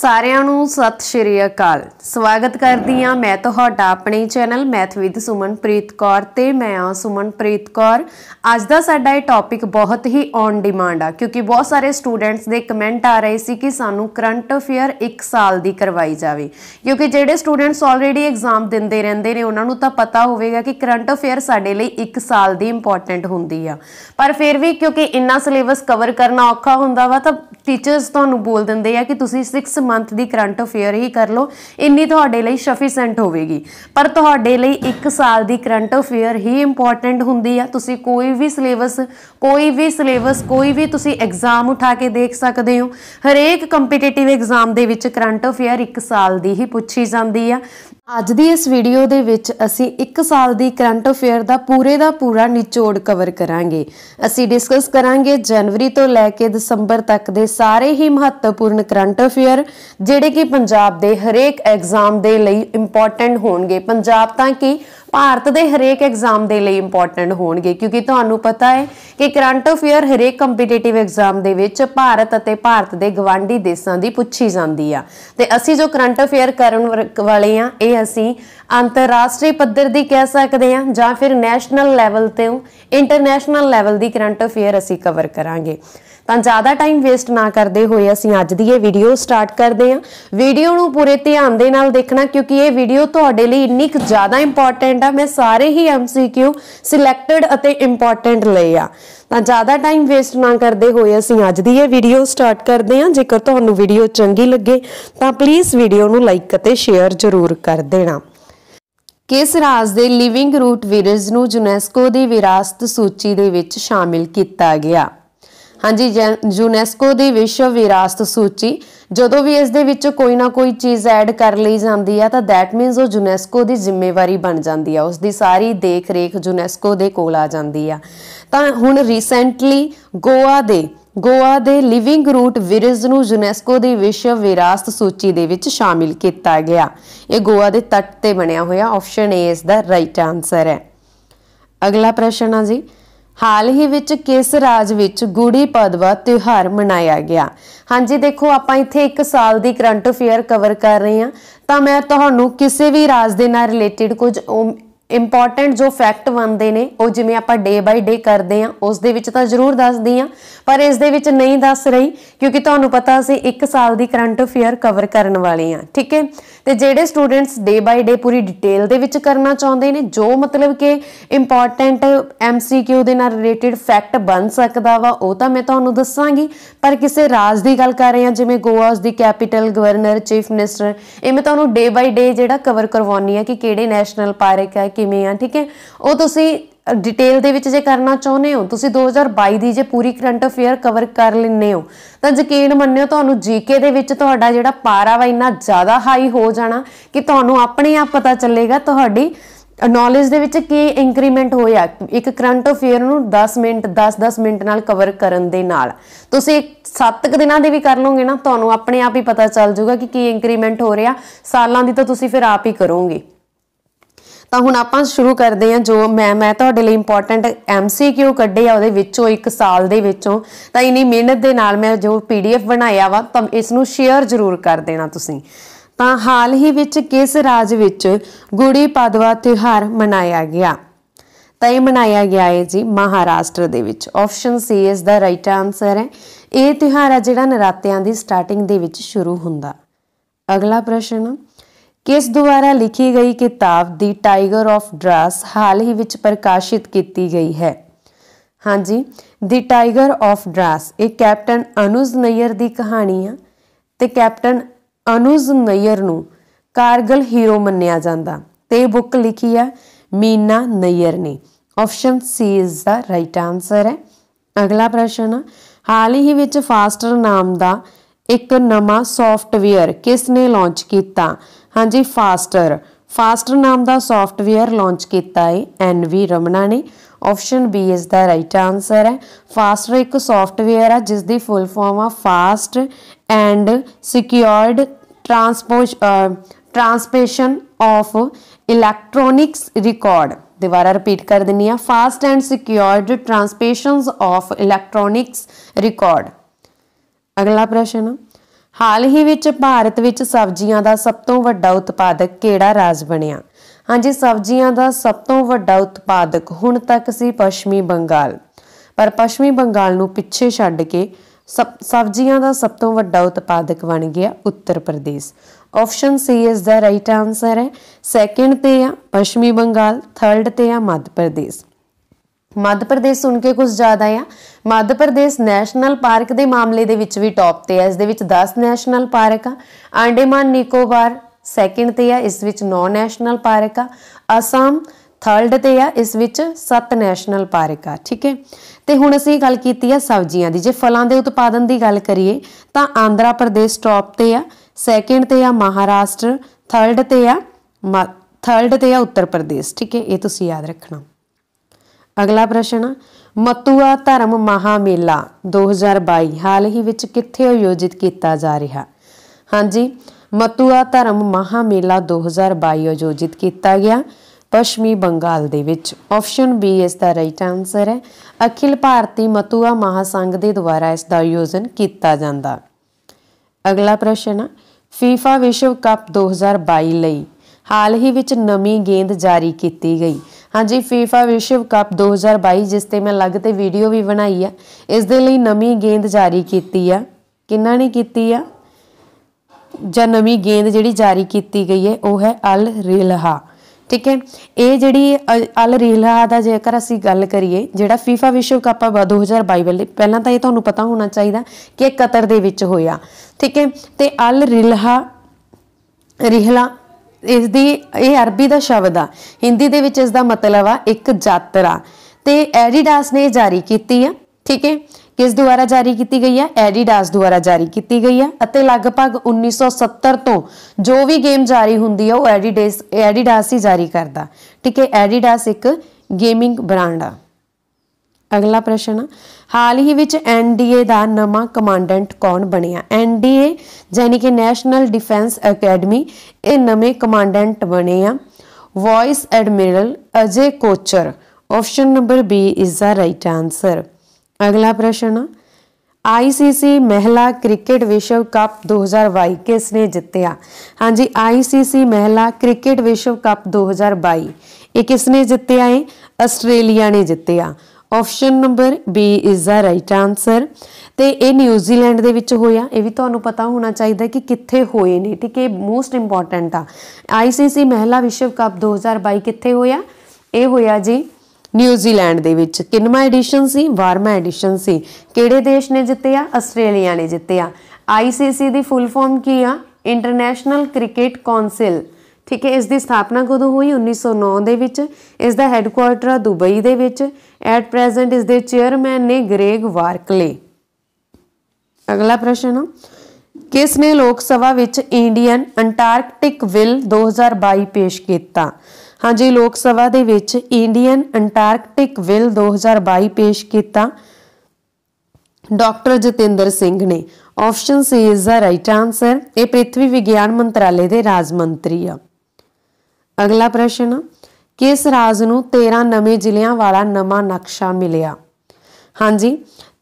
ਸਾਰਿਆਂ ਨੂੰ ਸਤਿ ਸ਼੍ਰੀ ਅਕਾਲ ਸਵਾਗਤ ਕਰਦੀ ਆ ਮੈਂ ਤੁਹਾਡਾ ਆਪਣੇ channel math with Sumanpreet Kaur ਤੇ ਮੈਂ ਆ ਸੁਮਨਪ੍ਰੀਤ ਕੌਰ ਅੱਜ ਦਾ ਸਾਡਾ ਇਹ ਟੌਪਿਕ ਬਹੁਤ ਹੀ ਔਨ ਡਿਮਾਂਡ ਆ ਕਿਉਂਕਿ ਬਹੁਤ ਸਾਰੇ ਸਟੂਡੈਂਟਸ ਦੇ ਕਮੈਂਟ ਆ ਰਹੇ ਸੀ ਕਿ ਸਾਨੂੰ ਕਰੰਟ ਅਫੇਅਰ 1 ਸਾਲ ਦੀ ਕਰਵਾਈ ਜਾਵੇ ਕਿਉਂਕਿ ਜਿਹੜੇ ਸਟੂਡੈਂਟਸ ਆਲਰੇਡੀ ਐਗਜ਼ਾਮ ਦਿੰਦੇ ਰਹਿੰਦੇ ਨੇ ਉਹਨਾਂ ਨੂੰ ਤਾਂ ਪਤਾ ਹੋਵੇਗਾ ਕਿ ਕਰੰਟ ਅਫੇਅਰ ਸਾਡੇ ਲਈ 1 ਸਾਲ ਦੀ ਇੰਪੋਰਟੈਂਟ ਹੁੰਦੀ ਆ ਪਰ ਫਿਰ ਵੀ ਕਿਉਂਕਿ ਇੰਨਾ ਸਿਲੇਬਸ ਕਵਰ ਕਰਨਾ ਔਖਾ ਹੁੰਦਾ ਵਾ ਤਾਂ ਟੀਚਰਸ ਤੁਹਾਨੂੰ ਬੋਲ ਦਿੰਦੇ ਆ ਕਿ ਤੁਸੀਂ 6 ਮੰਥ ਦੀ ਕਰੰਟ ਅਫੇਅਰ ਹੀ ਕਰ ਲਓ ਇੰਨੀ ਤੁਹਾਡੇ ਲਈ ਸਫੀਸ਼ੀਐਂਟ ਹੋਵੇਗੀ ਪਰ ਤੁਹਾਡੇ ਲਈ 1 ਸਾਲ ਦੀ ਕਰੰਟ ਅਫੇਅਰ ਹੀ ਇੰਪੋਰਟੈਂਟ ਹੁੰਦੀ ਆ ਤੁਸੀਂ ਕੋਈ ਵੀ ਸਿਲੇਬਸ ਕੋਈ ਵੀ ਸਿਲੇਬਸ ਕੋਈ ਵੀ ਤੁਸੀਂ ਐਗਜ਼ਾਮ ਉਠਾ ਕੇ ਦੇਖ ਸਕਦੇ ਹੋ ਹਰੇਕ ਕੰਪੀਟੀਟਿਵ ਐਗਜ਼ਾਮ ਦੇ ਵਿੱਚ ਕਰੰਟ ਅਫੇਅਰ 1 ਸਾਲ ਦੀ ਹੀ ਪੁੱਛੀ ਜਾਂਦੀ ਆ ਅੱਜ ਦੀ ਇਸ ਵੀਡੀਓ ਦੇ ਵਿੱਚ ਅਸੀਂ 1 ਸਾਲ ਦੀ ਕਰੰਟ ਅਫੇਅਰ ਦਾ ਪੂਰੇ ਦਾ ਪੂਰਾ ਨਿਚੋੜ ਕਵਰ ਕਰਾਂਗੇ ਅਸੀਂ ਡਿਸਕਸ ਕਰਾਂਗੇ ਜਨਵਰੀ ਤੋਂ ਲੈ ਕੇ ਦਸੰਬਰ ਤੱਕ ਦੇ ਸਾਰੇ ਹੀ ਮਹੱਤਵਪੂਰਨ ਕਰੰਟ ਅਫੇਅਰ ਜਿਹੜੇ ਕਿ ਪੰਜਾਬ ਦੇ ਹਰੇਕ ਐਗਜ਼ਾਮ ਦੇ ਲਈ ਇੰਪੋਰਟੈਂਟ ਹੋਣਗੇ ਪੰਜਾਬ ਤਾਂ ਕਿ ਭਾਰਤ ਦੇ ਹਰੇਕ ਐਗਜ਼ਾਮ ਦੇ ਲਈ ਇੰਪੋਰਟੈਂਟ ਹੋਣਗੇ ਕਿਉਂਕਿ ਤੁਹਾਨੂੰ ਪਤਾ ਹੈ ਕਿ ਕਰੰਟ ਅਫੇਅਰ ਹਰੇਕ ਕੰਪੀਟੀਟਿਵ ਐਗਜ਼ਾਮ ਦੇ ਵਿੱਚ ਭਾਰਤ ਅਤੇ ਭਾਰਤ ਦੇ ਗਵਾਂਢੀ ਦੇਸ਼ਾਂ ਦੀ ਪੁੱਛੀ ਜਾਂਦੀ ਆ ਤੇ ਅਸੀਂ ਜੋ ਕਰੰਟ ਅਫੇਅਰ ਕਰਨ ਵਾਲੇ ਆ ਇਹ ਅਸੀਂ ਅੰਤਰਰਾਸ਼ਟਰੀ ਪੱਧਰ ਦੀ ਕਹਿ ਸਕਦੇ ਆ ਜਾਂ ਫਿਰ ਨੈਸ਼ਨਲ ਲੈਵਲ ਤੇ ਇੰਟਰਨੈਸ਼ਨਲ ਲੈਵਲ ਦੀ ਕਰੰਟ ਅਫੇਅਰ ਅਸੀਂ ਕਵਰ ਕਰਾਂਗੇ ਤਾਂ ਜ਼ਿਆਦਾ ਟਾਈਮ ਵੇਸਟ ਨਾ ਕਰਦੇ ਹੋਏ ਅਸੀਂ ਅੱਜ ਦੀ ਇਹ ਵੀਡੀਓ ਸਟਾਰਟ ਕਰਦੇ ਹਾਂ ਵੀਡੀਓ ਨੂੰ ਪੂਰੇ ਧਿਆਨ ਦੇ ਨਾਲ ਦੇਖਣਾ ਕਿਉਂਕਿ ਇਹ ਵੀਡੀਓ ਤੁਹਾਡੇ ਲਈ ਇੰਨੀ ਕੁ ਜ਼ਿਆਦਾ ਇੰਪੋਰਟੈਂਟ ਆ ਮੈਂ ਸਾਰੇ ਹੀ ਐਮਸੀਕਿਊ ਸਿਲੈਕਟਡ ਅਤੇ ਇੰਪੋਰਟੈਂਟ ਲਏ ਆ ਤਾਂ ਜ਼ਿਆਦਾ ਟਾਈਮ ਵੇਸਟ ਨਾ ਕਰਦੇ ਹੋਏ ਅਸੀਂ ਅੱਜ ਦੀ ਇਹ ਵੀਡੀਓ ਸਟਾਰਟ ਕਰਦੇ ਹਾਂ ਜੇਕਰ ਤੁਹਾਨੂੰ ਵੀਡੀਓ ਚੰਗੀ ਲੱਗੇ ਤਾਂ ਪਲੀਜ਼ ਵੀਡੀਓ ਨੂੰ ਲਾਈਕ ਅਤੇ ਸ਼ੇਅਰ ਜ਼ਰੂਰ ਕਰ ਦੇਣਾ ਕਿਸ ਰਾਜ ਦੇ ਲਿਵਿੰਗ ਰੂਟ ਵਿਰਜ਼ ਨੂੰ ਯੂਨੈਸਕੋ ਦੀ ਵਿਰਾਸਤ ਸੂਚੀ ਦੇ ਵਿੱਚ ਸ਼ਾਮਿਲ ਕੀਤਾ ਗਿਆ ਹਾਂਜੀ ਯੂਨੈਸਕੋ ਦੀ ਵਿਸ਼ਵ ਵਿਰਾਸਤ ਸੂਚੀ ਜਦੋਂ ਵੀ ਇਸ ਦੇ ਵਿੱਚ ਕੋਈ ਨਾ ਕੋਈ ਚੀਜ਼ ਐਡ ਕਰ ਲਈ ਜਾਂਦੀ ਆ ਤਾਂ ਦੈਟ ਮੀਨਸ ਉਹ ਯੂਨੈਸਕੋ ਦੀ ਜ਼ਿੰਮੇਵਾਰੀ ਬਣ ਜਾਂਦੀ ਆ ਉਸ ਦੀ ਸਾਰੀ ਦੇਖ-ਰੇਖ ਯੂਨੈਸਕੋ ਦੇ ਕੋਲ ਆ ਜਾਂਦੀ ਆ ਤਾਂ ਹੁਣ ਰੀਸੈਂਟਲੀ ਗੋਆ ਦੇ ਗੋਆ ਦੇ ਲਿਵਿੰਗ ਰੂਟ ਵਿਰਿਜ ਨੂੰ ਯੂਨੈਸਕੋ ਦੀ ਵਿਸ਼ਵ ਵਿਰਾਸਤ ਸੂਚੀ ਦੇ ਵਿੱਚ ਸ਼ਾਮਿਲ ਕੀਤਾ ਗਿਆ ਇਹ ਗੋਆ ਦੇ ਤੱਟ ਤੇ ਬਣਿਆ ਹੋਇਆ ਆਪਸ਼ਨ ਏ ਇਸ ਦਾ ਰਾਈਟ ਆਨਸਰ ਹੈ ਅਗਲਾ ਪ੍ਰਸ਼ਨ ਆ ਜੀ ਹਾਲ ਹੀ ਵਿੱਚ ਕਿਸ ਰਾਜ ਵਿੱਚ ਗੁੜੀ ਪਦਵਾ ਤਿਉਹਾਰ ਮਨਾਇਆ ਗਿਆ ਹਾਂਜੀ ਦੇਖੋ ਆਪਾਂ ਇੱਥੇ 1 ਸਾਲ ਦੀ ਕਰੰਟ ਅਫੇਅਰ ਕਵਰ ਕਰ ਰਹੇ ਹਾਂ ਤਾਂ ਮੈਂ ਤੁਹਾਨੂੰ ਕਿਸੇ ਵੀ ਰਾਜ ਦੇ ਨਾਲ ਰਿਲੇਟਡ ਕੁਝ ਇੰਪੋਰਟੈਂਟ ਜੋ ਫੈਕਟ ਬਣਦੇ ਨੇ ਉਹ ਜਿਵੇਂ ਆਪਾਂ ਡੇ ਬਾਈ ਡੇ ਕਰਦੇ ਆ ਉਸ ਦੇ ਵਿੱਚ ਤਾਂ ਜ਼ਰੂਰ ਦੱਸਦੀ ਆ ਪਰ ਇਸ ਦੇ ਵਿੱਚ ਨਹੀਂ ਦੱਸ ਰਹੀ ਕਿਉਂਕਿ ਤੁਹਾਨੂੰ ਪਤਾ ਅਸੀਂ 1 ਸਾਲ ਦੀ ਕਰੰਟ ਅਫੇਅਰ ਕਵਰ ਕਰਨ ਵਾਲੇ ਆ ਠੀਕ ਹੈ ਤੇ ਜਿਹੜੇ ਸਟੂਡੈਂਟਸ ਡੇ ਬਾਈ ਡੇ ਪੂਰੀ ਡਿਟੇਲ ਦੇ ਵਿੱਚ ਕਰਨਾ ਚਾਹੁੰਦੇ ਨੇ ਜੋ ਮਤਲਬ ਕਿ ਇੰਪੋਰਟੈਂਟ ਐਮਸੀਕਿਊ ਦੇ ਨਾਲ ਰਿਲੇਟਡ ਫੈਕਟ ਬਣ ਸਕਦਾ ਵਾ ਉਹ ਤਾਂ ਮੈਂ ਤੁਹਾਨੂੰ ਦੱਸਾਂਗੀ ਪਰ ਕਿਸੇ ਰਾਜ ਦੀ ਗੱਲ ਕਰ ਰਹੇ ਆ ਜਿਵੇਂ ਗੋਆ ਉਸ ਦੀ ਕੈਪੀਟਲ ਗਵਰਨਰ ਚੀਫ ਮਿਨਿਸਟਰ ਇਹ ਮੈਂ ਤੁਹਾਨੂੰ ਡੇ ਬਾਈ ਡੇ ਜਿਹੜਾ ਕਵਰ ਕਰਵਾਉਣੀ ਆ ਕਿ ਕਿਹੜੇ ਨੈਸ਼ਨਲ ਪਾਰਕ ਹੈ ਕਿਵੇਂ ਆ ਠੀਕ ਹੈ ਉਹ ਤੁਸੀਂ ਡਿਟੇਲ ਦੇ ਵਿੱਚ ਜੇ ਕਰਨਾ ਚਾਹੁੰਦੇ ਹੋ ਤੁਸੀਂ 2022 ਦੀ ਜੇ ਪੂਰੀ ਕਰੰਟ ਅਫੇਅਰ ਕਵਰ ਕਰ ਲੈਣੇ ਹੋ ਤਾਂ ਯਕੀਨ ਮੰਨਿਓ ਤੁਹਾਨੂੰ ਜੀਕੇ ਦੇ ਵਿੱਚ ਤੁਹਾਡਾ ਜਿਹੜਾ ਪਾਰਾ ਵਾ ਇੰਨਾ ਜ਼ਿਆਦਾ ਹਾਈ ਹੋ ਜਾਣਾ ਕਿ ਤੁਹਾਨੂੰ ਆਪਣੇ ਆਪ ਪਤਾ ਚੱਲੇਗਾ ਤੁਹਾਡੀ ਨੌਲੇਜ ਦੇ ਵਿੱਚ ਕੀ ਇੰਕਰੀਮੈਂਟ ਹੋਇਆ ਇੱਕ ਕਰੰਟ ਅਫੇਅਰ ਨੂੰ 10 ਮਿੰਟ 10-10 ਮਿੰਟ ਨਾਲ ਕਵਰ ਕਰਨ ਦੇ ਨਾਲ ਤੁਸੀਂ 7 ਕ ਦਿਨਾਂ ਦੇ ਵੀ ਕਰ ਲਓਗੇ ਨਾ ਤੁਹਾਨੂੰ ਆਪਣੇ ਆਪ ਹੀ ਪਤਾ ਚੱਲ ਜਾਊਗਾ ਕਿ ਕੀ ਇੰਕਰੀਮੈਂਟ ਹੋ ਰਿਹਾ ਸਾਲਾਂ ਦੀ ਤਾਂ ਤੁਸੀਂ ਫਿਰ ਆਪ ਹੀ ਕਰੋਗੇ ਤਾਂ ਹੁਣ ਆਪਾਂ ਸ਼ੁਰੂ ਕਰਦੇ ਹਾਂ ਜੋ ਮੈਂ ਮੈਂ ਤੁਹਾਡੇ ਲਈ ਇੰਪੋਰਟੈਂਟ ਐਮਸੀਕਿਊ ਕੱਢੇ ਆ ਉਹਦੇ ਵਿੱਚੋਂ ਇੱਕ ਸਾਲ ਦੇ ਵਿੱਚੋਂ ਤਾਂ ਇਨੀ ਮਿਹਨਤ ਦੇ ਨਾਲ ਮੈਂ ਜੋ ਪੀਡੀਐਫ ਬਣਾਇਆ ਵਾ ਤਾਂ ਇਸ ਨੂੰ ਸ਼ੇਅਰ ਜ਼ਰੂਰ ਕਰ ਦੇਣਾ ਤੁਸੀਂ ਤਾਂ ਹਾਲ ਹੀ ਵਿੱਚ ਕਿਸ ਰਾਜ ਵਿੱਚ ਗੁੜੀ ਪਦਵਾ ਤਿਹਾਰ ਮਨਾਇਆ ਗਿਆ ਤਾਂ ਇਹ ਮਨਾਇਆ ਗਿਆ ਹੈ ਜੀ ਮਹਾਰਾਸ਼ਟਰ ਦੇ ਵਿੱਚ ਆਪਸ਼ਨ ਸੀ ਇਸ ਦਾ ਰਾਈਟ ਆਨਸਰ ਹੈ ਇਹ ਤਿਹਾਰ ਹੈ ਜਿਹੜਾ ਨਰਾਤਿਆਂ ਦੀ ਸਟਾਰਟਿੰਗ ਦੇ ਵਿੱਚ ਸ਼ੁਰੂ ਹੁੰਦਾ ਅਗਲਾ ਪ੍ਰਸ਼ਨ ਕਿਸ ਦੁਆਰਾ ਲਿਖੀ ਗਈ ਕਿਤਾਬ ਦੀ ਟਾਈਗਰ ਆਫ ਡਰਾਸ ਹਾਲ ਹੀ ਵਿੱਚ ਪ੍ਰਕਾਸ਼ਿਤ ਕੀਤੀ ਗਈ ਹੈ ਹਾਂਜੀ ਦੀ ਟਾਈਗਰ ਆਫ ਡਰਾਸ ਇਹ ਕੈਪਟਨ ਅਨੁਜ ਨਈਰ ਦੀ ਕਹਾਣੀ ਆ ਤੇ ਕੈਪਟਨ ਅਨੁਜ ਨਈਰ ਨੂੰ ਕਾਰਗਲ ਹੀਰੋ ਮੰਨਿਆ ਜਾਂਦਾ ਤੇ ਇਹ ਬੁੱਕ ਲਿਖੀ ਆ ਮੀਨਾ ਨਈਰ ਨੇ option C is the right answer ਹੈ ਅਗਲਾ ਪ੍ਰਸ਼ਨ ਹਾਲ ਹੀ ਵਿੱਚ ਫਾਸਟਰ ਨਾਮ ਦਾ ਇੱਕ ਨਵਾਂ ਸੌਫਟਵੇਅਰ ਕਿਸ ਨੇ ਲਾਂਚ ਕੀਤਾ ਹਾਂਜੀ ਫਾਸਟਰ ਫਾਸਟਰ ਨਾਮ ਦਾ ਸੌਫਟਵੇਅਰ ਲਾਂਚ ਕੀਤਾ ਹੈ ਐਨ ਵੀ ਰਮਣਾ ਨੇ ਆਪਸ਼ਨ ਬੀ ਇਸ ਦਾ ਰਾਈਟ ਆਨਸਰ ਹੈ ਫਾਸਟਰ ਇੱਕ ਸੌਫਟਵੇਅਰ ਹੈ ਜਿਸ ਦੀ ਫੁੱਲ ਫਾਰਮ ਆ fast and secured transpose transmission of electronics record ਦੁਬਾਰਾ ਰਿਪੀਟ ਕਰ ਦਿੰਨੀ ਆ fast and secured transmissions of electronics record ਅਗਲਾ ਪ੍ਰਸ਼ਨ ਹਾਲ ਹੀ ਵਿੱਚ ਭਾਰਤ ਵਿੱਚ ਸਬਜ਼ੀਆਂ ਦਾ ਸਭ ਤੋਂ ਵੱਡਾ ਉਤਪਾਦਕ ਕਿਹੜਾ ਰਾਜ ਬਣਿਆ ਹਾਂਜੀ ਸਬਜ਼ੀਆਂ ਦਾ ਸਭ ਤੋਂ ਵੱਡਾ ਉਤਪਾਦਕ ਹੁਣ ਤੱਕ ਸੀ ਪੱਛਮੀ ਬੰਗਾਲ ਪਰ ਪੱਛਮੀ ਬੰਗਾਲ ਨੂੰ ਪਿੱਛੇ ਛੱਡ ਕੇ ਸਬਜ਼ੀਆਂ ਦਾ ਸਭ ਤੋਂ ਵੱਡਾ ਉਤਪਾਦਕ ਬਣ ਗਿਆ ਉੱਤਰ ਪ੍ਰਦੇਸ਼ ਆਪਸ਼ਨ ਸੀ ਇਸ ਦਾ ਰਾਈਟ ਆਨਸਰ ਹੈ ਸੈਕਿੰਡ ਤੇ ਆ ਪੱਛਮੀ ਬੰਗਾਲ ਥਰਡ ਤੇ ਆ ਮੱਧ ਪ੍ਰਦੇਸ਼ ਮੱਧ ਪ੍ਰਦੇਸ਼ ਸੁਣ ਕੇ ਕੁਝ ਜ਼ਿਆਦਾ ਆ ਮੱਧ ਪ੍ਰਦੇਸ਼ ਨੈਸ਼ਨਲ ਪਾਰਕ ਦੇ ਮਾਮਲੇ ਦੇ ਵਿੱਚ ਵੀ ਟੌਪ ਤੇ ਆ ਇਸ ਦੇ ਵਿੱਚ 10 ਨੈਸ਼ਨਲ ਪਾਰਕ ਆ ਆਂਡੇਮਾਨ ਨਿਕੋਬਾਰ ਸੈਕਿੰਡ ਤੇ ਆ ਇਸ ਵਿੱਚ 9 ਨੈਸ਼ਨਲ ਪਾਰਕ ਆ ਅਸਾਮ ਥਰਡ ਤੇ ਆ ਇਸ ਵਿੱਚ 7 ਨੈਸ਼ਨਲ ਪਾਰਕ ਆ ਠੀਕ ਹੈ ਤੇ ਹੁਣ ਅਸੀਂ ਗੱਲ ਕੀਤੀ ਆ ਸਬਜ਼ੀਆਂ ਦੀ ਜੇ ਫਲਾਂ ਦੇ ਉਤਪਾਦਨ ਦੀ ਗੱਲ ਕਰੀਏ ਤਾਂ ਆਂਧਰਾ ਪ੍ਰਦੇਸ਼ ਟੌਪ ਤੇ ਆ ਸੈਕਿੰਡ ਤੇ ਆ ਮਹਾਰਾਸ਼ਟਰ ਥਰਡ ਤੇ ਆ ਥਰਡ ਤੇ ਆ ਉੱਤਰ ਪ੍ਰਦੇਸ਼ ਠੀਕ ਹੈ ਇਹ ਤੁਸੀਂ ਯਾਦ ਰੱਖਣਾ ਅਗਲਾ ਪ੍ਰਸ਼ਨ ਮਤੂਆ ਧਰਮ ਮਹਾ ਮੇਲਾ 2022 ਹਾਲ ਹੀ ਵਿੱਚ ਕਿੱਥੇ ਆਯੋਜਿਤ ਕੀਤਾ ਜਾ ਰਿਹਾ ਹਾਂਜੀ ਮਤੂਆ ਧਰਮ ਮਹਾ ਮੇਲਾ 2022 ਆਯੋਜਿਤ ਕੀਤਾ ਗਿਆ ਪਸ਼ਮੀ ਬੰਗਾਲ ਦੇ ਵਿੱਚ ਆਪਸ਼ਨ ਬੀ ਇਸ ਦਾ ਰਾਈਟ ਆਨਸਰ ਹੈ ਅਖਿਲ ਭਾਰਤੀ ਮਤੂਆ ਮਹਾਸੰਘ ਦੇ ਦੁਆਰਾ ਇਸ ਦਾ ਆਯੋਜਨ ਕੀਤਾ ਜਾਂਦਾ ਅਗਲਾ ਪ੍ਰਸ਼ਨ FIFA ਵਿਸ਼ਵ ਕੱਪ 2022 ਲਈ ਹਾਲ ਹੀ ਵਿੱਚ ਨਵੀਂ ਗੇਂਦ ਜਾਰੀ ਕੀਤੀ ਗਈ ਹਾਂਜੀ FIFA ਵਿਸ਼ਵ ਕੱਪ 2022 ਜਿਸ ਤੇ ਮੈਂ ਲੱਗ ਤੇ ਵੀਡੀਓ ਵੀ ਬਣਾਈ ਆ ਇਸ ਦੇ ਲਈ ਨਵੀਂ ਗੇਂਦ ਜਾਰੀ ਕੀਤੀ ਆ ਕਿੰਨਾ ਨੇ ਕੀਤੀ ਆ ਜਾਂ ਨਵੀਂ ਗੇਂਦ ਜਿਹੜੀ ਜਾਰੀ ਕੀਤੀ ਗਈ ਹੈ ਉਹ ਹੈ ਅਲ ਰਿਲਹਾ ਠੀਕ ਹੈ ਇਹ ਜਿਹੜੀ ਅਲ ਰਿਲਹਾ ਦਾ ਜੇਕਰ ਅਸੀਂ ਗੱਲ ਕਰੀਏ ਜਿਹੜਾ FIFA ਵਿਸ਼ਵ ਕੱਪ ਆ 2022 ਵਾਲੇ ਪਹਿਲਾਂ ਤਾਂ ਇਹ ਤੁਹਾਨੂੰ ਪਤਾ ਹੋਣਾ ਚਾਹੀਦਾ ਕਿ ਕਤਰ ਦੇ ਵਿੱਚ ਹੋਇਆ ਠੀਕ ਹੈ ਤੇ ਅਲ ਰਿਲਹਾ ਰਿਹਲਾ ਇਸ ਦੀ ਇਹ ਅਰਬੀ ਦਾ ਸ਼ਬਦ ਆ ਹਿੰਦੀ ਦੇ ਵਿੱਚ ਇਸ ਦਾ ਮਤਲਬ ਆ ਇੱਕ ਯਾਤਰਾ ਤੇ ਐਡੀਡਾਸ ਨੇ ਜਾਰੀ ਕੀਤੀ ਆ ਠੀਕ ਹੈ ਕਿਸ ਦੁਆਰਾ ਜਾਰੀ ਕੀਤੀ ਗਈ ਆ ਐਡੀਡਾਸ ਦੁਆਰਾ ਜਾਰੀ ਕੀਤੀ ਗਈ ਆ ਅਤੇ ਲਗਭਗ 1970 ਤੋਂ ਜੋ ਵੀ ਗੇਮ ਜਾਰੀ ਹੁੰਦੀ ਆ ਉਹ ਐਡੀਡਾਸ ਐਡੀਡਾਸ ਹੀ ਜਾਰੀ ਕਰਦਾ ਠੀਕ ਹੈ ਐਡੀਡਾਸ ਇੱਕ ਗੇਮਿੰਗ ਬ੍ਰਾਂਡ ਆ ਅਗਲਾ ਪ੍ਰਸ਼ਨ ਹਾਲ ਹੀ ਵਿੱਚ ਐਨਡੀਏ ਦਾ ਨਵਾਂ ਕਮਾਂਡੈਂਟ ਕੌਣ ਬਣਿਆ ਐਨਡੀਏ ਯਾਨੀ ਕਿ ਨੈਸ਼ਨਲ ਡਿਫੈਂਸ ਅਕੈਡਮੀ ਇਹ ਨਵੇਂ ਕਮਾਂਡੈਂਟ ਬਣੇ ਆ vice admiral Ajay Kochar option number B is the right answer ਅਗਲਾ ਪ੍ਰਸ਼ਨ ਆਈਸੀਸੀ ਮਹਿਲਾ ਕ੍ਰਿਕਟ ਵਿਸ਼ਵ ਕੱਪ 2022 ਕਿਸ ਨੇ ਜਿੱਤਿਆ ਹਾਂਜੀ ਆਈਸੀਸੀ ਮਹਿਲਾ ਕ੍ਰਿਕਟ ਵਿਸ਼ਵ ਕੱਪ 2022 ਇਹ ਕਿਸ ਨੇ ਜਿੱਤਿਆ ਹੈ ਆਸਟ੍ਰੇਲੀਆ ਨੇ ਜਿੱਤਿਆ option number B is the right answer ਤੇ ਇਹ ਨਿਊਜ਼ੀਲੈਂਡ ਦੇ ਵਿੱਚ ਹੋਇਆ ਇਹ ਵੀ ਤੁਹਾਨੂੰ ਪਤਾ ਹੋਣਾ ਚਾਹੀਦਾ ਕਿ ਕਿੱਥੇ ਹੋਏ ਨੇ ਠੀਕ ਹੈ ਮੋਸਟ ਇੰਪੋਰਟੈਂਟ ਆ ਆਈਸੀਸੀ ਮਹਿਲਾ ਵਿਸ਼ਵ ਕੱਪ 2022 ਕਿੱਥੇ ਹੋਇਆ ਇਹ ਹੋਇਆ ਜੀ ਨਿਊਜ਼ੀਲੈਂਡ ਦੇ ਵਿੱਚ ਕਿੰਨਵਾਂ ਐਡੀਸ਼ਨ ਸੀ 12ਵਾਂ ਐਡੀਸ਼ਨ ਸੀ ਕਿਹੜੇ ਦੇਸ਼ ਨੇ ਜਿੱਤਿਆ ਆਸਟ੍ਰੇਲੀਆ ਨੇ ਜਿੱਤਿਆ ਆਈਸੀਸੀ ਦੀ ਫੁੱਲ ਫਾਰਮ ਕੀ ਆ ਇੰਟਰਨੈਸ਼ਨਲ ਕ੍ਰਿਕਟ ਕਾਉਂਸਲ ਠੀਕ ਹੈ ਇਸ ਦੀ ਸਥਾਪਨਾ ਕਦੋਂ ਹੋਈ 1909 ਦੇ ਵਿੱਚ ਇਸ ਦਾ ਹੈੱਡਕੁਆਰਟਰ ਦੁਬਈ ਦੇ ਵਿੱਚ ਐਟ ਪ੍ਰੈਜ਼ੈਂਟ ਇਸ ਦੇ ਚੇਅਰਮੈਨ ਨੇ ਗ੍ਰੇਗ ਵਾਰਕਲੇ ਅਗਲਾ ਪ੍ਰਸ਼ਨ ਕਿਸ ਨੇ ਲੋਕ ਸਭਾ ਵਿੱਚ ਇੰਡੀਅਨ ਅੰਟਾਰਕਟਿਕ ਵਿਲ 2022 ਪੇਸ਼ ਕੀਤਾ ਹਾਂਜੀ ਲੋਕ ਸਭਾ ਦੇ ਵਿੱਚ ਇੰਡੀਅਨ ਅੰਟਾਰਕਟਿਕ ਵਿਲ 2022 ਪੇਸ਼ ਕੀਤਾ ਡਾਕਟਰ ਜਤਿੰਦਰ ਸਿੰਘ ਨੇ option C is the right answer ਇਹ ਪ੍ਰithvi ਵਿਗਿਆਨ ਮੰਤਰਾਲੇ ਦੇ ਰਾਜ ਮੰਤਰੀ ਆ ਅਗਲਾ ਪ੍ਰਸ਼ਨ ਕਿਸ ਰਾਜ ਨੂੰ 13 ਨਵੇਂ ਜ਼ਿਲ੍ਹਿਆਂ ਵਾਲਾ ਨਵਾਂ ਨਕਸ਼ਾ ਮਿਲਿਆ ਹਾਂਜੀ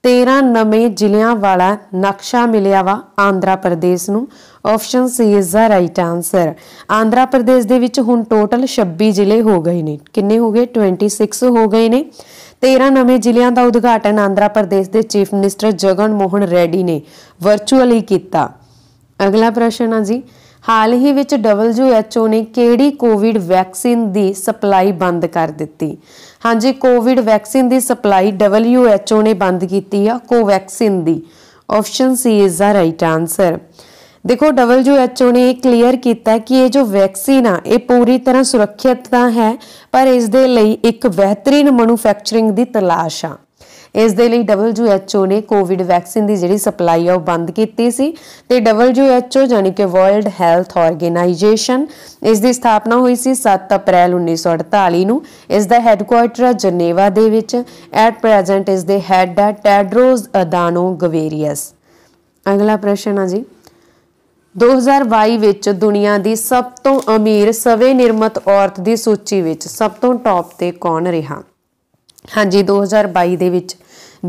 13 ਨਵੇਂ ਜ਼ਿਲ੍ਹਿਆਂ ਵਾਲਾ ਨਕਸ਼ਾ ਮਿਲਿਆ ਵਾ ਆਂਧਰਾ ਪ੍ਰਦੇਸ਼ ਨੂੰ option C is the right answer Andhra Pradesh ਦੇ ਵਿੱਚ ਹੁਣ ਟੋਟਲ 26 ਜ਼ਿਲ੍ਹੇ ਹੋ ਗਏ ਨੇ ਕਿੰਨੇ ਹੋ ਗਏ 26 ਹੋ ਗਏ ਨੇ 13 ਨਵੇਂ ਜ਼ਿਲ੍ਹਿਆਂ ਦਾ ਉਦਘਾਟਨ ਆਂਧਰਾ ਪ੍ਰਦੇਸ਼ ਦੇ ਚੀਫ ਮਿਨਿਸਟਰ ਜਗਨ ਮੋਹਨ ਰੈਡੀ ਨੇ ਵਰਚੁਅਲੀ ਕੀਤਾ ਅਗਲਾ ਪ੍ਰਸ਼ਨ ਆ ਜੀ ਹਾਲ ਹੀ ਵਿੱਚ WHO ਨੇ ਕਿਹੜੀ ਕੋਵਿਡ ਵੈਕਸੀਨ ਦੀ ਸਪਲਾਈ ਬੰਦ ਕਰ ਦਿੱਤੀ ਹਾਂਜੀ ਕੋਵਿਡ ਵੈਕਸੀਨ ਦੀ ਸਪਲਾਈ WHO ਨੇ ਬੰਦ ਕੀਤੀ ਆ ਕੋਵੈਕਸਿਨ ਦੀ option C is the right answer ਦੇਖੋ WHO ਨੇ ਇਹ ਕਲੀਅਰ ਕੀਤਾ ਕਿ ਇਹ ਜੋ ਵੈਕਸੀਨ ਆ ਇਹ ਪੂਰੀ ਤਰ੍ਹਾਂ ਸੁਰੱਖਿਅਤ ਤਾਂ ਹੈ ਪਰ ਇਸ ਦੇ ਲਈ ਇੱਕ ਬਿਹਤਰੀਨ ਮੈਨੂਫੈਕਚਰਿੰਗ ਦੀ ਤਲਾਸ਼ ਆ ਇਸ ਦੇ ਲਈ WHO ਨੇ ਕੋਵਿਡ ਵੈਕਸੀਨ ਦੀ ਜਿਹੜੀ ਸਪਲਾਈ ਆ ਉਹ ਬੰਦ ਕੀਤੀ ਸੀ ਤੇ WHO ਜਾਨੀ ਕਿ ਵਰਲਡ ਹੈਲਥ ਆਰਗੇਨਾਈਜੇਸ਼ਨ ਇਸ ਦੀ ਸਥਾਪਨਾ ਹੋਈ ਸੀ 7 ਅਪ੍ਰੈਲ 1948 ਨੂੰ ਇਸ ਦਾ ਹੈੱਡਕੁਆਰਟਰ ਜਨੇਵਾ ਦੇ ਵਿੱਚ ਐਟ ਪ੍ਰੈਜ਼ੈਂਟ ਇਸ ਦੇ ਹੈੱਡ ਆ ਟੈਡਰੋਸ ਅਦਾਨੋ ਗਵੇਰੀਅਸ ਅਗਲਾ ਪ੍ਰਸ਼ਨ ਆ ਜੀ 2022 ਵਿੱਚ ਦੁਨੀਆ ਦੀ ਸਭ ਤੋਂ ਅਮੀਰ ਸਵੇ ਨਿਰਮਤ ਔਰਤ ਦੀ ਸੂਚੀ ਵਿੱਚ ਸਭ ਤੋਂ ਟੌਪ ਤੇ ਕੌਣ ਰਿਹਾ ਹਾਂਜੀ 2022 ਦੇ ਵਿੱਚ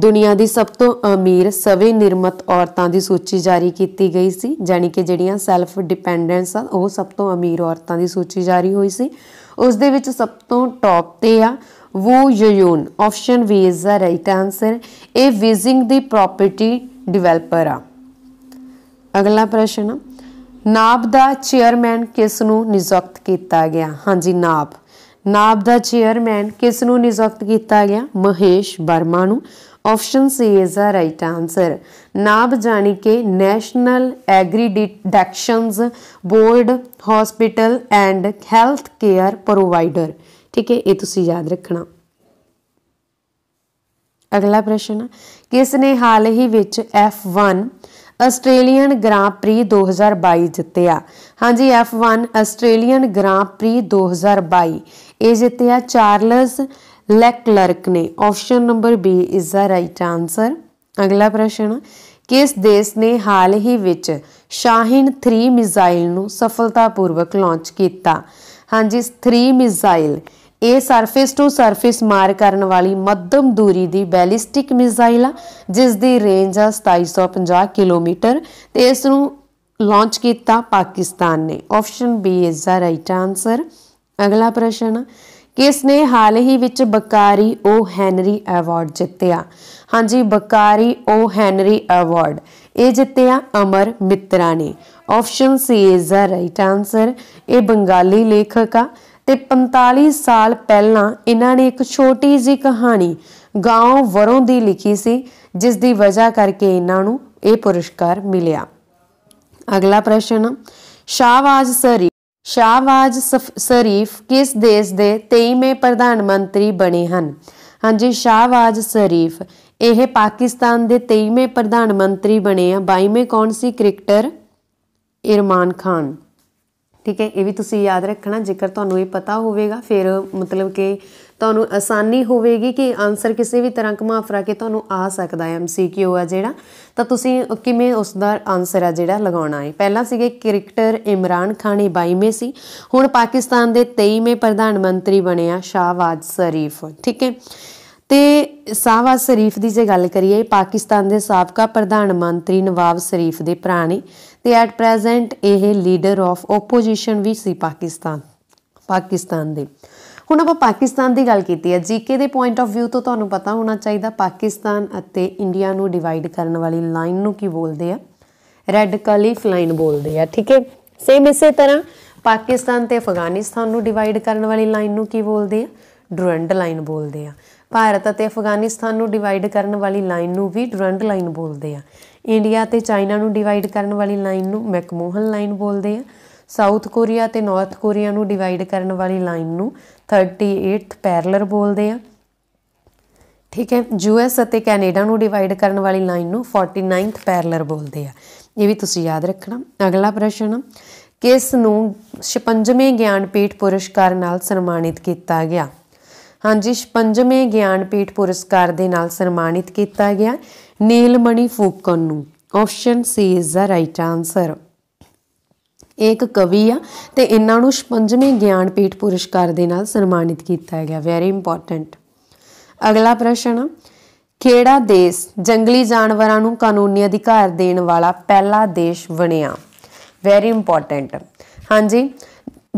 ਦੁਨੀਆ ਦੀ ਸਭ ਤੋਂ ਅਮੀਰ ਸਵੇ ਨਿਰਮਤ ਔਰਤਾਂ ਦੀ ਸੂਚੀ ਜਾਰੀ ਕੀਤੀ ਗਈ ਸੀ ਜਾਨੀ ਕਿ ਜਿਹੜੀਆਂ ਸੈਲਫ ਡਿਪੈਂਡੈਂਸ ਆ ਉਹ ਸਭ ਤੋਂ ਅਮੀਰ ਔਰਤਾਂ ਦੀ ਸੂਚੀ ਜਾਰੀ ਹੋਈ ਸੀ ਉਸ ਦੇ ਵਿੱਚ ਸਭ ਤੋਂ ਟੌਪ ਤੇ ਆ ਵੂ ਯਯੂਨ option we is the right answer ਇਹ ਵਿਜ਼ਿੰਗ ਦੀ ਪ੍ਰਾਪਰਟੀ ਡਿਵੈਲਪਰ ਆ ਅਗਲਾ ਪ੍ਰਸ਼ਨ ਨਾਬ ਦਾ ਚੇਅਰਮੈਨ ਕਿਸ ਨੂੰ ਨਿਯੁਕਤ ਕੀਤਾ ਗਿਆ ਹਾਂਜੀ ਨਾਬ ਨਾਬ ਦਾ ਚੇਅਰਮੈਨ ਕਿਸ ਨੂੰ ਨਿਯੁਕਤ ਕੀਤਾ ਗਿਆ ਮਹੇਸ਼ ਵਰਮਾ ਨੂੰ ਆਪਸ਼ਨ ਸੀ ਇਜ਼ ਆ ਰਾਈਟ ਆਨਸਰ ਨਾਬ ਜਾਣੀ ਕਿ national accreditations board hospital and health care provider ਠੀਕ ਹੈ ਇਹ ਤੁਸੀਂ ਯਾਦ ਰੱਖਣਾ ਅਗਲਾ ਪ੍ਰਸ਼ਨ ਕਿਸ ਨੇ ਹਾਲ ਹੀ ਵਿੱਚ F1 ਆਸਟ੍ਰੇਲੀਅਨ ਗ੍ਰਾਂ ਪ੍ਰੀ 2022 ਜਿੱਤਿਆ ਹਾਂਜੀ F1 ਆਸਟ੍ਰੇਲੀਅਨ ਗ੍ਰਾਂ ਪ੍ਰੀ 2022 ਇਹ ਜਿੱਤਿਆ ਚਾਰਲਸ ਲੈਕ ਕਲਰਕ ਨੇ option number B is the right answer ਅਗਲਾ ਪ੍ਰਸ਼ਨ ਕਿਸ ਦੇਸ਼ ਨੇ ਹਾਲ ਹੀ ਵਿੱਚ ਸ਼ਾਹੀਨ 3 ਮਿਜ਼ਾਈਲ ਨੂੰ ਸਫਲਤਾਪੂਰਵਕ ਲਾਂਚ ਕੀਤਾ ਹਾਂਜੀ 3 ਮਿਜ਼ਾਈਲ ਇਹ ਸਰਫੇਸ ਟੂ ਸਰਫੇਸ ਮਾਰ ਕਰਨ ਵਾਲੀ ਮੱਧਮ ਦੂਰੀ ਦੀ ਬੈਲਿਸਟਿਕ ਮਿਜ਼ਾਈਲ ਆ ਜਿਸ ਦੀ ਰੇਂਜ ਆ 2750 ਕਿਲੋਮੀਟਰ ਤੇ ਇਸ ਨੂੰ ਲਾਂਚ ਕੀਤਾ ਪਾਕਿਸਤਾਨ ਨੇ option B is the right answer ਅਗਲਾ ਪ੍ਰਸ਼ਨ ਕਿਸ ਨੇ ਹਾਲ ਹੀ ਵਿੱਚ ਬਕਾਰੀ ਉਹ ਹੈਨਰੀ ਅਵਾਰਡ ਜਿੱਤਿਆ ਹਾਂਜੀ ਬਕਾਰੀ ਉਹ ਹੈਨਰੀ ਅਵਾਰਡ ਇਹ ਜਿੱਤਿਆ ਅਮਰ ਮਿੱਤਰਾ ਨੇ option C is the right answer ਇਹ ਬੰਗਾਲੀ ਲੇਖਕ ਆ ਤੇ 45 ਸਾਲ ਪਹਿਲਾਂ ਇਹਨਾਂ ਨੇ ਇੱਕ ਛੋਟੀ ਜੀ ਕਹਾਣੀ ਗਾਉਂ ਵਰੋਂ ਦੀ ਲਿਖੀ ਸੀ ਜਿਸ ਦੀ ਵਜ੍ਹਾ ਕਰਕੇ ਇਹਨਾਂ ਨੂੰ ਇਹ ਪੁਰਸਕਾਰ ਮਿਲਿਆ ਅਗਲਾ ਪ੍ਰਸ਼ਨ ਸ਼ਾਹਵਾਜ ਸਰੀ ਸ਼ਾਹਵਾਜ ਸ਼ਰੀਫ ਕਿਸ ਦੇਸ਼ ਦੇ 23ਵੇਂ ਪ੍ਰਧਾਨ ਮੰਤਰੀ ਬਣੇ ਹਨ ਹਾਂਜੀ ਸ਼ਾਹਵਾਜ ਸ਼ਰੀਫ ਇਹ ਪਾਕਿਸਤਾਨ ਦੇ 23ਵੇਂ ਪ੍ਰਧਾਨ ਮੰਤਰੀ ਬਣੇ ਆ 22ਵੇਂ ਕੌਣ ਸੀ ਕ੍ਰਿਕਟਰ ਇਰਮਾਨ ਖਾਨ ਠੀਕ ਹੈ ਇਹ ਵੀ ਤੁਸੀਂ ਯਾਦ ਰੱਖਣਾ ਜੇਕਰ ਤੁਹਾਨੂੰ ਇਹ ਪਤਾ ਹੋਵੇਗਾ ਫਿਰ ਮਤਲਬ ਕਿ ਤੁਹਾਨੂੰ ਆਸਾਨੀ ਹੋਵੇਗੀ ਕਿ ਆਨਸਰ ਕਿਸੇ ਵੀ ਤਰ੍ਹਾਂ ਕਮਾਫਰਾ ਕੇ ਤੁਹਾਨੂੰ ਆ ਸਕਦਾ ਹੈ ਐਮਸੀਕਿਊ ਆ ਜਿਹੜਾ ਤਾਂ ਤੁਸੀਂ ਕਿਵੇਂ ਉਸ ਦਾ ਆਨਸਰ ਆ ਜਿਹੜਾ ਲਗਾਉਣਾ ਹੈ ਪਹਿਲਾਂ ਸੀਗੇ ਕ੍ਰਿਕਟਰ ਇਮਰਾਨ ਖਾਨ 22ਵੇਂ ਸੀ ਹੁਣ ਪਾਕਿਸਤਾਨ ਦੇ 23ਵੇਂ ਪ੍ਰਧਾਨ ਮੰਤਰੀ ਬਣਿਆ ਸ਼ਾਹਵਾਜ਼ ਸ਼ਰੀਫ ਠੀਕ ਹੈ ਤੇ ਸ਼ਾਹਵਾਜ਼ ਸ਼ਰੀਫ ਦੀ ਜੇ ਗੱਲ ਕਰੀਏ ਪਾਕਿਸਤਾਨ ਦੇ ਸਾਬਕਾ ਪ੍ਰਧਾਨ ਮੰਤਰੀ ਨਵਾਬ ਸ਼ਰੀਫ ਦੇ ਭਰਾ ਨੇ ਤੇ ਐਟ ਪ੍ਰੈਜ਼ੈਂਟ ਇਹ ਲੀਡਰ ਆਫ ਆਪੋਜੀਸ਼ਨ ਵੀ ਸੀ ਪਾਕਿਸਤਾਨ ਪਾਕਿਸਤਾਨ ਦੇ ਹੁਣ ਆਪਾਂ ਪਾਕਿਸਤਾਨ ਦੀ ਗੱਲ ਕੀਤੀ ਹੈ ਜੀਕੇ ਦੇ ਪੁਆਇੰਟ ਆਫ View ਤੋਂ ਤੁਹਾਨੂੰ ਪਤਾ ਹੋਣਾ ਚਾਹੀਦਾ ਪਾਕਿਸਤਾਨ ਅਤੇ ਇੰਡੀਆ ਨੂੰ ਡਿਵਾਈਡ ਕਰਨ ਵਾਲੀ ਲਾਈਨ ਨੂੰ ਕੀ ਬੋਲਦੇ ਆ ਰੈੱਡ ਕਲੀਫ ਲਾਈਨ ਬੋਲਦੇ ਆ ਠੀਕ ਹੈ ਸੇਮ ਇਸੇ ਤਰ੍ਹਾਂ ਪਾਕਿਸਤਾਨ ਤੇ ਅਫਗਾਨਿਸਤਾਨ ਨੂੰ ਡਿਵਾਈਡ ਕਰਨ ਵਾਲੀ ਲਾਈਨ ਨੂੰ ਕੀ ਬੋਲਦੇ ਆ ਡਰੰਡ ਲਾਈਨ ਬੋਲਦੇ ਆ ਭਾਰਤ ਅਤੇ ਅਫਗਾਨਿਸਤਾਨ ਨੂੰ ਡਿਵਾਈਡ ਕਰਨ ਵਾਲੀ ਲਾਈਨ ਨੂੰ ਵੀ ਡਰੰਡ ਲਾਈਨ ਬੋਲਦੇ ਆ ਇੰਡੀਆ ਤੇ ਚਾਈਨਾ ਨੂੰ ਡਿਵਾਈਡ ਕਰਨ ਵਾਲੀ ਲਾਈਨ ਨੂੰ ਮੈਕਮੋਹਨ ਲਾਈਨ ਬੋਲਦੇ ਆ ਸਾਊਥ ਕੋਰੀਆ ਤੇ ਨਾਰਥ ਕੋਰੀਆ ਨੂੰ ਡਿਵਾਈਡ ਕਰਨ ਵਾਲੀ ਲਾਈਨ ਨੂੰ 38th ਪੈਰਲਰ ਬੋਲਦੇ ਆ ਠੀਕ ਹੈ ਐਸ ਅਤੇ ਕੈਨੇਡਾ ਨੂੰ ਡਿਵਾਈਡ ਕਰਨ ਵਾਲੀ ਲਾਈਨ ਨੂੰ 49th ਪੈਰਲਰ ਬੋਲਦੇ ਆ ਇਹ ਵੀ ਤੁਸੀਂ ਯਾਦ ਰੱਖਣਾ ਅਗਲਾ ਪ੍ਰਸ਼ਨ ਕਿਸ ਨੂੰ 56ਵੇਂ ਗਿਆਨਪੀਠ ਪੁਰਸਕਾਰ ਨਾਲ ਸਨਮਾਨਿਤ ਕੀਤਾ ਗਿਆ ਹਾਂਜੀ 56ਵੇਂ ਗਿਆਨਪੀਠ ਪੁਰਸਕਾਰ ਦੇ ਨਾਲ ਸਨਮਾਨਿਤ ਕੀਤਾ ਗਿਆ ਨੀਲਮਣੀ ਫੂਕਨ ਨੂੰ option C is the right answer ਇੱਕ ਕਵੀ ਆ ਤੇ ਇਹਨਾਂ ਨੂੰ 56ਵੇਂ ਗਿਆਨਪੀਠ ਪੁਰਸਕਾਰ ਦੇ ਨਾਲ ਸਨਮਾਨਿਤ ਕੀਤਾ ਗਿਆ ਵੈਰੀ ਇੰਪੋਰਟੈਂਟ ਅਗਲਾ ਪ੍ਰਸ਼ਨ ਕਿਹੜਾ ਦੇਸ਼ ਜੰਗਲੀ ਜਾਨਵਰਾਂ ਨੂੰ ਕਾਨੂੰਨੀ ਅਧਿਕਾਰ ਦੇਣ ਵਾਲਾ ਪਹਿਲਾ ਦੇਸ਼ ਬਣਿਆ ਵੈਰੀ ਇੰਪੋਰਟੈਂਟ ਹਾਂਜੀ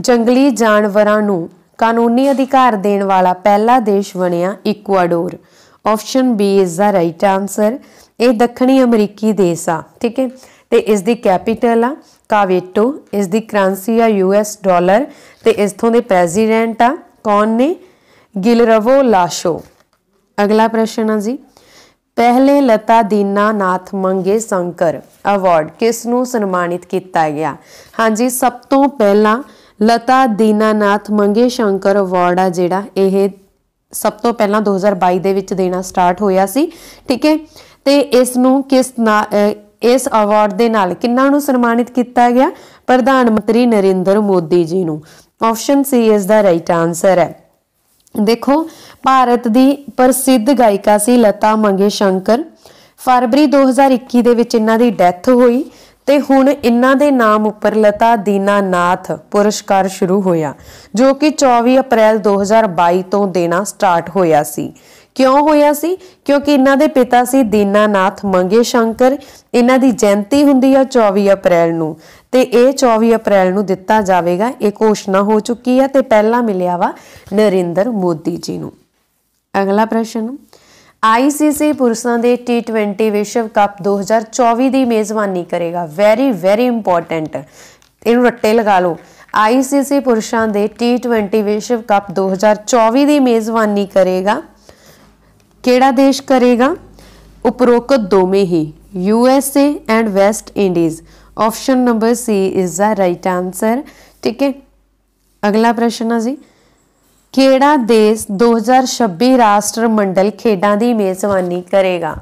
ਜੰਗਲੀ ਜਾਨਵਰਾਂ ਨੂੰ ਕਾਨੂੰਨੀ ਅਧਿਕਾਰ ਦੇਣ ਵਾਲਾ ਪਹਿਲਾ ਦੇਸ਼ ਬਣਿਆ Ecuador option B is the right answer ਇਹ ਦੱਖਣੀ ਅਮਰੀਕੀ ਦੇਸ਼ ਆ ਠੀਕ ਹੈ ਤੇ ਇਸ ਦੀ ਕੈਪੀਟਲ ਆ ਕਾਵੇਟੋ ਇਸ ਦੀ ਕਰੰਸੀ ਆ ਯੂਐਸ ਡਾਲਰ ਤੇ ਇਥੋਂ ਦੇ ਪ੍ਰੈਜ਼ੀਡੈਂਟ ਆ ਕੌਣ ਨੇ ਗਿਲਰਵੋ ਲਾਸ਼ੋ ਅਗਲਾ ਪ੍ਰਸ਼ਨ ਆ ਜੀ ਪਹਿਲੇ ਲਤਾ ਦੀਨਾ ਨਾਥ ਮੰਗੇ ਸ਼ੰਕਰ ਅਵਾਰਡ ਕਿਸ ਨੂੰ ਸਨਮਾਨਿਤ ਕੀਤਾ ਗਿਆ ਹਾਂਜੀ ਸਭ ਤੋਂ ਪਹਿਲਾਂ ਲਤਾ ਦੀਨਾ ਨਾਥ ਮੰਗੇ ਸ਼ੰਕਰ ਅਵਾਰਡ ਆ ਜਿਹੜਾ ਇਹ ਸਭ ਤੋਂ ਪਹਿਲਾਂ 2022 ਦੇ ਵਿੱਚ ਦੇਣਾ ਸਟਾਰਟ ਹੋਇਆ ਸੀ ਠੀਕ ਹੈ ਤੇ ਇਸ ਨੂੰ ਕਿਸ ਇਸ ਅਵਾਰਡ ਦੇ ਨਾਲ ਕਿੰਨਾ ਨੂੰ ਸਨਮਾਨਿਤ ਕੀਤਾ ਗਿਆ ਪ੍ਰਧਾਨ ਮੰਤਰੀ ਨਰਿੰਦਰ ਮੋਦੀ ਜੀ ਨੂੰ ਆਪਸ਼ਨ ਸੀ ਇਸ ਦਾ ਰਾਈਟ ਆਨਸਰ ਹੈ ਦੇਖੋ ਭਾਰਤ ਦੀ ਪ੍ਰਸਿੱਧ ਗਾਇਕਾ ਸੀ ਲਤਾ ਮੰਗੇਸ਼ੰਕਰ ਫਰਵਰੀ 2021 ਦੇ ਵਿੱਚ ਇਹਨਾਂ ਦੀ ਡੈਥ ਹੋਈ ਤੇ ਹੁਣ ਇਹਨਾਂ ਦੇ ਨਾਮ ਉੱਪਰ ਲਤਾ ਨਾਥ ਪੁਰਸਕਾਰ ਸ਼ੁਰੂ ਹੋਇਆ ਜੋ ਕਿ 24 ਅਪ੍ਰੈਲ 2022 ਤੋਂ ਦੇਣਾ ਸਟਾਰਟ ਹੋਇਆ ਸੀ ਕਿਉਂ ਹੋਇਆ ਸੀ ਕਿਉਂਕਿ ਇਹਨਾਂ ਦੇ ਪਿਤਾ ਸੀ ਦੀਨਾਨਾਥ ਮੰਗੇ ਸ਼ੰਕਰ ਇਹਨਾਂ ਦੀ ਜਯੰਤੀ ਹੁੰਦੀ ਆ 24 ਅਪ੍ਰੈਲ ਨੂੰ ਤੇ ਇਹ 24 ਅਪ੍ਰੈਲ ਨੂੰ ਦਿੱਤਾ ਜਾਵੇਗਾ ਇਹ ਘੋਸ਼ਣਾ ਹੋ ਚੁੱਕੀ ਹੈ ਤੇ ਪਹਿਲਾ ਮਿਲਿਆ ਵਾ ਨਰਿੰਦਰ ਮੋਦੀ ਜੀ ਨੂੰ ਅਗਲਾ ਪ੍ਰਸ਼ਨ ਆਈਸੀਸੀ ਪੁਰਸ਼ਾਂ ਦੇ T20 ਵਿਸ਼ਵ ਕੱਪ 2024 ਦੀ ਮੇਜ਼ਬਾਨੀ ਕਰੇਗਾ ਵੈਰੀ ਵੈਰੀ ਇੰਪੋਰਟੈਂਟ ਇਹਨੂੰ ਰੱਟੇ ਲਗਾ ਲਓ ਆਈਸੀਸੀ ਪੁਰਸ਼ਾਂ ਦੇ T20 ਵਿਸ਼ਵ ਕੱਪ 2024 ਦੀ ਮੇਜ਼ਬਾਨੀ ਕਰੇਗਾ ਕਿਹੜਾ ਦੇਸ਼ ਕਰੇਗਾ ਉਪਰੋਕਤ ਦੋਵੇਂ ਹੀ U S A and West Indies option number C is the right answer ਠੀਕ ਹੈ ਅਗਲਾ ਪ੍ਰਸ਼ਨ ਆ ਜੀ ਕਿਹੜਾ ਦੇਸ਼ 2026 ਰਾਸ਼ਟਰ ਮੰਡਲ ਖੇਡਾਂ ਦੀ ਮੇਜ਼ਬਾਨੀ ਕਰੇਗਾ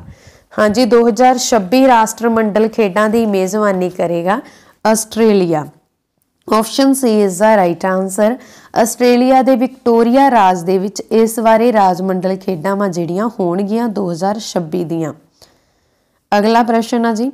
ਹਾਂਜੀ 2026 ਰਾਸ਼ਟਰ ਮੰਡਲ ਖੇਡਾਂ ਦੀ ਮੇਜ਼ਬਾਨੀ ਕਰੇਗਾ Australia option C is the right answer Australia ਦੇ ਵਿਕਟੋਰੀਆ ਰਾਜ ਦੇ ਵਿੱਚ ਇਸ ਵਾਰੇ ਰਾਜ ਮੰਡਲ ਖੇਡਾਂ ਮਾ ਜਿਹੜੀਆਂ ਹੋਣਗੀਆਂ 2026 ਦੀਆਂ ਅਗਲਾ ਪ੍ਰਸ਼ਨ ਆ ਜੀ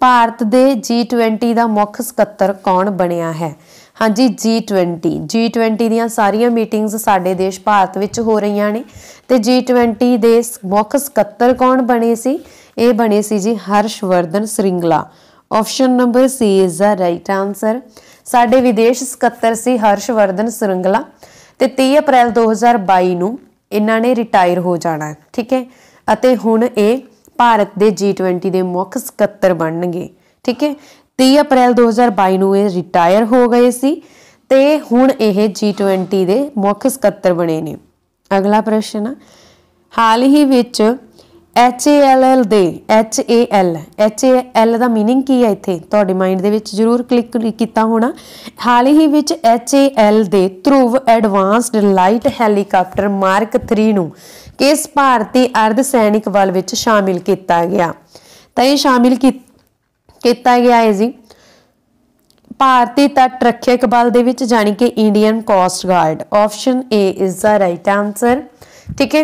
ਭਾਰਤ ਦੇ G20 ਦਾ ਮੁੱਖ ਸਕੱਤਰ ਕੌਣ ਬਣਿਆ ਹੈ ਹਾਂਜੀ G20 G20 ਦੀਆਂ ਸਾਰੀਆਂ ਮੀਟਿੰਗਸ ਸਾਡੇ ਦੇਸ਼ ਭਾਰਤ ਵਿੱਚ ਹੋ ਰਹੀਆਂ ਨੇ ਤੇ G20 ਦੇ ਮੁੱਖ ਸਕੱਤਰ ਕੌਣ ਬਣੇ ਸੀ ਇਹ ਬਣੇ ਸੀ ਜੀ Harshvardhan Shringla option number C is the right answer ਸਾਡੇ ਵਿਦੇਸ਼ ਸਕੱਤਰ ਸੀ ਹਰਸ਼ਵਰਧਨ ਸਰੰਗਲਾ ਤੇ 30 ਅਪ੍ਰੈਲ 2022 ਨੂੰ ਇਹਨਾਂ ਨੇ ਰਿਟਾਇਰ ਹੋ ਜਾਣਾ ਹੈ ਠੀਕ ਹੈ ਅਤੇ ਹੁਣ ਇਹ ਭਾਰਤ ਦੇ G20 ਦੇ ਮੁੱਖ ਸਕੱਤਰ ਬਣਨਗੇ ਠੀਕ ਹੈ 30 ਅਪ੍ਰੈਲ 2022 ਨੂੰ ਇਹ ਰਿਟਾਇਰ ਹੋ ਗਏ ਸੀ ਤੇ ਹੁਣ ਇਹ G20 ਦੇ ਮੁੱਖ ਸਕੱਤਰ ਬਣੇ ਨੇ ਅਗਲਾ ਪ੍ਰਸ਼ਨ ਹਾਲ ਹੀ ਵਿੱਚ ਐਲ ਦੇ HAL HAL ਦਾ मीनिंग ਕੀ ਹੈ ਇੱਥੇ ਤੁਹਾਡੇ ਮਾਈਂਡ ਦੇ ਵਿੱਚ ਜ਼ਰੂਰ ਕਲਿੱਕ ਕੀਤਾ ਹੋਣਾ ਹਾਲ ਹੀ ਵਿੱਚ HAL ਦੇ Dhruv advanced light helicopter mark 3 ਨੂੰ ਕਿਸ ਭਾਰਤੀ ਅਰਧ ਸੈਨਿਕ ਬਲ ਵਿੱਚ ਸ਼ਾਮਿਲ ਕੀਤਾ ਗਿਆ ਤਾਂ ਇਹ ਸ਼ਾਮਿਲ ਕੀਤਾ ਗਿਆ ਹੈ ਜੀ ਭਾਰਤੀ ਤਟ ਰੱਖਿਅਕ ਬਲ ਦੇ ਵਿੱਚ ਜਾਨੀ ਕਿ Indian coast guard option A is the right answer ਠੀਕ ਹੈ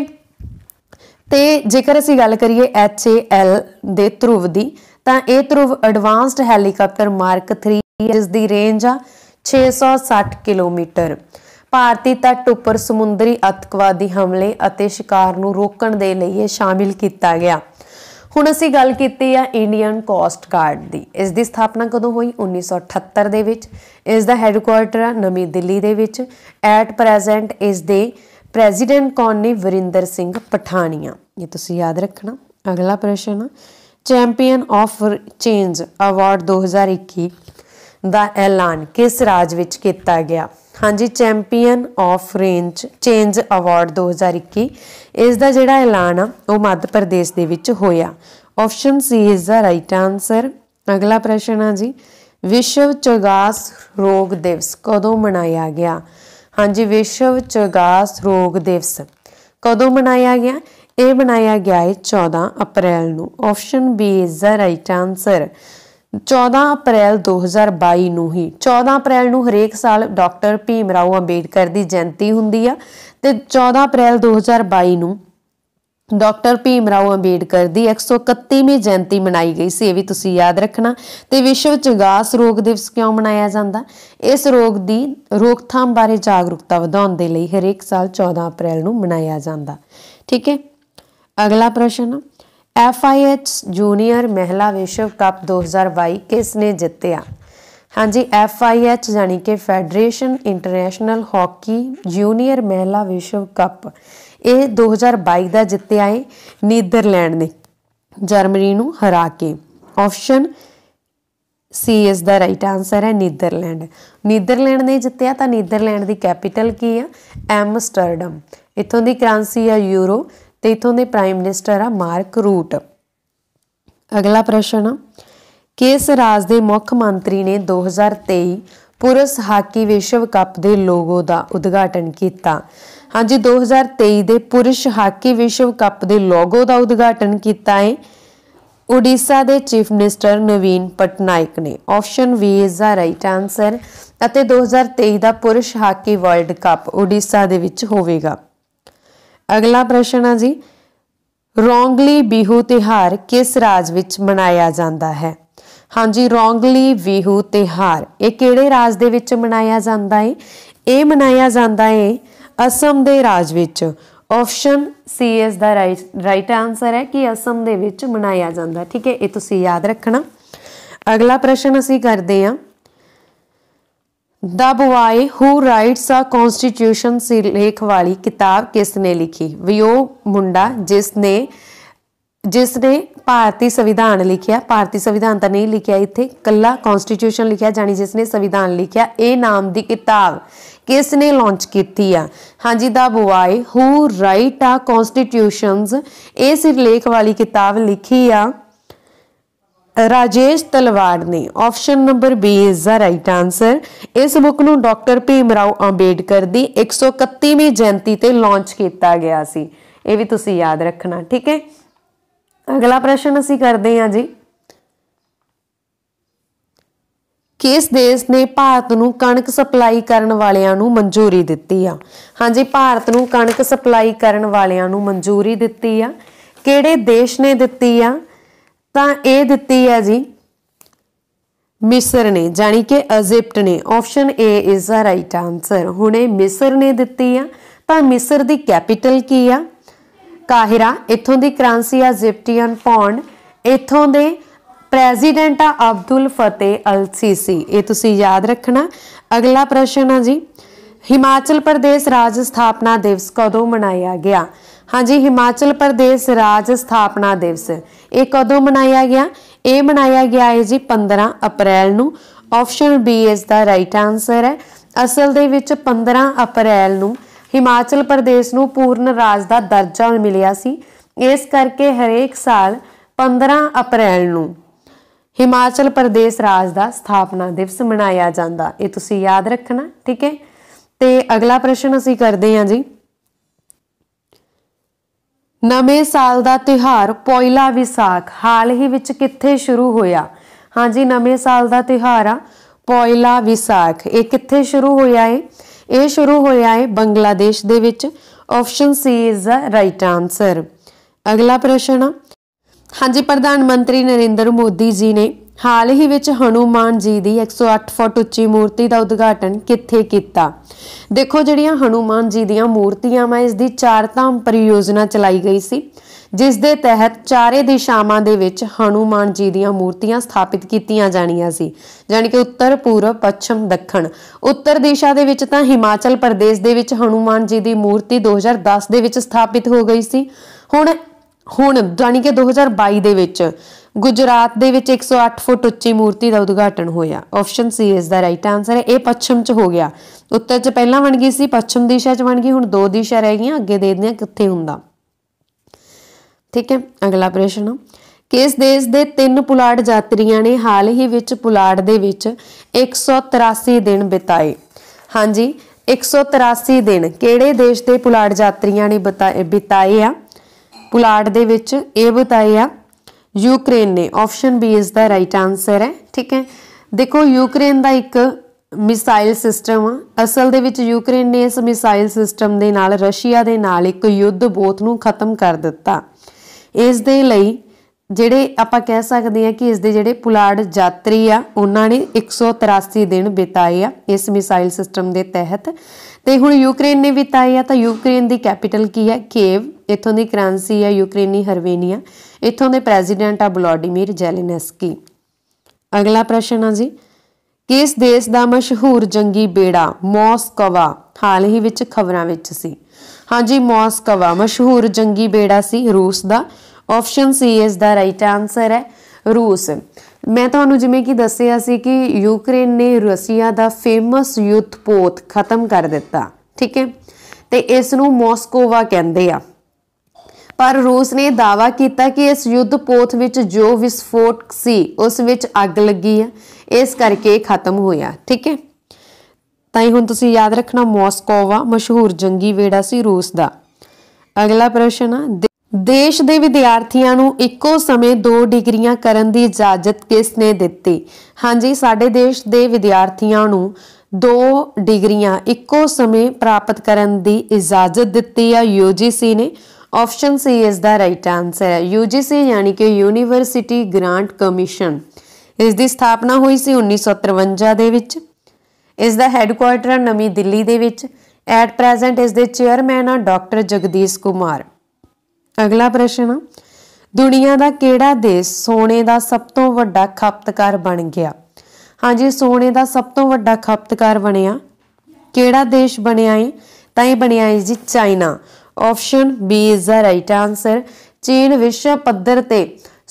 ਤੇ ਜੇਕਰ ਅਸੀਂ ਗੱਲ ਕਰੀਏ HAL ਦੇ ਧਰੂਵ ਦੀ ਤਾਂ ਇਹ ਧਰੂਵ ਐਡਵਾਂਸਡ ਹੈਲੀਕਾਪਟਰ ਮਾਰਕ 3 ਜਿਸ ਦੀ ਰੇਂਜ ਆ 660 ਕਿਲੋਮੀਟਰ ਭਾਰਤੀ ਤੱਟ ਉੱਪਰ ਸਮੁੰਦਰੀ ਅਤਕਵਾਦੀ ਹਮਲੇ ਅਤੇ ਸ਼ਿਕਾਰ ਨੂੰ ਰੋਕਣ ਦੇ ਲਈ ਇਹ ਸ਼ਾਮਿਲ ਕੀਤਾ ਗਿਆ ਹੁਣ ਅਸੀਂ ਗੱਲ ਕੀਤੀ ਆ ਇੰਡੀਅਨ ਕੋਸਟ ਗਾਰਡ ਦੀ ਇਸ ਦੀ ਸਥਾਪਨਾ ਕਦੋਂ ਹੋਈ 1978 ਦੇ ਵਿੱਚ ਇਸ ਦਾ ਹੈੱਡਕੁਆਰਟਰ ਆ ਨਵੀਂ ਦਿੱਲੀ ਦੇ ਵਿੱਚ ਐਟ ਪ੍ਰੈਜ਼ੈਂਟ ਇਸ ਦੇ ਪ੍ਰੈਜ਼ੀਡੈਂਟ ਕੌਣ ਨੇ ਵਰਿੰਦਰ ਸਿੰਘ ਪਠਾਨੀਆ ਇਹ ਤੁਸੀਂ ਯਾਦ ਰੱਖਣਾ ਅਗਲਾ ਪ੍ਰਸ਼ਨ ਚੈਂਪੀਅਨ ਆਫ ਚੇਂਜ ਅਵਾਰਡ 2021 ਦਾ ਐਲਾਨ ਕਿਸ ਰਾਜ ਵਿੱਚ ਕੀਤਾ ਗਿਆ ਹਾਂਜੀ champion of range change award 2021 ਇਸ ਦਾ ਜਿਹੜਾ ਐਲਾਨ ਆ ਉਹ ਮੱਧ ਪ੍ਰਦੇਸ਼ ਦੇ ਵਿੱਚ ਹੋਇਆ option C is the right answer ਅਗਲਾ ਪ੍ਰਸ਼ਨ ਆ ਜੀ ਵਿਸ਼ਵ ਚਗਾਸ ਰੋਗ ਦਿਵਸ ਕਦੋਂ ਮਨਾਇਆ ਗਿਆ ਹਾਂਜੀ ਵਿਸ਼ਵ ਚਰਗਾਸ ਰੋਗ ਦਿਵਸ ਕਦੋਂ ਮਨਾਇਆ ਗਿਆ ਇਹ ਮਨਾਇਆ ਗਿਆ ਹੈ 14 ਅਪ੍ਰੈਲ ਨੂੰ option B is the right answer 14 April 2022 ਨੂੰ ਹੀ 14 ਅਪ੍ਰੈਲ ਨੂੰ ਹਰੇਕ ਸਾਲ ਡਾਕਟਰ ਭੀਮ ਰਾਓ ਅੰਬੇਡਕਰ ਦੀ ਜਨਮ ਜਯੰਤੀ ਹੁੰਦੀ ਆ ਤੇ 14 ਅਪ੍ਰੈਲ 2022 ਨੂੰ ਡਾਕਟਰ ਭੀਮ ਰਾਓ ਅੰਬੇਡਕਰ ਦੀ 131ਵੀਂ ਜਯੰਤੀ ਮਨਾਈ ਗਈ ਸੀ ਇਹ ਵੀ ਤੁਸੀਂ ਯਾਦ ਰੱਖਣਾ ਤੇ ਵਿਸ਼ਵ ਚਗਾਸ ਰੋਗ ਦਿਵਸ ਕਿਉਂ ਮਨਾਇਆ ਜਾਂਦਾ ਇਸ ਰੋਗ ਦੀ ਰੋਕਥਾਮ ਬਾਰੇ ਜਾਗਰੂਕਤਾ ਵਧਾਉਣ ਦੇ ਲਈ ਹਰੇਕ ਸਾਲ 14 ਅਪ੍ਰੈਲ ਨੂੰ ਮਨਾਇਆ ਜਾਂਦਾ ਠੀਕ ਹੈ ਅਗਲਾ ਪ੍ਰਸ਼ਨ FIH ਜੂਨੀਅਰ ਮਹਿਲਾ ਵਿਸ਼ਵ ਕੱਪ 2022 ਕਿਸ ਨੇ ਜਿੱਤਿਆ ਹਾਂਜੀ FIH ਯਾਨੀ ਕਿ ਫੈਡਰੇਸ਼ਨ ਇੰਟਰਨੈਸ਼ਨਲ ਹਾਕੀ ਜੂਨੀਅਰ ਮਹਿਲਾ ਵਿਸ਼ਵ ਕੱਪ ਇਹ 2022 ਦਾ ਜਿੱਤਿਆ ਹੈ ਨੀਦਰਲੈਂਡ ਨੇ ਜਰਮਨੀ ਨੂੰ ਹਰਾ ਕੇ ਆਪਸ਼ਨ ਸੀ ਇਸ ਦਾ ਰਾਈਟ ਆਨਸਰ ਹੈ ਨੀਦਰਲੈਂਡ ਨੀਦਰਲੈਂਡ ਨੇ ਜਿੱਤਿਆ ਤਾਂ ਨੀਦਰਲੈਂਡ ਦੀ ਕੈਪੀਟਲ ਕੀ ਆ ਐਮਸਟਰਡਮ ਇਥੋਂ ਦੀ ਕਰੰਸੀ ਆ ਯੂਰੋ ਤੇ ਇਥੋਂ ਦੇ ਪ੍ਰਾਈਮ ਮਿਨਿਸਟਰ ਆ ਮਾਰਕ ਰੂਟ ਅਗਲਾ ਪ੍ਰਸ਼ਨ ਕਿਸ ਰਾਜ ਦੇ ਮੁੱਖ ਮੰਤਰੀ ਨੇ 2023 ਪੁਰਸ਼ ਹਾਕੀ ਵਿਸ਼ਵ ਕੱਪ ਦੇ ਲੋਗੋ ਦਾ ਉਦਘਾਟਨ ਕੀਤਾ ਹਾਂਜੀ 2023 ਦੇ ਪੁਰਸ਼ ਹਾਕੀ ਵਿਸ਼ਵ ਕੱਪ ਦੇ ਲੋਗੋ ਦਾ ਉਦਘਾਟਨ ਕੀਤਾ ਹੈ ਉਡੀਸਾ ਦੇ ਚੀਫ ਮਿਨਿਸਟਰ ਨਵੀਨ ਪਟਨਾਇਕ ਨੇ option we is the right answer ਅਤੇ 2023 ਦਾ ਪੁਰਸ਼ ਹਾਕੀ ਵਰਲਡ ਕੱਪ ਉਡੀਸਾ ਦੇ ਵਿੱਚ ਹੋਵੇਗਾ ਅਗਲਾ ਪ੍ਰਸ਼ਨ ਹੈ ਜੀ ਰੋਂਗਲੀ ਬਿਹੂ ਤਿਹਾਰ ਕਿਸ ਰਾਜ ਵਿੱਚ ਮਨਾਇਆ ਜਾਂਦਾ ਹੈ ਹਾਂਜੀ ਰੋਂਗਲੀ ਬਿਹੂ ਤਿਹਾਰ ਇਹ ਕਿਹੜੇ ਰਾਜ ਦੇ ਵਿੱਚ ਮਨਾਇਆ ਜਾਂਦਾ ਹੈ ਇਹ ਮਨਾਇਆ ਜਾਂਦਾ ਹੈ ਅਸਮ ਦੇ ਰਾਜ ਵਿੱਚ ਆਪਸ਼ਨ ਸੀ ਇਸ ਦਾ ਰਾਈਟ ਆਨਸਰ ਹੈ ਕਿ ਅਸਮ ਦੇ ਵਿੱਚ ਮਨਾਇਆ ਜਾਂਦਾ ਠੀਕ ਹੈ ਇਹ ਤੁਸੀਂ ਯਾਦ ਰੱਖਣਾ ਅਗਲਾ ਪ੍ਰਸ਼ਨ ਅਸੀਂ ਕਰਦੇ ਹਾਂ the boy who writes a constitution ਸੀ ਲੇਖ ਵਾਲੀ ਕਿਤਾਬ ਕਿਸ ਨੇ ਲਿਖੀ ਵਿਯੋਗ ਮੁੰਡਾ ਜਿਸ ਨੇ ਜਿਸ ਨੇ ਭਾਰਤੀ ਸੰਵਿਧਾਨ ਲਿਖਿਆ ਭਾਰਤੀ ਸੰਵਿਧਾਨ ਤਾਂ ਨਹੀਂ ਲਿਖਿਆ ਇੱਥੇ ਕੱਲਾ ਕਨਸਟੀਟਿਊਸ਼ਨ ਲਿਖਿਆ ਜਾਨੀ ਜਿਸ ਨੇ ਸੰਵਿਧਾਨ ਲਿਖਿਆ ਇਹ ਨਾਮ ਦੀ ਕਿਤਾਬ ਕਿਸ ਨੇ ਲਾਂਚ ਕੀਤੀ ਆ ਹਾਂਜੀ ਦਾ ਬੁਆਏ ਹੂ ਰਾਈਟ ਆ ਕਨਸਟੀਟਿਊਸ਼ਨਸ ਇਹ ਸਿਰਲੇਖ ਵਾਲੀ ਕਿਤਾਬ ਲਿਖੀ ਆ ਰਾਜੇਸ਼ ਤਲਵਾਰ ਨੇ option number B is the right answer ਇਸ ਬੁੱਕ ਨੂੰ ਡਾਕਟਰ ਭੀਮ ਰਾਓ ਅੰਬੇਡਕਰ ਦੀ 131ਵੀਂ ਜਯੰਤੀ ਤੇ ਲਾਂਚ ਕੀਤਾ ਗਿਆ ਸੀ ਇਹ ਵੀ ਤੁਸੀਂ ਯਾਦ ਰੱਖਣਾ ਠੀਕ ਹੈ ਅਗਲਾ ਪ੍ਰਸ਼ਨ ਅਸੀਂ ਕਰਦੇ ਹਾਂ ਜੀ ਕਿਸ ਦੇਸ਼ ਨੇ ਭਾਰਤ ਨੂੰ ਕਣਕ ਸਪਲਾਈ ਕਰਨ ਵਾਲਿਆਂ ਨੂੰ ਮਨਜ਼ੂਰੀ ਦਿੱਤੀ ਆ ਹਾਂਜੀ ਭਾਰਤ ਨੂੰ ਕਣਕ ਸਪਲਾਈ ਕਰਨ ਵਾਲਿਆਂ ਨੂੰ ਮਨਜ਼ੂਰੀ ਦਿੱਤੀ ਆ ਕਿਹੜੇ ਦੇਸ਼ ਨੇ ਦਿੱਤੀ ਆ ਤਾਂ ਇਹ ਦਿੱਤੀ ਆ ਜੀ ਮਿਸਰ ਨੇ ਜਾਨੀ ਕਿ ਅਜੀਪਟ ਨੇ option A is the right answer ਹੁਣੇ ਮਿਸਰ ਨੇ ਦਿੱਤੀ ਆ ਤਾਂ ਮਿਸਰ ਦੀ ਕੈਪੀਟਲ ਕੀ ਆ ਕਾਹਿਰਾ ਇੱਥੋਂ ਦੀ ਕਰੰਸੀ ਆ ਇਜਿਪਟੀਅਨ ਪੌਂਡ ਇੱਥੋਂ ਦੇ ਪ੍ਰੈਜ਼ੀਡੈਂਟ ਆ ਅਬਦੁਲ ਫਤਿਹ ਅਲ ਸੀਸੀ ਇਹ ਤੁਸੀਂ ਯਾਦ ਰੱਖਣਾ ਅਗਲਾ ਪ੍ਰਸ਼ਨ ਆ ਜੀ ਹਿਮਾਚਲ ਪ੍ਰਦੇਸ਼ ਰਾਜ ਸਥਾਪਨਾ ਦਿਵਸ ਕਦੋਂ ਮਨਾਇਆ ਗਿਆ ਹਾਂਜੀ ਹਿਮਾਚਲ ਪ੍ਰਦੇਸ਼ ਰਾਜ ਸਥਾਪਨਾ ਦਿਵਸ ਇਹ ਕਦੋਂ ਮਨਾਇਆ ਗਿਆ ਇਹ ਮਨਾਇਆ ਗਿਆ ਹੈ ਜੀ 15 ਅਪ੍ਰੈਲ ਨੂੰ ਆਪਸ਼ਨ ਬੀ ਇਸ ਦਾ ਰਾਈਟ ਆਨਸਰ ਹੈ ਅਸਲ ਦੇ ਵਿੱਚ 15 ਅਪ੍ਰੈਲ ਨੂੰ ਹਿਮਾਚਲ ਪ੍ਰਦੇਸ਼ ਨੂੰ ਪੂਰਨ ਰਾਜ ਦਾ ਦਰਜਾ ਮਿਲਿਆ ਸੀ ਇਸ ਕਰਕੇ ਹਰੇਕ ਸਾਲ 15 ਅਪ੍ਰੈਲ ਨੂੰ ਹਿਮਾਚਲ ਪ੍ਰਦੇਸ਼ ਰਾਜ ਦਾ ਸਥਾਪਨਾ ਦਿਵਸ ਮਨਾਇਆ ਜਾਂਦਾ ਇਹ ਤੁਸੀਂ ਯਾਦ ਰੱਖਣਾ ਠੀਕ ਹੈ ਤੇ ਅਗਲਾ ਪ੍ਰਸ਼ਨ ਅਸੀਂ ਕਰਦੇ ਹਾਂ ਜੀ ਨਵੇਂ ਸਾਲ ਦਾ ਤਿਹਾਰ ਪੋਇਲਾ ਵਿਸਾਖ ਹਾਲ ਹੀ ਵਿੱਚ ਕਿੱਥੇ ਸ਼ੁਰੂ ਹੋਇਆ ਹਾਂਜੀ ਨਵੇਂ ਸਾਲ ਦਾ ਤਿਹਾਰ ਆ ਪੋਇਲਾ ਵਿਸਾਖ ਇਹ ਕਿੱਥੇ ਸ਼ੁਰੂ ਹੋਇਆ ਹੈ ਇਹ ਸ਼ੁਰੂ ਹੋਇਆ ਹੈ ਬੰਗਲਾਦੇਸ਼ ਦੇ ਵਿੱਚ option C is the right answer ਅਗਲਾ ਪ੍ਰਸ਼ਨ ਆ ਹਾਂਜੀ ਪ੍ਰਧਾਨ ਮੰਤਰੀ ਨਰਿੰਦਰ ਮੋਦੀ ਜੀ ਨੇ ਹਾਲ ਹੀ ਵਿੱਚ ਹਨੂਮਾਨ ਜੀ ਦੀ 108 ਫੁੱਟ ਉੱਚੀ ਮੂਰਤੀ ਦਾ ਉਦਘਾਟਨ ਕਿੱਥੇ ਕੀਤਾ ਦੇਖੋ ਜਿਹੜੀਆਂ ਹਨੂਮਾਨ ਜੀ ਦੀਆਂ ਮੂਰਤੀਆਂ ਮੈਂ ਇਸ ਦੀ ਚਾਰ ਧਾਮ ਪਰਿਯੋਜਨਾ ਚਲਾਈ ਗਈ ਸੀ ਜਿਸ ਦੇ ਤਹਿਤ ਚਾਰੇ ਦਿਸ਼ਾਵਾਂ ਦੇ ਵਿੱਚ ਹਨੂਮਾਨ ਜੀ ਦੀਆਂ ਮੂਰਤੀਆਂ ਸਥਾਪਿਤ ਕੀਤੀਆਂ ਜਾਣੀਆਂ ਸੀ ਜਾਨੀ ਕਿ ਉੱਤਰ ਪੂਰਬ ਪੱਛਮ ਦੱਖਣ ਉੱਤਰ ਦਿਸ਼ਾ ਦੇ ਵਿੱਚ ਤਾਂ ਹਿਮਾਚਲ ਪ੍ਰਦੇਸ਼ ਦੇ ਵਿੱਚ ਹਨੂਮਾਨ ਜੀ ਦੀ ਮੂਰਤੀ 2010 ਦੇ ਵਿੱਚ ਸਥਾਪਿਤ ਹੋ ਗਈ ਸੀ ਹੁਣ ਹੁਣ ਜਾਨੀ ਕਿ 2022 ਦੇ ਵਿੱਚ ਗੁਜਰਾਤ ਦੇ ਵਿੱਚ 108 ਫੁੱਟ ਉੱਚੀ ਮੂਰਤੀ ਦਾ ਉਦਘਾਟਨ ਹੋਇਆ ਆਪਸ਼ਨ ਸੀ ਇਸ ਦਾ ਰਾਈਟ ਆਨਸਰ ਹੈ ਇਹ ਪੱਛਮ ਚ ਹੋ ਗਿਆ ਉੱਤਰ ਚ ਪਹਿਲਾਂ ਬਣ ਗਈ ਸੀ ਪੱਛਮ ਦਿਸ਼ਾ ਚ ਬਣ ਗਈ ਹੁਣ ਦੋ ਦਿਸ਼ਾ ਰਹਿ ਗਈਆਂ ਅੱਗੇ ਦੇ ਦਿੰਦੇ ਆ ਕਿੱਥੇ ਹੁੰਦਾ ਠੀਕ ਹੈ ਅਗਲਾ ਪ੍ਰਸ਼ਨ ਕਿਸ ਦੇਸ਼ ਦੇ ਤਿੰਨ ਪੁਲਾੜ ਯਾਤਰੀਆਂ ਨੇ ਹਾਲ ਹੀ ਵਿੱਚ ਪੁਲਾੜ ਦੇ ਵਿੱਚ 183 ਦਿਨ ਬਿਤਾਏ ਹਾਂਜੀ 183 ਦਿਨ ਕਿਹੜੇ ਦੇਸ਼ ਦੇ ਪੁਲਾੜ ਯਾਤਰੀਆਂ ਨੇ ਬਿਤਾਏ ਆ ਪੁਲਾੜ ਦੇ ਵਿੱਚ ਇਹ ਬਤਾਇਆ ਯੂਕਰੇਨ ਨੇ ਆਪਸ਼ਨ ਬੀ ਇਸ ਦਾ ਰਾਈਟ ਆਨਸਰ ਹੈ ਠੀਕ ਹੈ ਦੇਖੋ ਯੂਕਰੇਨ ਦਾ ਇੱਕ ਮਿਸਾਈਲ ਸਿਸਟਮ ਅਸਲ ਦੇ ਵਿੱਚ ਯੂਕਰੇਨ ਨੇ ਇਸ ਮਿਸਾਈਲ ਸਿਸਟਮ ਦੇ ਨਾਲ ਰਸ਼ੀਆ ਦੇ ਨਾਲ ਇੱਕ ਯੁੱਧ ਬੋਤ ਨੂੰ ਖਤਮ ਕਰ ਦਿੱਤਾ ਇਸ ਦੇ ਲਈ ਜਿਹੜੇ ਆਪਾਂ ਕਹਿ ਸਕਦੇ ਹਾਂ ਕਿ ਇਸ ਦੇ ਜਿਹੜੇ ਪੁਲਾੜ ਯਾਤਰੀ ਆ ਉਹਨਾਂ ਨੇ 183 ਦਿਨ ਬਿਤਾਏ ਆ ਇਸ ਮਿਸਾਈਲ ਸਿਸਟਮ ਦੇ ਤਹਿਤ ਤੇ ਹੁਣ ਯੂਕਰੇਨ ਨੇ ਵੀ ਆ ਤਾਂ ਯੂਕਰੇਨ ਦੀ ਕੈਪੀਟਲ ਕੀ ਹੈ ਕੇਵ ਇਥੋਂ ਦੀ ਕਰੰਸੀ ਹੈ ਯੂਕਰੇਨੀ ਹਰਵੇਨੀਆ ਇਥੋਂ ਦੇ ਪ੍ਰੈਜ਼ੀਡੈਂਟ ਆ ਬਲੋਡੀਮੀਰ ਜੈਲਿਨਸਕੀ ਅਗਲਾ ਪ੍ਰਸ਼ਨ ਆ ਜੀ ਕਿਸ ਦੇਸ਼ ਦਾ ਮਸ਼ਹੂਰ ਜੰਗੀ ਬੇੜਾ ਮਾਸਕਵਾ ਹਾਲ ਹੀ ਵਿੱਚ ਖਬਰਾਂ ਵਿੱਚ ਸੀ ਹਾਂਜੀ ਮਾਸਕਵਾ ਮਸ਼ਹੂਰ ਜੰਗੀ ਬੇੜਾ ਸੀ ਰੂਸ ਦਾ ਆਪਸ਼ਨ ਸੀ ਇਸ ਦਾ ਰਾਈਟ ਆਨਸਰ ਹੈ ਰੂਸ ਮੈਂ ਤੁਹਾਨੂੰ ਜਿਵੇਂ ਕਿ ਦੱਸਿਆ ਸੀ ਕਿ ਯੂਕਰੇਨ ਨੇ ਰਸ਼ੀਆ ਦਾ ਫੇਮਸ ਯੁੱਧ ਪੋਤ ਖਤਮ ਕਰ ਦਿੱਤਾ ਠੀਕ ਹੈ ਤੇ ਇਸ ਨੂੰ ਮਾਸਕੋਵਾ ਕਹਿੰਦੇ ਆ ਪਰ ਰੂਸ ਨੇ ਦਾਵਾ ਕੀਤਾ ਕਿ ਇਸ ਯੁੱਧ ਪੋਤ ਵਿੱਚ ਜੋ ਵਿਸਫੋਟ ਸੀ ਉਸ ਵਿੱਚ ਅੱਗ ਲੱਗੀ ਹੈ ਇਸ ਕਰਕੇ ਖਤਮ ਹੋਇਆ ਠੀਕ ਹੈ ਤਾਂ ਹੀ ਹੁਣ ਤੁਸੀਂ ਯਾਦ ਰੱਖਣਾ ਮਾਸਕੋਵਾ ਮਸ਼ਹੂਰ ਜੰਗੀ ਵੇੜਾ ਸੀ ਰੂਸ ਦਾ ਅਗਲਾ ਪ੍ਰਸ਼ਨ ਆ ਦੇਸ਼ ਦੇ ਵਿਦਿਆਰਥੀਆਂ ਨੂੰ ਇੱਕੋ ਸਮੇਂ ਦੋ ਡਿਗਰੀਆਂ ਕਰਨ ਦੀ ਇਜਾਜ਼ਤ ਕਿਸ ਨੇ ਦਿੱਤੀ ਹਾਂਜੀ ਸਾਡੇ ਦੇਸ਼ ਦੇ ਵਿਦਿਆਰਥੀਆਂ ਨੂੰ ਦੋ ਡਿਗਰੀਆਂ ਇੱਕੋ ਸਮੇਂ ਪ੍ਰਾਪਤ ਕਰਨ ਦੀ ਇਜਾਜ਼ਤ ਦਿੱਤੀ ਆ UGC ਨੇ ਆਪਸ਼ਨ ਸੀ ਇਸ ਦਾ ਰਾਈਟ ਆਨਸਰ ਹੈ UGC ਯਾਨੀ ਕਿ ਯੂਨੀਵਰਸਿਟੀ ਗ੍ਰਾਂਟ ਕਮਿਸ਼ਨ ਇਸ ਦੀ ਸਥਾਪਨਾ ਹੋਈ ਸੀ 1953 ਦੇ ਵਿੱਚ ਇਸ ਦਾ ਹੈੱਡਕੁਆਰਟਰ ਨਵੀਂ ਦਿੱਲੀ ਦੇ ਵਿੱਚ ਐਟ ਪ੍ਰੈਜ਼ੈਂਟ ਇਸ ਦੇ ਚੇਅਰਮੈਨ ਆ ਡਾਕਟਰ ਜਗਦੀਸ਼ ਕੁਮਾਰ ਅਗਲਾ ਪ੍ਰਸ਼ਨ ਦੁਨੀਆ ਦਾ ਕਿਹੜਾ ਦੇਸ਼ ਸੋਨੇ ਦਾ ਸਭ ਤੋਂ ਵੱਡਾ ਖਪਤਕਾਰ ਬਣ ਗਿਆ ਹਾਂਜੀ ਸੋਨੇ ਦਾ ਸਭ ਤੋਂ ਵੱਡਾ ਖਪਤਕਾਰ ਬਣਿਆ ਕਿਹੜਾ ਦੇਸ਼ ਬਣਿਆ ਹੈ ਤਾਂ ਇਹ ਬਣਿਆ ਹੈ ਜੀ China option B is the right answer ਚੀਨ ਵਿਸ਼ਵ ਪੱਧਰ ਤੇ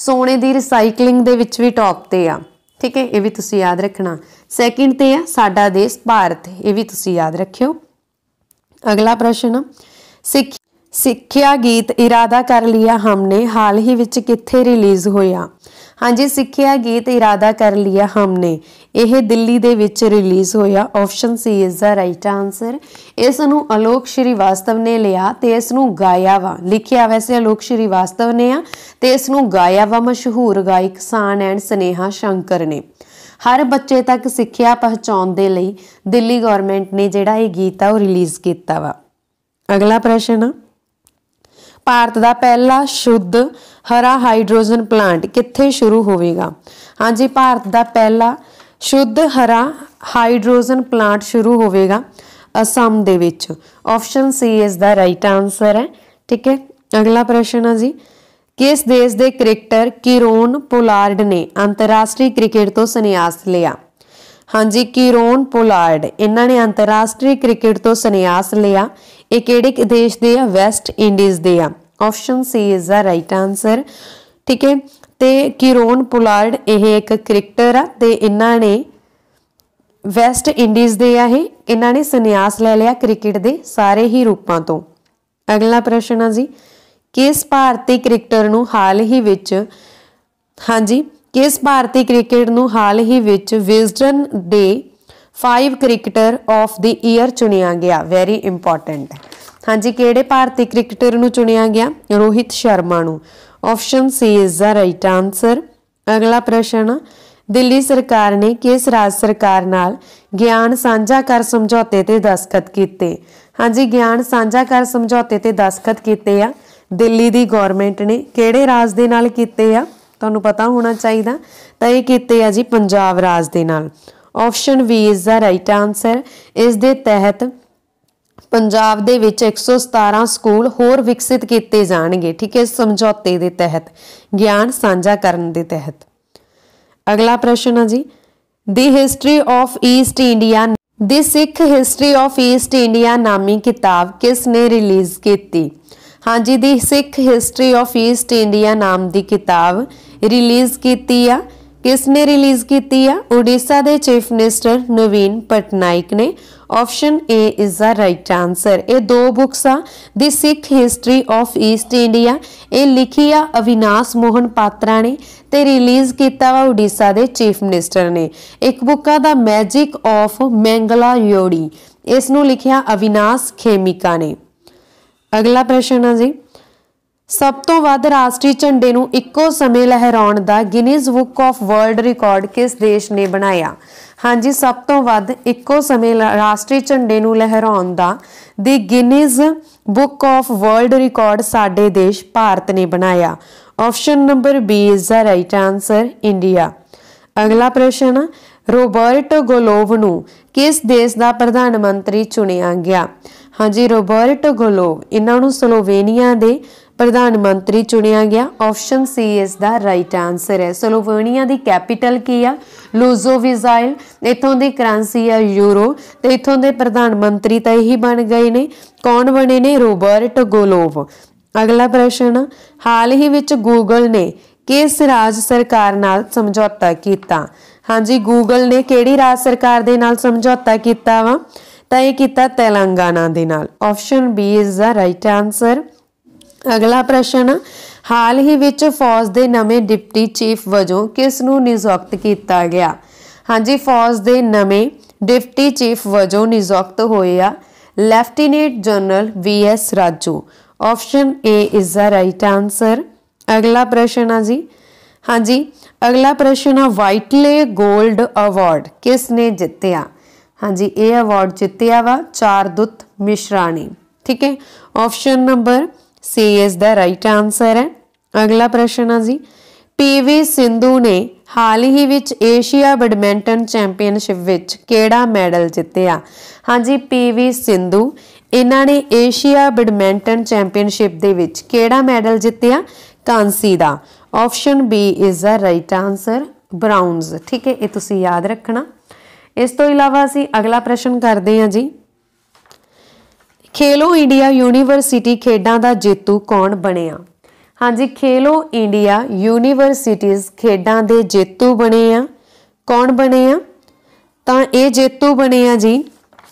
ਸੋਨੇ ਦੀ ਰੀਸਾਈਕਲਿੰਗ ਦੇ ਵਿੱਚ ਵੀ ਟੌਪ ਤੇ ਆ ਠੀਕ ਹੈ ਇਹ ਵੀ ਤੁਸੀਂ ਯਾਦ ਰੱਖਣਾ ਸੈਕਿੰਡ ਤੇ ਆ ਸਾਡਾ ਦੇਸ਼ ਭਾਰਤ ਇਹ ਵੀ ਤੁਸੀਂ ਯਾਦ ਰੱਖਿਓ ਅਗਲਾ ਪ੍ਰਸ਼ਨ ਸਿੱਖ ਸਿੱਖਿਆ ਗੀਤ ਇਰਾਦਾ ਕਰ ਲਿਆ ਹਮਨੇ ਹਾਲ ਹੀ ਵਿੱਚ ਕਿੱਥੇ ਰਿਲੀਜ਼ ਹੋਇਆ ਹਾਂਜੀ ਸਿੱਖਿਆ ਗੀਤ ਇਰਾਦਾ ਕਰ ਲਿਆ ਹਮਨੇ ਇਹ ਦਿੱਲੀ ਦੇ ਵਿੱਚ ਰਿਲੀਜ਼ ਹੋਇਆ option C is the right answer ਇਸ ਨੂੰ ਅਲੋਕ ਸ਼੍ਰੀਵਾਸਤਵ ਨੇ ਲਿਆ ਤੇ ਇਸ ਨੂੰ ਗਾਇਆ ਵਾ ਲਿਖਿਆ ਵੈਸੇ ਅਲੋਕ ਸ਼੍ਰੀਵਾਸਤਵ ਨੇ ਆ ਤੇ ਇਸ ਨੂੰ ਗਾਇਆ ਵਾ ਮਸ਼ਹੂਰ ਗਾਇਕ ਸਾਨ ਐਂਡ ਸਨੇਹਾ ਸ਼ੰਕਰ ਨੇ ਹਰ ਬੱਚੇ ਤੱਕ ਸਿੱਖਿਆ ਪਹੁੰਚਾਉਣ ਦੇ ਲਈ ਦਿੱਲੀ ਗਵਰਨਮੈਂਟ ਨੇ ਜਿਹੜਾ ਇਹ ਗੀਤ ਆ ਉਹ ਰਿਲੀਜ਼ ਕੀਤਾ ਵਾ ਅਗਲਾ ਪ੍ਰਸ਼ਨ ਆ ਭਾਰਤ ਦਾ ਪਹਿਲਾ ਸ਼ੁੱਧ ਹਰਾ ਹਾਈਡਰੋਜਨ ਪਲਾਂਟ ਕਿੱਥੇ ਸ਼ੁਰੂ ਹੋਵੇਗਾ ਹਾਂਜੀ ਭਾਰਤ ਦਾ ਪਹਿਲਾ ਸ਼ੁੱਧ ਹਰਾ ਹਾਈਡਰੋਜਨ ਪਲਾਂਟ ਸ਼ੁਰੂ ਹੋਵੇਗਾ ਅਸਮ ਦੇ ਵਿੱਚ ਆਪਸ਼ਨ ਸੀ ਇਸ ਦਾ ਰਾਈਟ ਆਨਸਰ ਹੈ ਠੀਕ ਹੈ ਅਗਲਾ ਪ੍ਰਸ਼ਨ ਹੈ ਜੀ ਕਿਸ ਦੇਸ਼ ਦੇ ਕ੍ਰਿਕਟਰ ਕਿਰੋਨ ਪੋਲਾਰਡ ਨੇ ਅੰਤਰਰਾਸ਼ਟਰੀ ਕ੍ਰਿਕਟ ਤੋਂ ਸੰਨਿਆਸ ਲਿਆ ਹਾਂਜੀ ਕਿਰੋਨ ਪੋਲਾਰਡ ਇਹਨਾਂ ਨੇ ਅੰਤਰਰਾਸ਼ਟਰੀ ਕ੍ਰਿਕਟ ਤੋਂ ਸੰਨਿਆਸ ਲਿਆ ਇਹ ਕਿਹੜੇ ਦੇਸ਼ ਦੇ ਆ ਵੈਸਟ ਇੰਡੀਜ਼ ਦੇ ਆ option C is the right answer ਠੀਕ ਹੈ ਤੇ ਕਿਰੋਨ ਪੁਲਾਰਡ ਇਹ ਇੱਕ ਕ੍ਰਿਕਟਰ ਆ ਤੇ ਇਹਨਾਂ ਨੇ ਵੈਸਟ ਇੰਡੀਜ਼ ਦੇ ਆ ਇਹ ਇਹਨਾਂ ਨੇ ਸੰਨਿਆਸ ਲੈ ਲਿਆ ਕ੍ਰਿਕਟ ਦੇ ਸਾਰੇ ਹੀ ਰੂਪਾਂ ਤੋਂ ਅਗਲਾ ਪ੍ਰਸ਼ਨ ਆ ਜੀ ਕਿਸ ਭਾਰਤੀ ਕ੍ਰਿਕਟਰ ਨੂੰ ਹਾਲ ਹੀ ਵਿੱਚ ਹਾਂਜੀ ਕਿਸ ਭਾਰਤੀ ਕ੍ਰਿਕਟ ਨੂੰ ਹਾਲ ਹੀ ਵਿੱਚ ਵਿਜ਼ਡਨ ਡੇ 5 ਕ੍ਰਿਕਟਰ ਆਫ ਦੀ ਈਅਰ ਚੁਣਿਆ ਗਿਆ ਵੈਰੀ ਇੰਪੋਰਟੈਂਟ ਹਾਂਜੀ ਕਿਹੜੇ ਭਾਰਤੀ ਕ੍ਰਿਕਟਰ ਨੂੰ ਚੁਣਿਆ ਗਿਆ ਰੋਹਿਤ ਸ਼ਰਮਾ ਨੂੰ option C is the right answer ਅਗਲਾ ਪ੍ਰਸ਼ਨ ਦਿੱਲੀ ਸਰਕਾਰ ਨੇ ਕਿਸ ਰਾਜ ਸਰਕਾਰ ਨਾਲ ਗਿਆਨ ਸਾਂਝਾ ਕਰ ਸਮਝੌਤੇ ਤੇ ਦਸਤਖਤ ਕੀਤੇ ਹਾਂਜੀ ਗਿਆਨ ਸਾਂਝਾ ਕਰ ਸਮਝੌਤੇ ਤੇ ਦਸਤਖਤ ਕੀਤੇ ਆ ਦਿੱਲੀ ਦੀ ਗਵਰਨਮੈਂਟ ਨੇ ਕਿਹੜੇ ਰਾਜ ਦੇ ਨਾਲ ਕੀਤੇ ਆ ਤੁਹਾਨੂੰ ਪਤਾ ਹੋਣਾ ਚਾਹੀਦਾ ਤਾਂ ਇਹ ਕੀਤੇ ਆ ਜੀ ਪੰਜਾਬ ਰਾਜ ਦੇ ਨਾਲ option we is the right answer ਇਸ ਦੇ ਤਹਿਤ ਪੰਜਾਬ ਦੇ ਵਿੱਚ 117 ਸਕੂਲ ਹੋਰ ਵਿਕਸਿਤ ਕੀਤੇ ਜਾਣਗੇ ਠੀਕ ਹੈ ਸਮਝੌਤੇ ਦੇ ਤਹਿਤ ਗਿਆਨ ਸਾਂਝਾ ਕਰਨ ਦੇ ਤਹਿਤ ਅਗਲਾ ਪ੍ਰਸ਼ਨ ਹੈ ਜੀ the history of East India the Sikh history of East India ਨਾਮੀ ਕਿਤਾਬ ਕਿਸ ਨੇ ਰਿਲੀਜ਼ ਕੀਤੀ ਹਾਂਜੀ the Sikh history of East India ਨਾਮ ਦੀ ਕਿਤਾਬ ਰਿਲੀਜ਼ ਕੀਤੀ ਆ ਕਿਸ ਨੇ ਰਿਲੀਜ਼ ਕੀਤੀ ਆ ਓਡੀਸ਼ਾ ਦੇ ਚੀਫ ਮਿਨਿਸਟਰ ਨਵੀਨ ਪਟਨਾਇਕ ਨੇ option A is the right answer ਇਹ ਦੋ ਬੁੱਕਸ ਆ the Sikh history of East India ਇਹ ਲਿਖੀ ਆ ਅਵਿਨਾਸ਼ ਮੋਹਨ ਪਾਤਰਾ ਨੇ ਤੇ ਰਿਲੀਜ਼ ਕੀਤਾ ਵਾ ਓਡੀਸ਼ਾ ਦੇ ਚੀਫ ਮਿਨਿਸਟਰ ਨੇ ਇੱਕ ਬੁੱਕ ਆ ਦਾ ਮੈਜਿਕ ਆਫ ਮੈਂਗਲਾ ਯੋੜੀ ਇਸ ਨੂੰ ਲਿਖਿਆ ਅਵਿਨਾਸ਼ ਖੇਮਿਕਾ ਨੇ ਅਗਲਾ ਪ੍ਰਸ਼ਨ ਆ ਜੀ ਸਭ ਤੋਂ ਵੱਧ ਰਾਸ਼ਟਰੀ ਝੰਡੇ ਨੂੰ ਇੱਕੋ ਸਮੇਂ ਲਹਿਰਾਉਣ ਦਾ Guinness book of world record ਕਿਸ ਦੇਸ਼ ਨੇ ਬਣਾਇਆ ਹਾਂਜੀ ਸਭ ਤੋਂ ਵੱਧ ਇੱਕੋ ਸਮੇਂ ਰਾਸ਼ਟਰੀ ਝੰਡੇ ਨੂੰ ਲਹਿਰਾਉਣ ਦਾ the Guinness book of world record ਸਾਡੇ ਦੇਸ਼ ਭਾਰਤ ਨੇ ਬਣਾਇਆ option number B is the right answer India ਅਗਲਾ ਪ੍ਰਸ਼ਨ ਰੋਬਰਟ ਗੋਲੋਵ ਨੂੰ ਕਿਸ ਦੇਸ਼ ਦਾ ਪ੍ਰਧਾਨ ਮੰਤਰੀ ਚੁਣਿਆ ਗਿਆ ਹਾਂਜੀ ਰੋਬਰਟ ਗੋਲੋਵ ਇਹਨਾਂ ਨੂੰ ਸਲੋਵੇਨੀਆ ਦੇ ਪ੍ਰਧਾਨ ਮੰਤਰੀ ਚੁਣਿਆ ਗਿਆ ਆਪਸ਼ਨ ਸੀ ਇਸ ਦਾ ਰਾਈਟ ਆਨਸਰ ਹੈ ਸਲੋਵੇਨੀਆ ਦੀ ਕੈਪੀਟਲ ਕੀ ਆ ਲੂਜ਼ੋਵਿਜ਼ਾਈਲ ਇਥੋਂ ਦੀ ਕਰੰਸੀ ਆ ਯੂਰੋ ਤੇ ਇਥੋਂ ਦੇ ਪ੍ਰਧਾਨ ਮੰਤਰੀ ਤਾਂ ਇਹੀ ਬਣ ਗਏ ਨੇ ਕੌਣ ਬਣੇ ਨੇ ਰੋਬਰਟ ਗੋਲੋਵ ਅਗਲਾ ਪ੍ਰਸ਼ਨ ਹਾਲ ਹੀ ਵਿੱਚ ਗੂਗਲ ਨੇ ਕਿਸ ਰਾਜ ਸਰਕਾਰ ਨਾਲ ਸਮਝੌਤਾ ਕੀਤਾ ਹਾਂਜੀ ਗੂਗਲ ਨੇ ਕਿਹੜੀ ਰਾਜ ਸਰਕਾਰ ਦੇ ਨਾਲ ਸਮਝੌਤਾ ਕੀਤਾ ਵਾ ਤਾਂ ਇਹ ਕੀਤਾ ਤੇਲੰਗਾਨਾ ਦੇ ਨਾਲ option B is the right answer ਅਗਲਾ ਪ੍ਰਸ਼ਨ ਹਾਲ ਹੀ ਵਿੱਚ ਫੌਜ ਦੇ ਨਵੇਂ ਡਿਪਟੀ ਚੀਫ ਵਜੋਂ ਕਿਸ ਨੂੰ ਨਿਯੁਕਤ ਕੀਤਾ ਗਿਆ ਹਾਂਜੀ ਫੌਜ ਦੇ ਨਵੇਂ ਡਿਪਟੀ ਚੀਫ ਵਜੋਂ ਨਿਯੁਕਤ ਹੋਏ ਆ lieutenant general V S Raju option A is the right answer ਅਗਲਾ ਪ੍ਰਸ਼ਨ ਆ ਜੀ ਹਾਂਜੀ ਅਗਲਾ ਪ੍ਰਸ਼ਨ ਆ ਵਾਈਟਲੇ 골ਡ ਅਵਾਰਡ ਕਿਸ ਨੇ ਜਿੱਤਿਆ ਹਾਂਜੀ ਇਹ ਅਵਾਰਡ ਜਿੱਤਿਆ ਵਾ ਚਾਰਦੁੱਤ ਮਿਸ਼ਰਾਣੀ ਠੀਕ ਹੈ ਆਪਸ਼ਨ ਨੰਬਰ ਸੀ ਇਸ ਦਾ ਰਾਈਟ ਆਨਸਰ ਹੈ ਅਗਲਾ ਪ੍ਰਸ਼ਨ ਆ ਜੀ ਪੀਵੀ ਸਿੰਧੂ ਨੇ ਹਾਲ ਹੀ ਵਿੱਚ ਏਸ਼ੀਆ ਬੈਡਮਿੰਟਨ ਚੈਂਪੀਅਨਸ਼ਿਪ ਵਿੱਚ ਕਿਹੜਾ ਮੈਡਲ ਜਿੱਤਿਆ ਹਾਂਜੀ ਪੀਵੀ ਸਿੰਧੂ ਇਹਨਾਂ ਨੇ ਏਸ਼ੀਆ ਬੈਡਮਿੰਟਨ ਚੈਂਪੀਅਨਸ਼ਿਪ ਦੇ ਵਿੱਚ ਕਿਹੜਾ ਮੈਡਲ ਜਿੱਤਿਆ ਕਾਂਸੀ ਦਾ option B is the right answer bronze ਠੀਕ ਹੈ ਇਹ ਤੁਸੀਂ ਯਾਦ ਰੱਖਣਾ ਇਸ ਤੋਂ ਇਲਾਵਾ ਅਸੀਂ ਅਗਲਾ ਪ੍ਰਸ਼ਨ ਕਰਦੇ ਹਾਂ ਜੀ ਖੇਲੋ ਇੰਡੀਆ ਯੂਨੀਵਰਸਿਟੀ ਖੇਡਾਂ ਦਾ ਜੇਤੂ ਕੌਣ ਬਣਿਆ ਹਾਂਜੀ ਖੇਲੋ ਇੰਡੀਆ ਯੂਨੀਵਰਸਿਟੀਜ਼ ਖੇਡਾਂ ਦੇ ਜੇਤੂ ਬਣੇ ਆ ਕੌਣ ਬਣੇ ਆ ਤਾਂ ਇਹ ਜੇਤੂ ਬਣੇ ਆ ਜੀ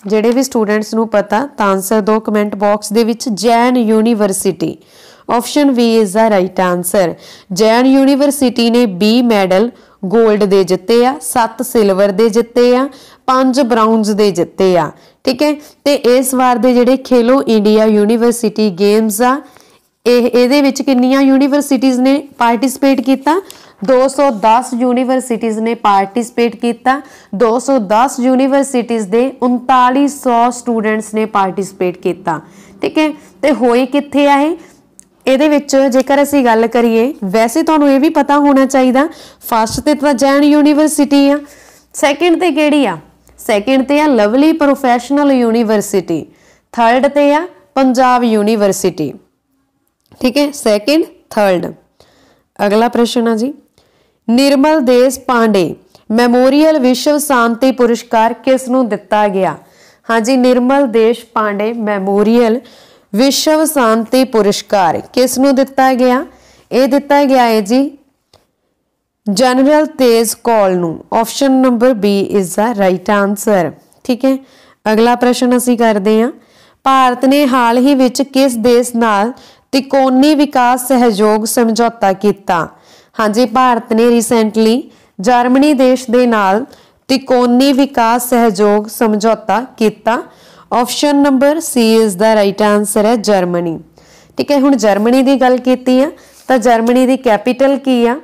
ਜਿਹੜੇ ਵੀ ਸਟੂਡੈਂਟਸ ਨੂੰ ਪਤਾ ਤਾਂ ਆਨਸਰ ਦੋ ਕਮੈਂਟ ਬਾਕਸ ਦੇ ਵਿੱਚ Jain university option we is the right answer Jain university ਨੇ ਬੀ ਮੈਡਲ 골ਡ ਦੇ ਜਿੱਤੇ ਆ 7 ਸਿਲਵਰ ਦੇ ਜਿੱਤੇ ਆ ਪੰਜ ਬ੍ਰਾਊਨਜ਼ ਦੇ ਜਿੱਤੇ ਆ ਠੀਕ ਹੈ ਤੇ ਇਸ ਵਾਰ ਦੇ ਜਿਹੜੇ ਖੇਲੋ ਇੰਡੀਆ ਯੂਨੀਵਰਸਿਟੀ ਗੇਮਸ ਆ ਇਹ ਇਹਦੇ ਵਿੱਚ ਕਿੰਨੀਆਂ ਯੂਨੀਵਰਸਿਟੀਆਂ ਨੇ ਪਾਰਟਿਸਿਪੇਟ ਕੀਤਾ 210 ਯੂਨੀਵਰਸਿਟੀਆਂ ਨੇ ਪਾਰਟਿਸਿਪੇਟ ਕੀਤਾ 210 ਯੂਨੀਵਰਸਿਟੀਆਂ ਦੇ 3900 ਸਟੂਡੈਂਟਸ ਨੇ ਪਾਰਟਿਸਿਪੇਟ ਕੀਤਾ ਠੀਕ ਹੈ ਤੇ ਹੋਏ ਕਿੱਥੇ ਆ ਇਹ ਇਹਦੇ ਵਿੱਚ ਜੇਕਰ ਅਸੀਂ ਗੱਲ ਕਰੀਏ ਵੈਸੇ ਤੁਹਾਨੂੰ ਇਹ ਵੀ ਪਤਾ ਹੋਣਾ ਚਾਹੀਦਾ ਫਸਟ ਤੇ ਤਾਂ ਜੈਨ ਯੂਨੀਵਰਸਿਟੀ ਆ ਸੈਕੰਡ ਤੇ ਕਿਹੜੀ ਆ ਸੈਕਿੰਡ ਤੇ ਆ ਲਵਲੀ ਪ੍ਰੋਫੈਸ਼ਨਲ ਯੂਨੀਵਰਸਿਟੀ ਥਰਡ ਤੇ ਆ ਪੰਜਾਬ ਯੂਨੀਵਰਸਿਟੀ ਠੀਕ ਹੈ ਸੈਕਿੰਡ ਥਰਡ ਅਗਲਾ ਪ੍ਰਸ਼ਨ ਆ ਜੀ ਨਿਰਮਲ ਦੇਸ ਪਾਂਡੇ ਮੈਮੋਰੀਅਲ ਵਿਸ਼ਵ ਸ਼ਾਂਤੀ ਪੁਰਸਕਾਰ ਕਿਸ ਨੂੰ ਦਿੱਤਾ ਗਿਆ ਹਾਂਜੀ ਨਿਰਮਲ ਦੇਸ਼ ਪਾਂਡੇ ਮੈਮੋਰੀਅਲ ਵਿਸ਼ਵ ਸ਼ਾਂਤੀ ਪੁਰਸਕਾਰ ਕਿਸ ਨੂੰ ਦਿੱਤਾ ਗਿਆ ਇਹ ਦਿੱਤਾ ਗਿਆ ਹੈ ਜੀ ਜਨਰਲ ਤੇਜ ਕੌਲ ਨੂੰ option number B is the right answer ਠੀਕ ਹੈ ਅਗਲਾ ਪ੍ਰਸ਼ਨ ਅਸੀਂ ਕਰਦੇ ਹਾਂ ਭਾਰਤ ਨੇ ਹਾਲ ਹੀ ਵਿੱਚ ਕਿਸ ਦੇਸ਼ ਨਾਲ ਤਿਕੋਣੀ ਵਿਕਾਸ ਸਹਿਯੋਗ ਸਮਝੌਤਾ ਕੀਤਾ ਹਾਂਜੀ ਭਾਰਤ ਨੇ ਰੀਸੈਂਟਲੀ ਜਰਮਨੀ ਦੇਸ਼ ਦੇ ਨਾਲ ਤਿਕੋਣੀ ਵਿਕਾਸ ਸਹਿਯੋਗ ਸਮਝੌਤਾ ਕੀਤਾ option number C is the right answer ਹੈ ਜਰਮਨੀ ਠੀਕ ਹੈ ਹੁਣ ਜਰਮਨੀ ਦੀ ਗੱਲ ਕੀਤੀ ਆ ਤਾਂ ਜਰਮਨੀ ਦੀ ਕੈਪੀਟਲ ਕੀ ਆ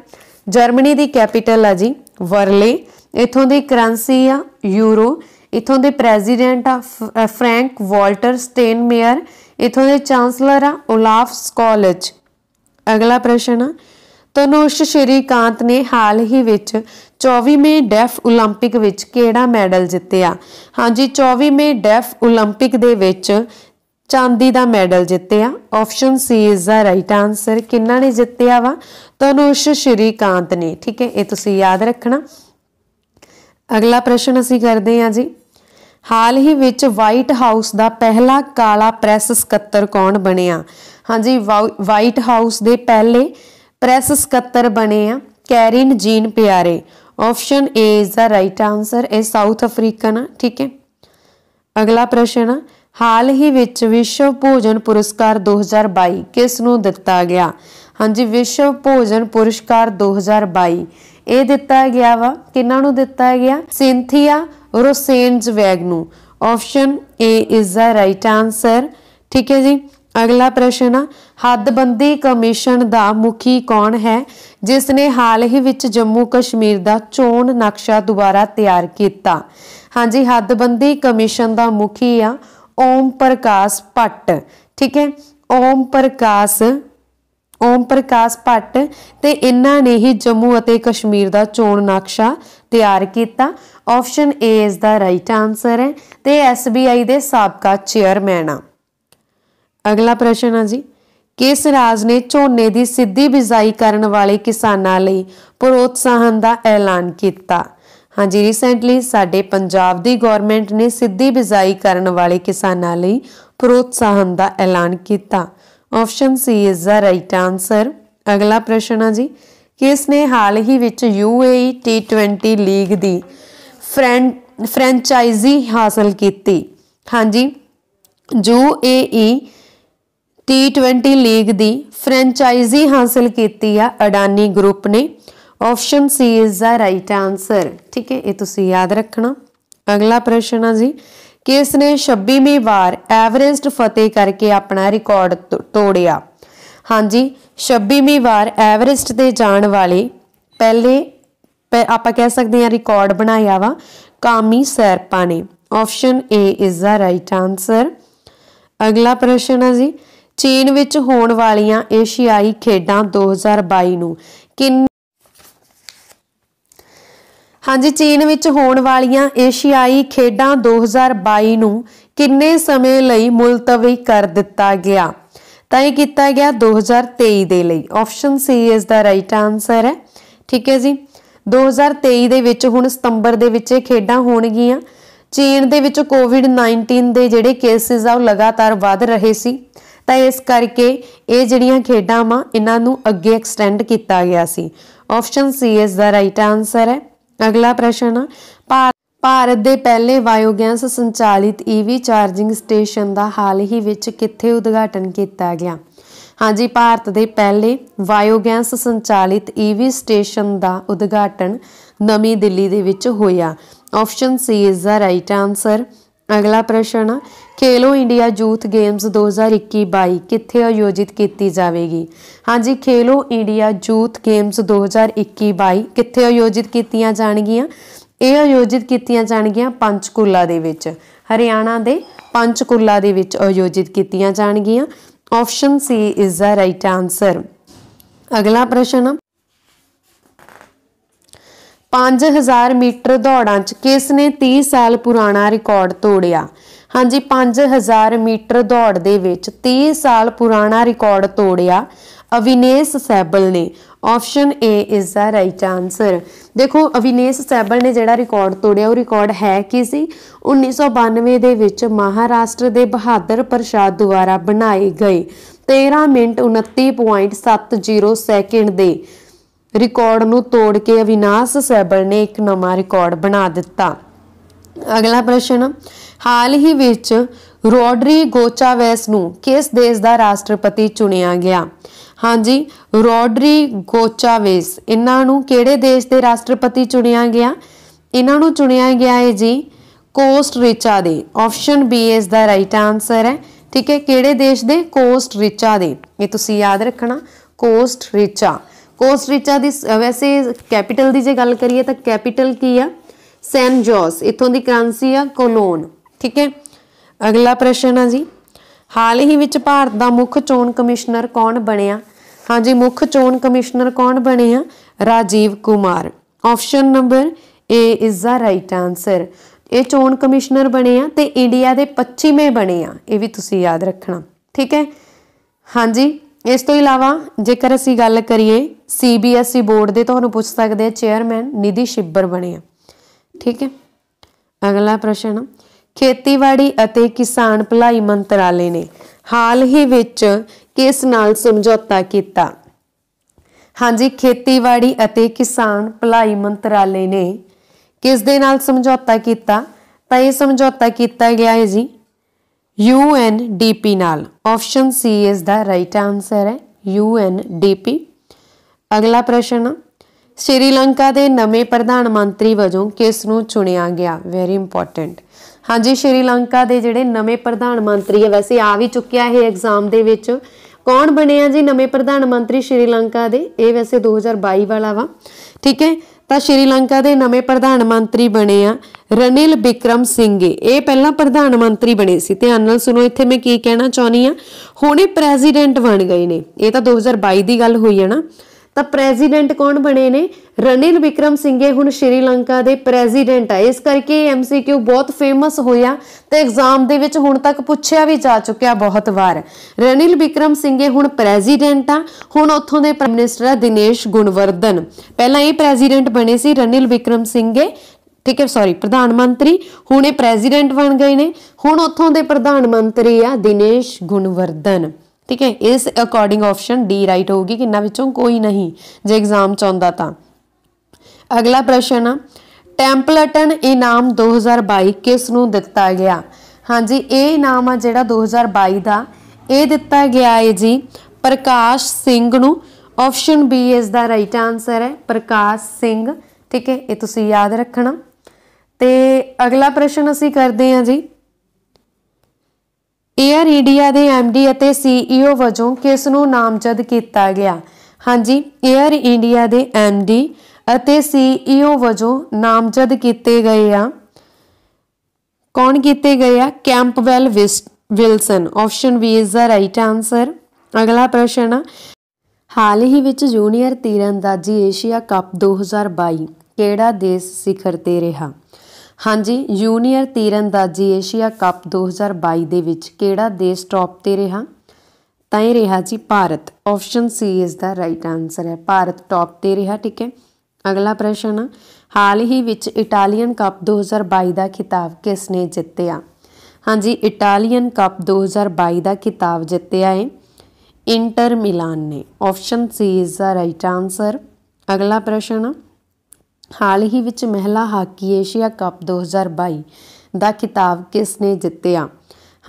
ਜਰਮਨੀ ਦੀ ਕੈਪੀਟਲ ਆ ਜੀ ਵਰਲੇ ਇਥੋਂ ਦੀ ਕਰੰਸੀ ਆ ਯੂਰੋ ਇਥੋਂ ਦੇ ਪ੍ਰੈਜ਼ੀਡੈਂਟ ਆ ਫ੍ਰੈਂਕ ਵਾਲਟਰ ਸਟੇਨਮੇਅਰ ਇਥੋਂ ਦੇ ਚਾਂਸਲਰ ਆ ਓਲਾਫ ਸਕਾਲਜ ਅਗਲਾ ਪ੍ਰਸ਼ਨ ਆ ਤਨੁਸ਼ ਸ਼੍ਰੀਕਾਂਤ ਨੇ ਹਾਲ ਹੀ ਵਿੱਚ 24ਵੇਂ ਡੈਫ 올림픽 ਵਿੱਚ ਕਿਹੜਾ ਮੈਡਲ ਜਿੱਤਿਆ ਹਾਂਜੀ 24ਵੇਂ ਡੈਫ 올림픽 ਦੇ ਵਿੱਚ ਚਾਂਦੀ ਦਾ ਮੈਡਲ ਜਿੱਤਿਆ option C is the right answer ਕਿੰਨਾ ਨੇ ਜਿੱਤਿਆ ਵਾ ਤਨੁਸ਼ ਸ਼੍ਰੀਕਾਂਤ ਨੇ ਠੀਕ ਹੈ ਇਹ ਤੁਸੀਂ ਯਾਦ ਰੱਖਣਾ ਅਗਲਾ ਪ੍ਰਸ਼ਨ ਅਸੀਂ ਕਰਦੇ ਹਾਂ ਜੀ ਹਾਲ ਹੀ ਵਿੱਚ ਵਾਈਟ ਹਾਊਸ ਦਾ ਪਹਿਲਾ ਕਾਲਾ ਪ੍ਰੈਸ ਸਕੱਤਰ ਕੌਣ ਬਣਿਆ ਹਾਂਜੀ ਵਾਈਟ ਹਾਊਸ ਦੇ ਪਹਿਲੇ ਪ੍ਰੈਸ ਸਕੱਤਰ ਬਣੇ ਆ Karine Jean Pierre option A is the right answer ਇਹ ਸਾਊਥ ਅਫਰੀਕਨ ਠੀਕ ਹੈ ਅਗਲਾ ਪ੍ਰਸ਼ਨ ਹੈ ਹਾਲ ਹੀ ਵਿੱਚ ਵਿਸ਼ਵ ਭੋਜਨ ਪੁਰਸਕਾਰ 2022 ਕਿਸ ਨੂੰ ਦਿੱਤਾ ਗਿਆ ਹਾਂਜੀ ਵਿਸ਼ਵ ਭੋਜਨ ਪੁਰਸਕਾਰ 2022 ਇਹ ਦਿੱਤਾ ਗਿਆ ਵਾ ਕਿਹਨਾਂ ਨੂੰ ਦਿੱਤਾ ਗਿਆ ਸਿੰਥੀਆ ਰੋਸੇਨਜ਼ ਵੈਗ ਨੂੰ option A is the right answer ਠੀਕ ਹੈ ਜੀ ਅਗਲਾ ਪ੍ਰਸ਼ਨ ਆ ਹੱਦਬੰਦੀ ਕਮਿਸ਼ਨ ਦਾ ਮੁਖੀ ਕੌਣ ਹੈ ਜਿਸ ਨੇ ਹਾਲ ਹੀ ਵਿੱਚ ਜੰਮੂ ਕਸ਼ਮੀਰ ਦਾ ਚੋਣ ਨਕਸ਼ਾ ਦੁਬਾਰਾ ਤਿਆਰ ਕੀਤਾ ਹਾਂਜੀ ਹੱਦਬੰਦੀ ਕਮਿਸ਼ਨ ਦਾ ਮੁਖੀ ਆ ਓਮ ਪ੍ਰਕਾਸ਼ ਭੱਟ ਠੀਕ ਹੈ ਓਮ ਪ੍ਰਕਾਸ਼ ਓਮ ਪ੍ਰਕਾਸ਼ ਭੱਟ ਤੇ ਇਹਨਾਂ ਨੇ ਹੀ ਜੰਮੂ ਅਤੇ ਕਸ਼ਮੀਰ ਦਾ ਚੋਣ ਨਕਸ਼ਾ ਤਿਆਰ ਕੀਤਾ ਆਪਸ਼ਨ A ਇਸ ਦਾ ਰਾਈਟ ਆਨਸਰ ਹੈ ਤੇ SBI ਦੇ ਸਾਬਕਾ ਚੇਅਰਮੈਨ ਆ ਅਗਲਾ ਪ੍ਰਸ਼ਨ ਆ ਜੀ ਕਿਸ ਰਾਜ ਨੇ ਝੋਨੇ ਦੀ ਸਿੱਧੀ ਬਿਜਾਈ ਕਰਨ ਵਾਲੇ ਕਿਸਾਨਾਂ ਲਈ ਪ੍ਰੋਤਸਾਹਨ ਦਾ ਐਲਾਨ ਕੀਤਾ ਹਾਂਜੀ ਰੀਸੈਂਟਲੀ ਸਾਡੇ ਪੰਜਾਬ ਦੀ ਗਵਰਨਮੈਂਟ ਨੇ ਸਿੱਧੀ ਬਿਜਾਈ ਕਰਨ ਵਾਲੇ ਕਿਸਾਨਾਂ ਲਈ ਪ੍ਰੋਤਸਾਹਨ ਦਾ ਐਲਾਨ ਕੀਤਾ option C is the right answer ਅਗਲਾ ਪ੍ਰਸ਼ਨ ਆ ਜੀ ਕਿਸ ਨੇ ਹਾਲ ਹੀ ਵਿੱਚ ਯੂਏਈ T20 ਲੀਗ ਦੀ ਫ੍ਰੈਂਚਾਈਜ਼ੀ ਹਾਸਲ ਕੀਤੀ ਹਾਂਜੀ ਯੂਏਈ T20 ਲੀਗ ਦੀ ਫ੍ਰੈਂਚਾਈਜ਼ੀ ਹਾਸਲ ਕੀਤੀ ਆ ਅਡਾਨੀ ਗਰੁੱਪ ਨੇ option C is the right answer ਠੀਕ ਹੈ ਇਹ ਤੁਸੀਂ ਯਾਦ ਰੱਖਣਾ ਅਗਲਾ ਪ੍ਰਸ਼ਨ ਆ ਜੀ ਕਿਸ ਨੇ 26ਵੀਂ ਵਾਰ ਐਵਰੇਸਟ ਫਤਿਹ ਕਰਕੇ ਆਪਣਾ ਰਿਕਾਰਡ ਤੋੜਿਆ ਹਾਂਜੀ 26ਵੀਂ ਵਾਰ ਐਵਰੇਸਟ ਤੇ ਜਾਣ ਵਾਲੇ ਪਹਿਲੇ ਆਪਾਂ ਕਹਿ ਸਕਦੇ ਹਾਂ ਰਿਕਾਰਡ ਬਣਾਇਆ ਵਾ ਕਾਮੀ ਸਰਪਾ ਨੇ option A is the right answer ਅਗਲਾ ਪ੍ਰਸ਼ਨ ਆ ਜੀ ਚੀਨ ਵਿੱਚ ਹੋਣ ਵਾਲੀਆਂ ਏਸ਼ੀਆਈ ਖੇਡਾਂ 2022 ਨੂੰ ਕਿੰਨੇ ਹਾਂਜੀ ਚੀਨ ਵਿੱਚ ਹੋਣ ਵਾਲੀਆਂ ਏਸ਼ੀਆਈ ਖੇਡਾਂ 2022 ਨੂੰ ਕਿੰਨੇ ਸਮੇਂ ਲਈ ਮੁਲਤਵੀ ਕਰ ਦਿੱਤਾ ਗਿਆ ਤਾਂ ਇਹ ਕੀਤਾ ਗਿਆ 2023 ਦੇ ਲਈ ਆਪਸ਼ਨ ਸੀ ਇਸ ਦਾ ਰਾਈਟ ਆਨਸਰ ਹੈ ਠੀਕ ਹੈ ਜੀ 2023 ਦੇ ਵਿੱਚ ਹੁਣ ਸਤੰਬਰ ਦੇ ਵਿੱਚ ਇਹ ਖੇਡਾਂ ਹੋਣਗੀਆਂ ਚੀਨ ਦੇ ਵਿੱਚ ਕੋਵਿਡ-19 ਦੇ ਜਿਹੜੇ ਕੇਸਿਸ ਆ ਉਹ ਲਗਾਤਾਰ ਵੱਧ ਰਹੇ ਸੀ ਤਾਂ ਇਸ ਕਰਕੇ ਇਹ ਜਿਹੜੀਆਂ ਖੇਡਾਂ ਆ ਇਹਨਾਂ ਨੂੰ ਅੱਗੇ ਐਕਸਟੈਂਡ ਕੀਤਾ ਗਿਆ ਸੀ ਆਪਸ਼ਨ ਸੀ ਇਸ ਦਾ ਰਾਈਟ ਆਨਸਰ ਹੈ ਅਗਲਾ ਪ੍ਰਸ਼ਨ ਆ ਭਾਰਤ ਦੇ ਪਹਿਲੇ ਬਾਇਓਗੈਸ ਸੰਚਾਲਿਤ ਈਵੀ e ਚਾਰਜਿੰਗ ਸਟੇਸ਼ਨ ਦਾ ਹਾਲ ਹੀ ਵਿੱਚ ਕਿੱਥੇ ਉਦਘਾਟਨ ਕੀਤਾ ਗਿਆ ਹਾਂਜੀ ਭਾਰਤ ਦੇ ਪਹਿਲੇ ਬਾਇਓਗੈਸ ਸੰਚਾਲਿਤ ਈਵੀ e ਸਟੇਸ਼ਨ ਦਾ ਉਦਘਾਟਨ ਨਵੀਂ ਦਿੱਲੀ ਦੇ ਵਿੱਚ ਹੋਇਆ option C is the right answer ਅਗਲਾ ਪ੍ਰਸ਼ਨ ਖੇਲੋ ਇੰਡੀਆ ਯੂਥ ਗੇਮਸ 2021-22 ਕਿੱਥੇ ਆਯੋਜਿਤ ਕੀਤੀ ਜਾਵੇਗੀ ਹਾਂਜੀ ਖੇਲੋ ਇੰਡੀਆ ਯੂਥ ਗੇਮਸ 2021-22 ਕਿੱਥੇ ਆਯੋਜਿਤ ਕੀਤੀਆਂ ਜਾਣਗੀਆਂ ਇਹ ਆਯੋਜਿਤ ਕੀਤੀਆਂ ਜਾਣਗੀਆਂ ਪੰਚਕੂਲਾ ਦੇ ਵਿੱਚ ਹਰਿਆਣਾ ਦੇ ਪੰਚਕੂਲਾ ਦੇ ਵਿੱਚ ਆਯੋਜਿਤ ਕੀਤੀਆਂ ਜਾਣਗੀਆਂ option C is the right answer ਅਗਲਾ ਪ੍ਰਸ਼ਨ 5000 ਮੀਟਰ ਦੌੜਾਂ 'ਚ ਕਿਸ ਨੇ 30 ਸਾਲ ਪੁਰਾਣਾ ਰਿਕਾਰਡ ਤੋੜਿਆ ਹਾਂਜੀ 5000 ਮੀਟਰ ਦੌੜ ਦੇ ਵਿੱਚ 30 ਸਾਲ ਪੁਰਾਣਾ ਰਿਕਾਰਡ ਤੋੜਿਆ ਅਵਿਨੇਸ਼ ਸੈਬਲ ਨੇ option A is the right answer ਦੇਖੋ ਅਵਿਨੇਸ਼ ਸੈਬਲ ਨੇ ਜਿਹੜਾ ਰਿਕਾਰਡ ਤੋੜਿਆ ਉਹ ਰਿਕਾਰਡ ਹੈ ਕੀ ਸੀ 1992 ਦੇ ਵਿੱਚ ਮਹਾਰਾਸ਼ਟਰ ਦੇ ਬਹਾਦਰ ਪ੍ਰਸ਼ਾਦ ਦੁਆਰਾ ਬਣਾਏ ਗਏ 13 ਮਿੰਟ 29.70 ਸੈਕਿੰਡ ਦੇ ਰਿਕਾਰਡ ਨੂੰ ਤੋੜ ਕੇ ਅਵਿਨਾਸ਼ ਸੈਬਲ ਨੇ ਇੱਕ ਨਵਾਂ ਰਿਕਾਰਡ ਬਣਾ ਦਿੱਤਾ ਅਗਲਾ ਪ੍ਰਸ਼ਨ ਹਾਲ ਹੀ ਵਿੱਚ ਰੋਡਰੀ ਗੋਚਾਵੈਸ ਨੂੰ ਕਿਸ ਦੇਸ਼ ਦਾ ਰਾਸ਼ਟਰਪਤੀ ਚੁਣਿਆ ਗਿਆ ਹਾਂਜੀ ਰੋਡਰੀ ਗੋਚਾਵੈਸ ਇਹਨਾਂ ਨੂੰ ਕਿਹੜੇ ਦੇਸ਼ ਦੇ ਰਾਸ਼ਟਰਪਤੀ ਚੁਣਿਆ ਗਿਆ ਇਹਨਾਂ ਨੂੰ ਚੁਣਿਆ ਗਿਆ ਹੈ ਜੀ ਕੋਸਟ ਰਿਚਾ ਦੇ ਆਪਸ਼ਨ ਬੀ ਇਸ ਦਾ ਰਾਈਟ ਆਨਸਰ ਹੈ ਠੀਕ ਹੈ ਕਿਹੜੇ ਦੇਸ਼ ਦੇ ਕੋਸਟ ਰਿਚਾ ਦੇ ਇਹ ਤੁਸੀਂ ਯਾਦ ਰੱਖਣਾ ਕੋਸਟ ਰਿਚਾ ਕੋਸਟ ਰਿਚਾ ਦੀ ਵੈਸੇ ਕੈਪੀਟਲ ਦੀ ਜੇ ਗੱਲ ਕਰੀਏ ਤਾਂ ਕੈਪੀਟਲ ਕੀ ਆ ਸੈਨ ਜੋਸ ਇਥੋਂ ਦੀ ਕਰੰਸੀ ਆ ਕੋਲੋਨ ਠੀਕ ਹੈ ਅਗਲਾ ਪ੍ਰਸ਼ਨ ਆ ਜੀ ਹਾਲ ਹੀ ਵਿੱਚ ਭਾਰਤ ਦਾ ਮੁੱਖ ਚੋਣ ਕਮਿਸ਼ਨਰ ਕੌਣ ਬਣਿਆ ਹਾਂਜੀ ਮੁੱਖ ਚੋਣ ਕਮਿਸ਼ਨਰ ਕੌਣ ਬਣੇ ਆ Rajiv Kumar option number A is the right answer ਇਹ ਚੋਣ ਕਮਿਸ਼ਨਰ ਬਣੇ ਆ ਤੇ ਇੰਡੀਆ ਦੇ 25ਵੇਂ ਬਣੇ ਆ ਇਹ ਵੀ ਤੁਸੀਂ ਯਾਦ ਰੱਖਣਾ ਠੀਕ ਹੈ ਹਾਂਜੀ ਇਸ ਤੋਂ ਇਲਾਵਾ ਜੇਕਰ ਅਸੀਂ ਗੱਲ ਕਰੀਏ CBSE ਬੋਰਡ ਦੇ ਤੁਹਾਨੂੰ ਪੁੱਛ ਸਕਦੇ ਆ ਚੇਅਰਮੈਨ ਨਿਧੀ ਸ਼ਿੱਬਰ ਬਣੇ ਆ ਠੀਕ ਹੈ ਅਗਲਾ ਪ੍ਰਸ਼ਨ ਖੇਤੀਬਾੜੀ ਅਤੇ ਕਿਸਾਨ ਭਲਾਈ ਮੰਤਰਾਲੇ ਨੇ ਹਾਲ ਹੀ ਵਿੱਚ ਕਿਸ ਨਾਲ ਸਮਝੌਤਾ ਕੀਤਾ ਹਾਂਜੀ ਖੇਤੀਬਾੜੀ ਅਤੇ ਕਿਸਾਨ ਭਲਾਈ ਮੰਤਰਾਲੇ ਨੇ ਕਿਸ ਦੇ ਨਾਲ ਸਮਝੌਤਾ ਕੀਤਾ ਤਾਂ ਇਹ ਸਮਝੌਤਾ ਕੀਤਾ ਗਿਆ ਹੈ ਜੀ UNDP ਨਾਲ ਆਪਸ਼ਨ C ਇਸ ਦਾ ਰਾਈਟ ਆਨਸਰ ਹੈ UNDP ਅਗਲਾ ਪ੍ਰਸ਼ਨ ਸ਼੍ਰੀਲੰਕਾ ਦੇ ਨਵੇਂ ਪ੍ਰਧਾਨ ਮੰਤਰੀ ਵਜੋਂ ਕਿਸ ਨੂੰ ਚੁਣਿਆ ਗਿਆ ਵੈਰੀ ਇੰਪੋਰਟੈਂਟ ਹਾਂਜੀ ਸ਼੍ਰੀਲੰਕਾ ਦੇ ਜਿਹੜੇ ਨਵੇਂ ਪ੍ਰਧਾਨ ਮੰਤਰੀ ਹੈ ਵੈਸੇ ਆ ਵੀ ਚੁੱਕਿਆ ਇਹ ਐਗਜ਼ਾਮ ਦੇ ਵਿੱਚ ਕੌਣ ਬਣੇ ਆ ਜੀ ਨਵੇਂ ਪ੍ਰਧਾਨ ਮੰਤਰੀ ਸ਼੍ਰੀਲੰਕਾ ਦੇ ਇਹ ਵੈਸੇ 2022 ਵਾਲਾ ਵਾ ਠੀਕ ਹੈ ਤਾਂ ਸ਼੍ਰੀਲੰਕਾ ਦੇ ਨਵੇਂ ਪ੍ਰਧਾਨ ਮੰਤਰੀ ਬਣੇ ਆ ਰਨਿਲ ਵਿਕਰਮ ਸਿੰਘੇ ਇਹ ਪਹਿਲਾਂ ਪ੍ਰਧਾਨ ਮੰਤਰੀ ਬਣੇ ਸੀ ਧਿਆਨ ਨਾਲ ਸੁਣੋ ਇੱਥੇ ਮੈਂ ਕੀ ਕਹਿਣਾ ਚਾਹਣੀ ਆ ਹੁਣੇ ਪ੍ਰੈਜ਼ੀਡੈਂਟ ਬਣ ਗਏ ਨੇ ਇਹ ਤਾਂ 2022 ਦੀ ਗੱਲ ਹੋਈ ਹੈ ਨਾ ਤਾਂ ਪ੍ਰੈਜ਼ੀਡੈਂਟ ਕੌਣ ਬਣੇ ਨੇ ਰਨਿਲ ਵਿਕਰਮ ਸਿੰਘੇ ਹੁਣ ਸ਼੍ਰੀਲੰਕਾ ਦੇ ਪ੍ਰੈਜ਼ੀਡੈਂਟ ਆ ਇਸ ਕਰਕੇ ਐਮਸੀਕਿਊ ਬਹੁਤ ਫੇਮਸ ਹੋਇਆ ਤੇ ਐਗਜ਼ਾਮ ਦੇ ਵਿੱਚ ਹੁਣ ਤੱਕ ਪੁੱਛਿਆ ਵੀ ਜਾ ਚੁੱਕਿਆ ਬਹੁਤ ਵਾਰ ਰਨਿਲ ਵਿਕਰਮ ਸਿੰਘੇ ਹੁਣ ਪ੍ਰੈਜ਼ੀਡੈਂਟ ਆ ਹੁਣ ਉੱਥੋਂ ਦੇ ਪ੍ਰਾਈਮ ਮਿਨਿਸਟਰ ਆ ਦਿਨੇਸ਼ ਗੁਣਵਰਧਨ ਪਹਿਲਾਂ ਇਹ ਪ੍ਰੈਜ਼ੀਡੈਂਟ ਬਣੇ ਸੀ ਰਨਿਲ ਵਿਕਰਮ ਸਿੰਘੇ ਠੀਕ ਹੈ ਸੌਰੀ ਪ੍ਰਧਾਨ ਮੰਤਰੀ ਹੁਣ ਇਹ ਪ੍ਰੈਜ਼ੀਡੈਂਟ ਬਣ ਗਏ ਨੇ ਹੁਣ ਉੱਥੋਂ ਦੇ ਪ੍ਰਧਾਨ ਮੰਤਰੀ ਆ ਦਿਨੇਸ਼ ਗੁਣਵਰਧਨ ਠੀਕ ਹੈ ਇਸ ਅਕੋਰਡਿੰਗ ਆਪਸ਼ਨ ਡੀ ਰਾਈਟ ਹੋਊਗੀ ਕਿੰਨਾ ਵਿੱਚੋਂ ਕੋਈ ਨਹੀਂ ਜੇ ਐਗਜ਼ਾਮ ਚਾਹੁੰਦਾ ਤਾਂ ਅਗਲਾ ਪ੍ਰਸ਼ਨ ਆ ਟੈਂਪਲਟਨ ਇਨਾਮ 2022 ਕਿਸ ਨੂੰ ਦਿੱਤਾ ਗਿਆ ਹਾਂਜੀ ਇਹ ਇਨਾਮ ਆ ਜਿਹੜਾ 2022 ਦਾ ਇਹ ਦਿੱਤਾ ਗਿਆ ਹੈ ਜੀ ਪ੍ਰਕਾਸ਼ ਸਿੰਘ ਨੂੰ ਆਪਸ਼ਨ ਬੀ ਇਸ ਦਾ ਰਾਈਟ ਆਨਸਰ ਹੈ ਪ੍ਰਕਾਸ਼ ਸਿੰਘ ਠੀਕ ਹੈ ਇਹ ਤੁਸੀਂ ਯਾਦ ਰੱਖਣਾ ਤੇ ਅਗਲਾ ਪ੍ਰਸ਼ਨ ਅਸੀਂ ਕਰਦੇ ਹਾਂ ਜੀ ਏਅਰ ਇੰਡੀਆ ਦੇ ਐਮਡੀ ਅਤੇ ਸੀਈਓ e ਵਜੋਂ ਕਿਸ ਨੂੰ ਨਾਮਜ਼ਦ ਕੀਤਾ ਗਿਆ ਹਾਂਜੀ ਏਅਰ ਇੰਡੀਆ ਦੇ ਐਮਡੀ ਅਤੇ ਸੀਈਓ e ਵਜੋਂ ਨਾਮਜ਼ਦ ਕੀਤੇ ਗਏ ਆ ਕੌਣ ਕੀਤੇ ਗਏ ਆ Campbell Wilson option B is the right answer ਅਗਲਾ ਪ੍ਰਸ਼ਨ ਹਾਲ ਹੀ ਵਿੱਚ ਜੂਨੀਅਰ ਤੀਰਅੰਦਾਜ਼ੀ ਏਸ਼ੀਆ ਕੱਪ 2022 ਕਿਹੜਾ ਦੇਸ਼ ਸਿਖਰ ਤੇ ਰਿਹਾ ਹਾਂਜੀ ਜੂਨੀਅਰ ਤੀਰੰਦਾਜ਼ੀ ਏਸ਼ੀਆ ਕੱਪ 2022 ਦੇ ਵਿੱਚ ਕਿਹੜਾ ਦੇਸ਼ ਟੌਪ ਤੇ ਰਿਹਾ ਤਾਂ ਇਹ ਰਿਹਾ ਜੀ ਭਾਰਤ ਆਪਸ਼ਨ ਸੀ ਇਸ ਦਾ ਰਾਈਟ ਆਨਸਰ ਹੈ ਭਾਰਤ ਟੌਪ ਤੇ ਰਿਹਾ ਠੀਕ ਹੈ ਅਗਲਾ ਪ੍ਰਸ਼ਨ ਹਾਲ ਹੀ ਵਿੱਚ ਇਟਾਲੀਅਨ ਕੱਪ 2022 ਦਾ ਖਿਤਾਬ ਕਿਸ ਨੇ ਜਿੱਤਿਆ ਹਾਂਜੀ ਇਟਾਲੀਅਨ ਕੱਪ 2022 ਦਾ ਖਿਤਾਬ ਜਿੱਤਿਆ ਹੈ ਇੰਟਰ ਮਿਲਾਨ ਨੇ ਆਪਸ਼ਨ ਸੀ ਇਸ ਦਾ ਰਾਈਟ ਆਨਸਰ ਅਗਲਾ ਪ੍ਰਸ਼ਨ ਹਾਲ ਹੀ ਵਿੱਚ ਮਹਿਲਾ ਹਾਕੀ ਏਸ਼ੀਆ ਕੱਪ 2022 ਦਾ ਖਿਤਾਬ ਕਿਸ ਨੇ ਜਿੱਤਿਆ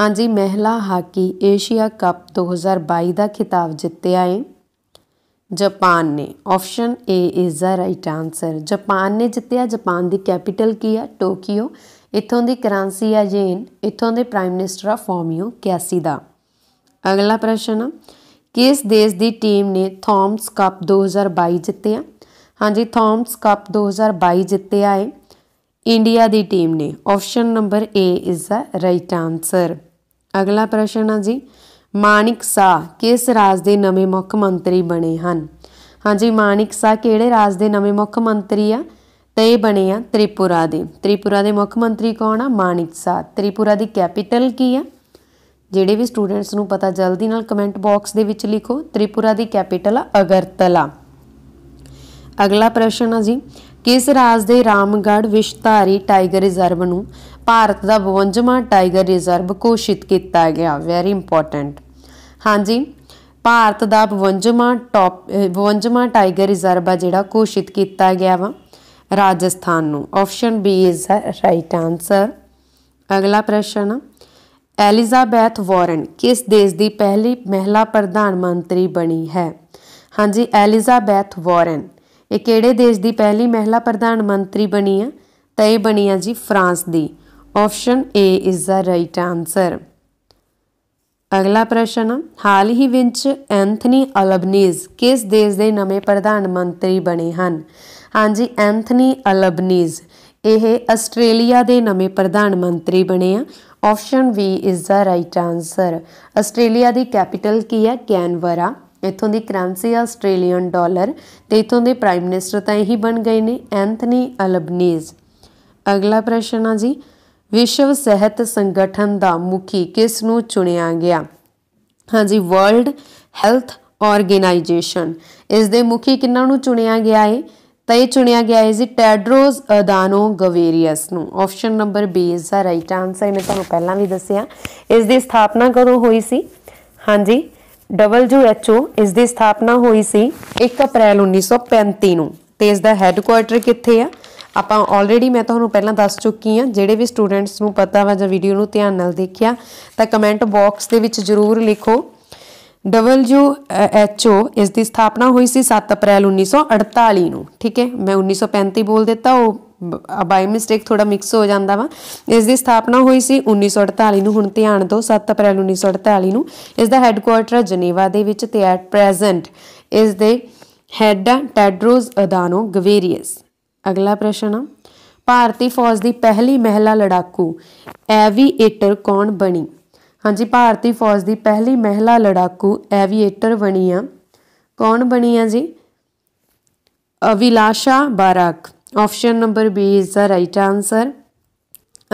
ਹਾਂਜੀ ਮਹਿਲਾ ਹਾਕੀ ਏਸ਼ੀਆ ਕੱਪ 2022 ਦਾ ਖਿਤਾਬ ਜਿੱਤਿਆ ਹੈ ਜਾਪਾਨ ਨੇ option A is the right answer Japan ਨੇ ਜਿੱਤਿਆ ਜਾਪਾਨ ਦੀ ਕੈਪੀਟਲ ਕੀ ਹੈ ਟੋਕੀਓ ਇਥੋਂ ਦੀ ਕਰੰਸੀ ਹੈ ਜੇਨ ਇਥੋਂ ਦੇ ਪ੍ਰਾਈਮ ਮਿਨਿਸਟਰ ਆ ਫੋਮਿਓ ਦਾ ਅਗਲਾ ਪ੍ਰਸ਼ਨ ਕਿਸ ਦੇਸ਼ ਦੀ ਟੀਮ ਨੇ ਥੌਮਸ ਕੱਪ 2022 ਜਿੱਤਿਆ ਹਾਂਜੀ ਥੌਮਸ ਕੱਪ 2022 ਜਿੱਤਿਆ ਹੈ ਇੰਡੀਆ ਦੀ ਟੀਮ ਨੇ option number A is the right answer ਅਗਲਾ ਪ੍ਰਸ਼ਨ ਹੈ ਜੀ ਮਾਨਿਕ ਸਾ ਕਿਸ ਰਾਜ ਦੇ ਨਵੇਂ ਮੁੱਖ ਮੰਤਰੀ ਬਣੇ ਹਨ ਹਾਂਜੀ ਮਾਨਿਕ ਸਾ ਕਿਹੜੇ ਰਾਜ ਦੇ ਨਵੇਂ ਮੁੱਖ ਮੰਤਰੀ ਆ ਤੇ ਬਣੇ ਆ ਤ੍ਰਿਪੁਰਾ ਦੇ ਤ੍ਰਿਪੁਰਾ ਦੇ ਮੁੱਖ ਮੰਤਰੀ ਕੌਣ ਆ ਮਾਨਿਕ ਸਾ ਤ੍ਰਿਪੁਰਾ ਦੀ ਕੈਪੀਟਲ ਕੀ ਆ ਜਿਹੜੇ ਵੀ ਸਟੂਡੈਂਟਸ ਨੂੰ ਪਤਾ ਜਲਦੀ ਨਾਲ ਕਮੈਂਟ ਬਾਕਸ ਦੇ ਵਿੱਚ ਲਿਖੋ ਤ੍ਰਿਪੁਰਾ ਦੀ ਕੈਪੀਟਲ ਆ ਅਗਰਤਲਾ ਅਗਲਾ ਪ੍ਰਸ਼ਨ ਆ ਜੀ ਕਿਸ ਰਾਜ ਦੇ ਰਾਮਗੜ੍ਹ ਵਿਸ਼ਤਾਰੀ ਟਾਈਗਰ ਰਿਜ਼ਰਵ ਨੂੰ ਭਾਰਤ ਦਾ 52ਵਾਂ ਟਾਈਗਰ ਰਿਜ਼ਰਵ ਘੋਸ਼ਿਤ ਕੀਤਾ ਗਿਆ ਵੈਰੀ ਇੰਪੋਰਟੈਂਟ ਹਾਂਜੀ ਭਾਰਤ ਦਾ 52ਵਾਂ ਟਾਪ 52ਵਾਂ ਟਾਈਗਰ ਰਿਜ਼ਰਵ ਆ ਜਿਹੜਾ ਘੋਸ਼ਿਤ ਕੀਤਾ ਗਿਆ ਵਾ ਰਾਜਸਥਾਨ ਨੂੰ option B is right answer ਅਗਲਾ ਪ੍ਰਸ਼ਨ ਐਲਿਜ਼ਾਬੈਥ ਵਾਰਨ ਕਿਸ ਦੇਸ਼ ਦੀ ਪਹਿਲੀ ਮਹਿਲਾ ਪ੍ਰਧਾਨ ਮੰਤਰੀ ਬਣੀ ਹੈ ਹਾਂਜੀ ਐਲਿਜ਼ਾਬੈਥ ਵਾਰਨ ਇਹ ਕਿਹੜੇ ਦੇਸ਼ ਦੀ ਪਹਿਲੀ ਮਹਿਲਾ ਪ੍ਰਧਾਨ ਮੰਤਰੀ ਬਣੀ ਆ ਤਾਂ ਇਹ ਬਣੀ ਆ ਜੀ ਫਰਾਂਸ ਦੀ option A is the right answer ਅਗਲਾ ਪ੍ਰਸ਼ਨ ਹਾਲ ਹੀ ਵਿੱਚ ਐਂਥਨੀ ਅਲਬਨੀਜ਼ ਕਿਸ ਦੇਸ਼ ਦੇ ਨਵੇਂ ਪ੍ਰਧਾਨ ਮੰਤਰੀ ਬਣੇ ਹਨ ਹਾਂਜੀ ਐਂਥਨੀ ਅਲਬਨੀਜ਼ ਇਹ ਆਸਟ੍ਰੇਲੀਆ ਦੇ ਨਵੇਂ ਪ੍ਰਧਾਨ ਮੰਤਰੀ ਬਣੇ ਆ option B is the right answer Australia ਦੀ ਕੈਪੀਟਲ ਕੀ ਹੈ ਕੈਨਵਰਾ ਇਥੋਂ ਦੀ ਕਰੰਸੀ ਆਸਟ੍ਰੇਲੀਅਨ ਡਾਲਰ ਤੇ ਇਥੋਂ ਦੇ ਪ੍ਰਾਈਮ ਮਿਨਿਸਟਰ ਤਾਂ ਇਹੀ ਬਣ ਗਏ ਨੇ ਐਂਥਨੀ ਅਲਬਨੀਜ਼ ਅਗਲਾ ਪ੍ਰਸ਼ਨ ਆ ਜੀ ਵਿਸ਼ਵ ਸਿਹਤ ਸੰਗਠਨ ਦਾ ਮੁਖੀ ਕਿਸ ਨੂੰ ਚੁਣਿਆ ਗਿਆ ਹਾਂਜੀ ਵਰਲਡ ਹੈਲਥ ਆਰਗੇਨਾਈਜੇਸ਼ਨ ਇਸ ਦੇ ਮੁਖੀ ਕਿੰਨਾ ਨੂੰ ਚੁਣਿਆ ਗਿਆ ਹੈ ਤਾਂ ਇਹ ਚੁਣਿਆ ਗਿਆ ਹੈ ਜੀ ਟੈਡਰੋਸ ਅਦਾਨੋ ਗਵੇਰੀਅਸ ਨੂੰ ਆਪਸ਼ਨ ਨੰਬਰ ਬੀ ਇਸ ਦਾ ਰਾਈਟ ਆਨਸਰ ਮੈਂ ਤੁਹਾਨੂੰ ਪਹਿਲਾਂ ਵੀ ਦੱਸਿਆ ਇਸ ਦੀ ਸਥਾਪਨਾ ਕਦੋਂ ਹੋਈ ਸੀ ਹਾਂਜੀ WHO ਇਸ ਦੀ ਸਥਾਪਨਾ ਹੋਈ ਸੀ 1 ਅਪ੍ਰੈਲ 1935 ਨੂੰ ਤੇ ਇਸ ਦਾ ਹੈੱਡਕੁਆਰਟਰ ਕਿੱਥੇ ਆ ਆਪਾਂ ਆਲਰੇਡੀ ਮੈਂ ਤੁਹਾਨੂੰ ਪਹਿਲਾਂ ਦੱਸ ਚੁੱਕੀ ਆ ਜਿਹੜੇ ਵੀ ਸਟੂਡੈਂਟਸ ਨੂੰ ਪਤਾ ਵਾ ਜਾਂ ਵੀਡੀਓ ਨੂੰ ਧਿਆਨ ਨਾਲ ਦੇਖਿਆ ਤਾਂ ਕਮੈਂਟ ਬਾਕਸ ਦੇ ਵਿੱਚ ਜ਼ਰੂਰ ਲਿਖੋ WHO ਇਸ ਦੀ ਸਥਾਪਨਾ ਹੋਈ ਸੀ 7 ਅਪ੍ਰੈਲ 1948 ਨੂੰ ਠੀਕ ਹੈ ਮੈਂ 1935 ਬੋਲ ਦਿੱਤਾ ਉਹ ਬਾਈ ਮਿਸਟੇਕ ਥੋੜਾ ਮਿਕਸ ਹੋ ਜਾਂਦਾ ਵਾ ਇਸ ਦੀ ਸਥਾਪਨਾ ਹੋਈ ਸੀ 1948 ਨੂੰ ਹੁਣ ਧਿਆਨ ਦਿਓ 7 ਅਪ੍ਰੈਲ 1948 ਨੂੰ ਇਸ ਦਾ ਹੈੱਡਕੁਆਰਟਰ ਜਨੇਵਾ ਦੇ ਵਿੱਚ ਤੇ ਐਟ ਪ੍ਰੈਜ਼ੈਂਟ ਇਸ ਦੇ ਹੈੱਡ ਟੈਡਰੋਸ ਅਦਾਨੋ ਗਵੇਰੀਅਸ ਅਗਲਾ ਪ੍ਰਸ਼ਨ ਆ ਭਾਰਤੀ ਫੌਜ ਦੀ ਪਹਿਲੀ ਮਹਿਲਾ ਲੜਾਕੂ ਐਵੀਏਟਰ ਕੌਣ ਬਣੀ ਹਾਂਜੀ ਭਾਰਤੀ ਫੌਜ ਦੀ ਪਹਿਲੀ ਮਹਿਲਾ ਲੜਾਕੂ ਐਵੀਏਟਰ ਬਣੀ ਆ ਕੌਣ ਬਣੀ ਆ ਜੀ Abhilasha Barak option number B is the right answer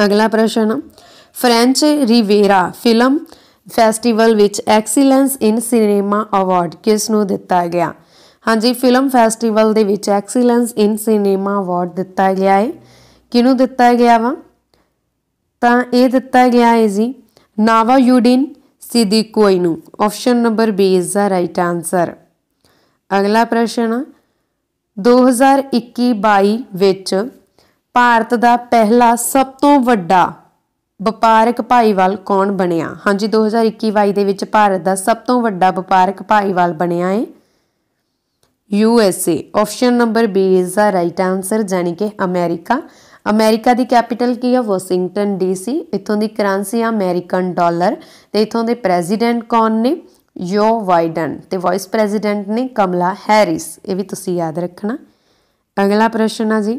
ਅਗਲਾ ਪ੍ਰਸ਼ਨ ਫ੍ਰੈਂਚ ਰਿਵੇਰਾ ਫਿਲਮ ਫੈਸਟੀਵਲ ਵਿੱਚ ਐਕਸੀਲੈਂਸ ਇਨ ਸਿਨੇਮਾ ਅਵਾਰਡ ਕਿਸ ਨੂੰ ਦਿੱਤਾ ਗਿਆ ਹਾਂਜੀ ਫਿਲਮ ਫੈਸਟੀਵਲ ਦੇ ਵਿੱਚ ਐਕਸੀਲੈਂਸ ਇਨ ਸਿਨੇਮਾ ਅਵਾਰਡ ਦਿੱਤਾ ਗਿਆ ਹੈ ਕਿਹਨੂੰ ਦਿੱਤਾ ਗਿਆ ਵਾ ਤਾਂ ਇਹ ਦਿੱਤਾ ਗਿਆ ਹੈ ਜੀ ਨਾਵਾ ਯੂਡਿਨ ਸਿਦੀਕੋਈ ਨੂੰ option number B is the right answer ਅਗਲਾ ਪ੍ਰਸ਼ਨ ਹੈ 2021-22 ਵਿੱਚ ਭਾਰਤ ਦਾ ਪਹਿਲਾ ਸਭ ਤੋਂ ਵੱਡਾ ਵਪਾਰਕ ਭਾਈਵਾਲ ਕੌਣ ਬਣਿਆ ਹਾਂਜੀ 2021-22 ਦੇ ਵਿੱਚ ਭਾਰਤ ਦਾ ਸਭ ਤੋਂ ਵੱਡਾ ਵਪਾਰਕ ਭਾਈਵਾਲ ਬਣਿਆ ਹੈ USA option number B is the right answer ਜਾਨੀ ਕਿ ਅਮਰੀਕਾ ਅਮਰੀਕਾ ਦੀ ਕੈਪੀਟਲ ਕੀ ਹੈ ਵਾਸ਼ਿੰਗਟਨ ਡੀਸੀ ਇਥੋਂ ਦੀ ਕਰੰਸੀ ਹੈ ਅਮਰੀਕਨ ਡਾਲਰ ਤੇ ਇਥੋਂ ਦੇ ਪ੍ਰੈਜ਼ੀਡੈਂਟ ਕੌਣ ਨੇ ਜੋ ਵਾਈਡਨ ਤੇ ਵਾਈਸ ਪ੍ਰੈਜ਼ੀਡੈਂਟ ਨੇ ਕਮਲਾ ਹੈਰਿਸ ਇਹ ਵੀ ਤੁਸੀਂ ਯਾਦ ਰੱਖਣਾ ਅਗਲਾ ਪ੍ਰਸ਼ਨ ਆ ਜੀ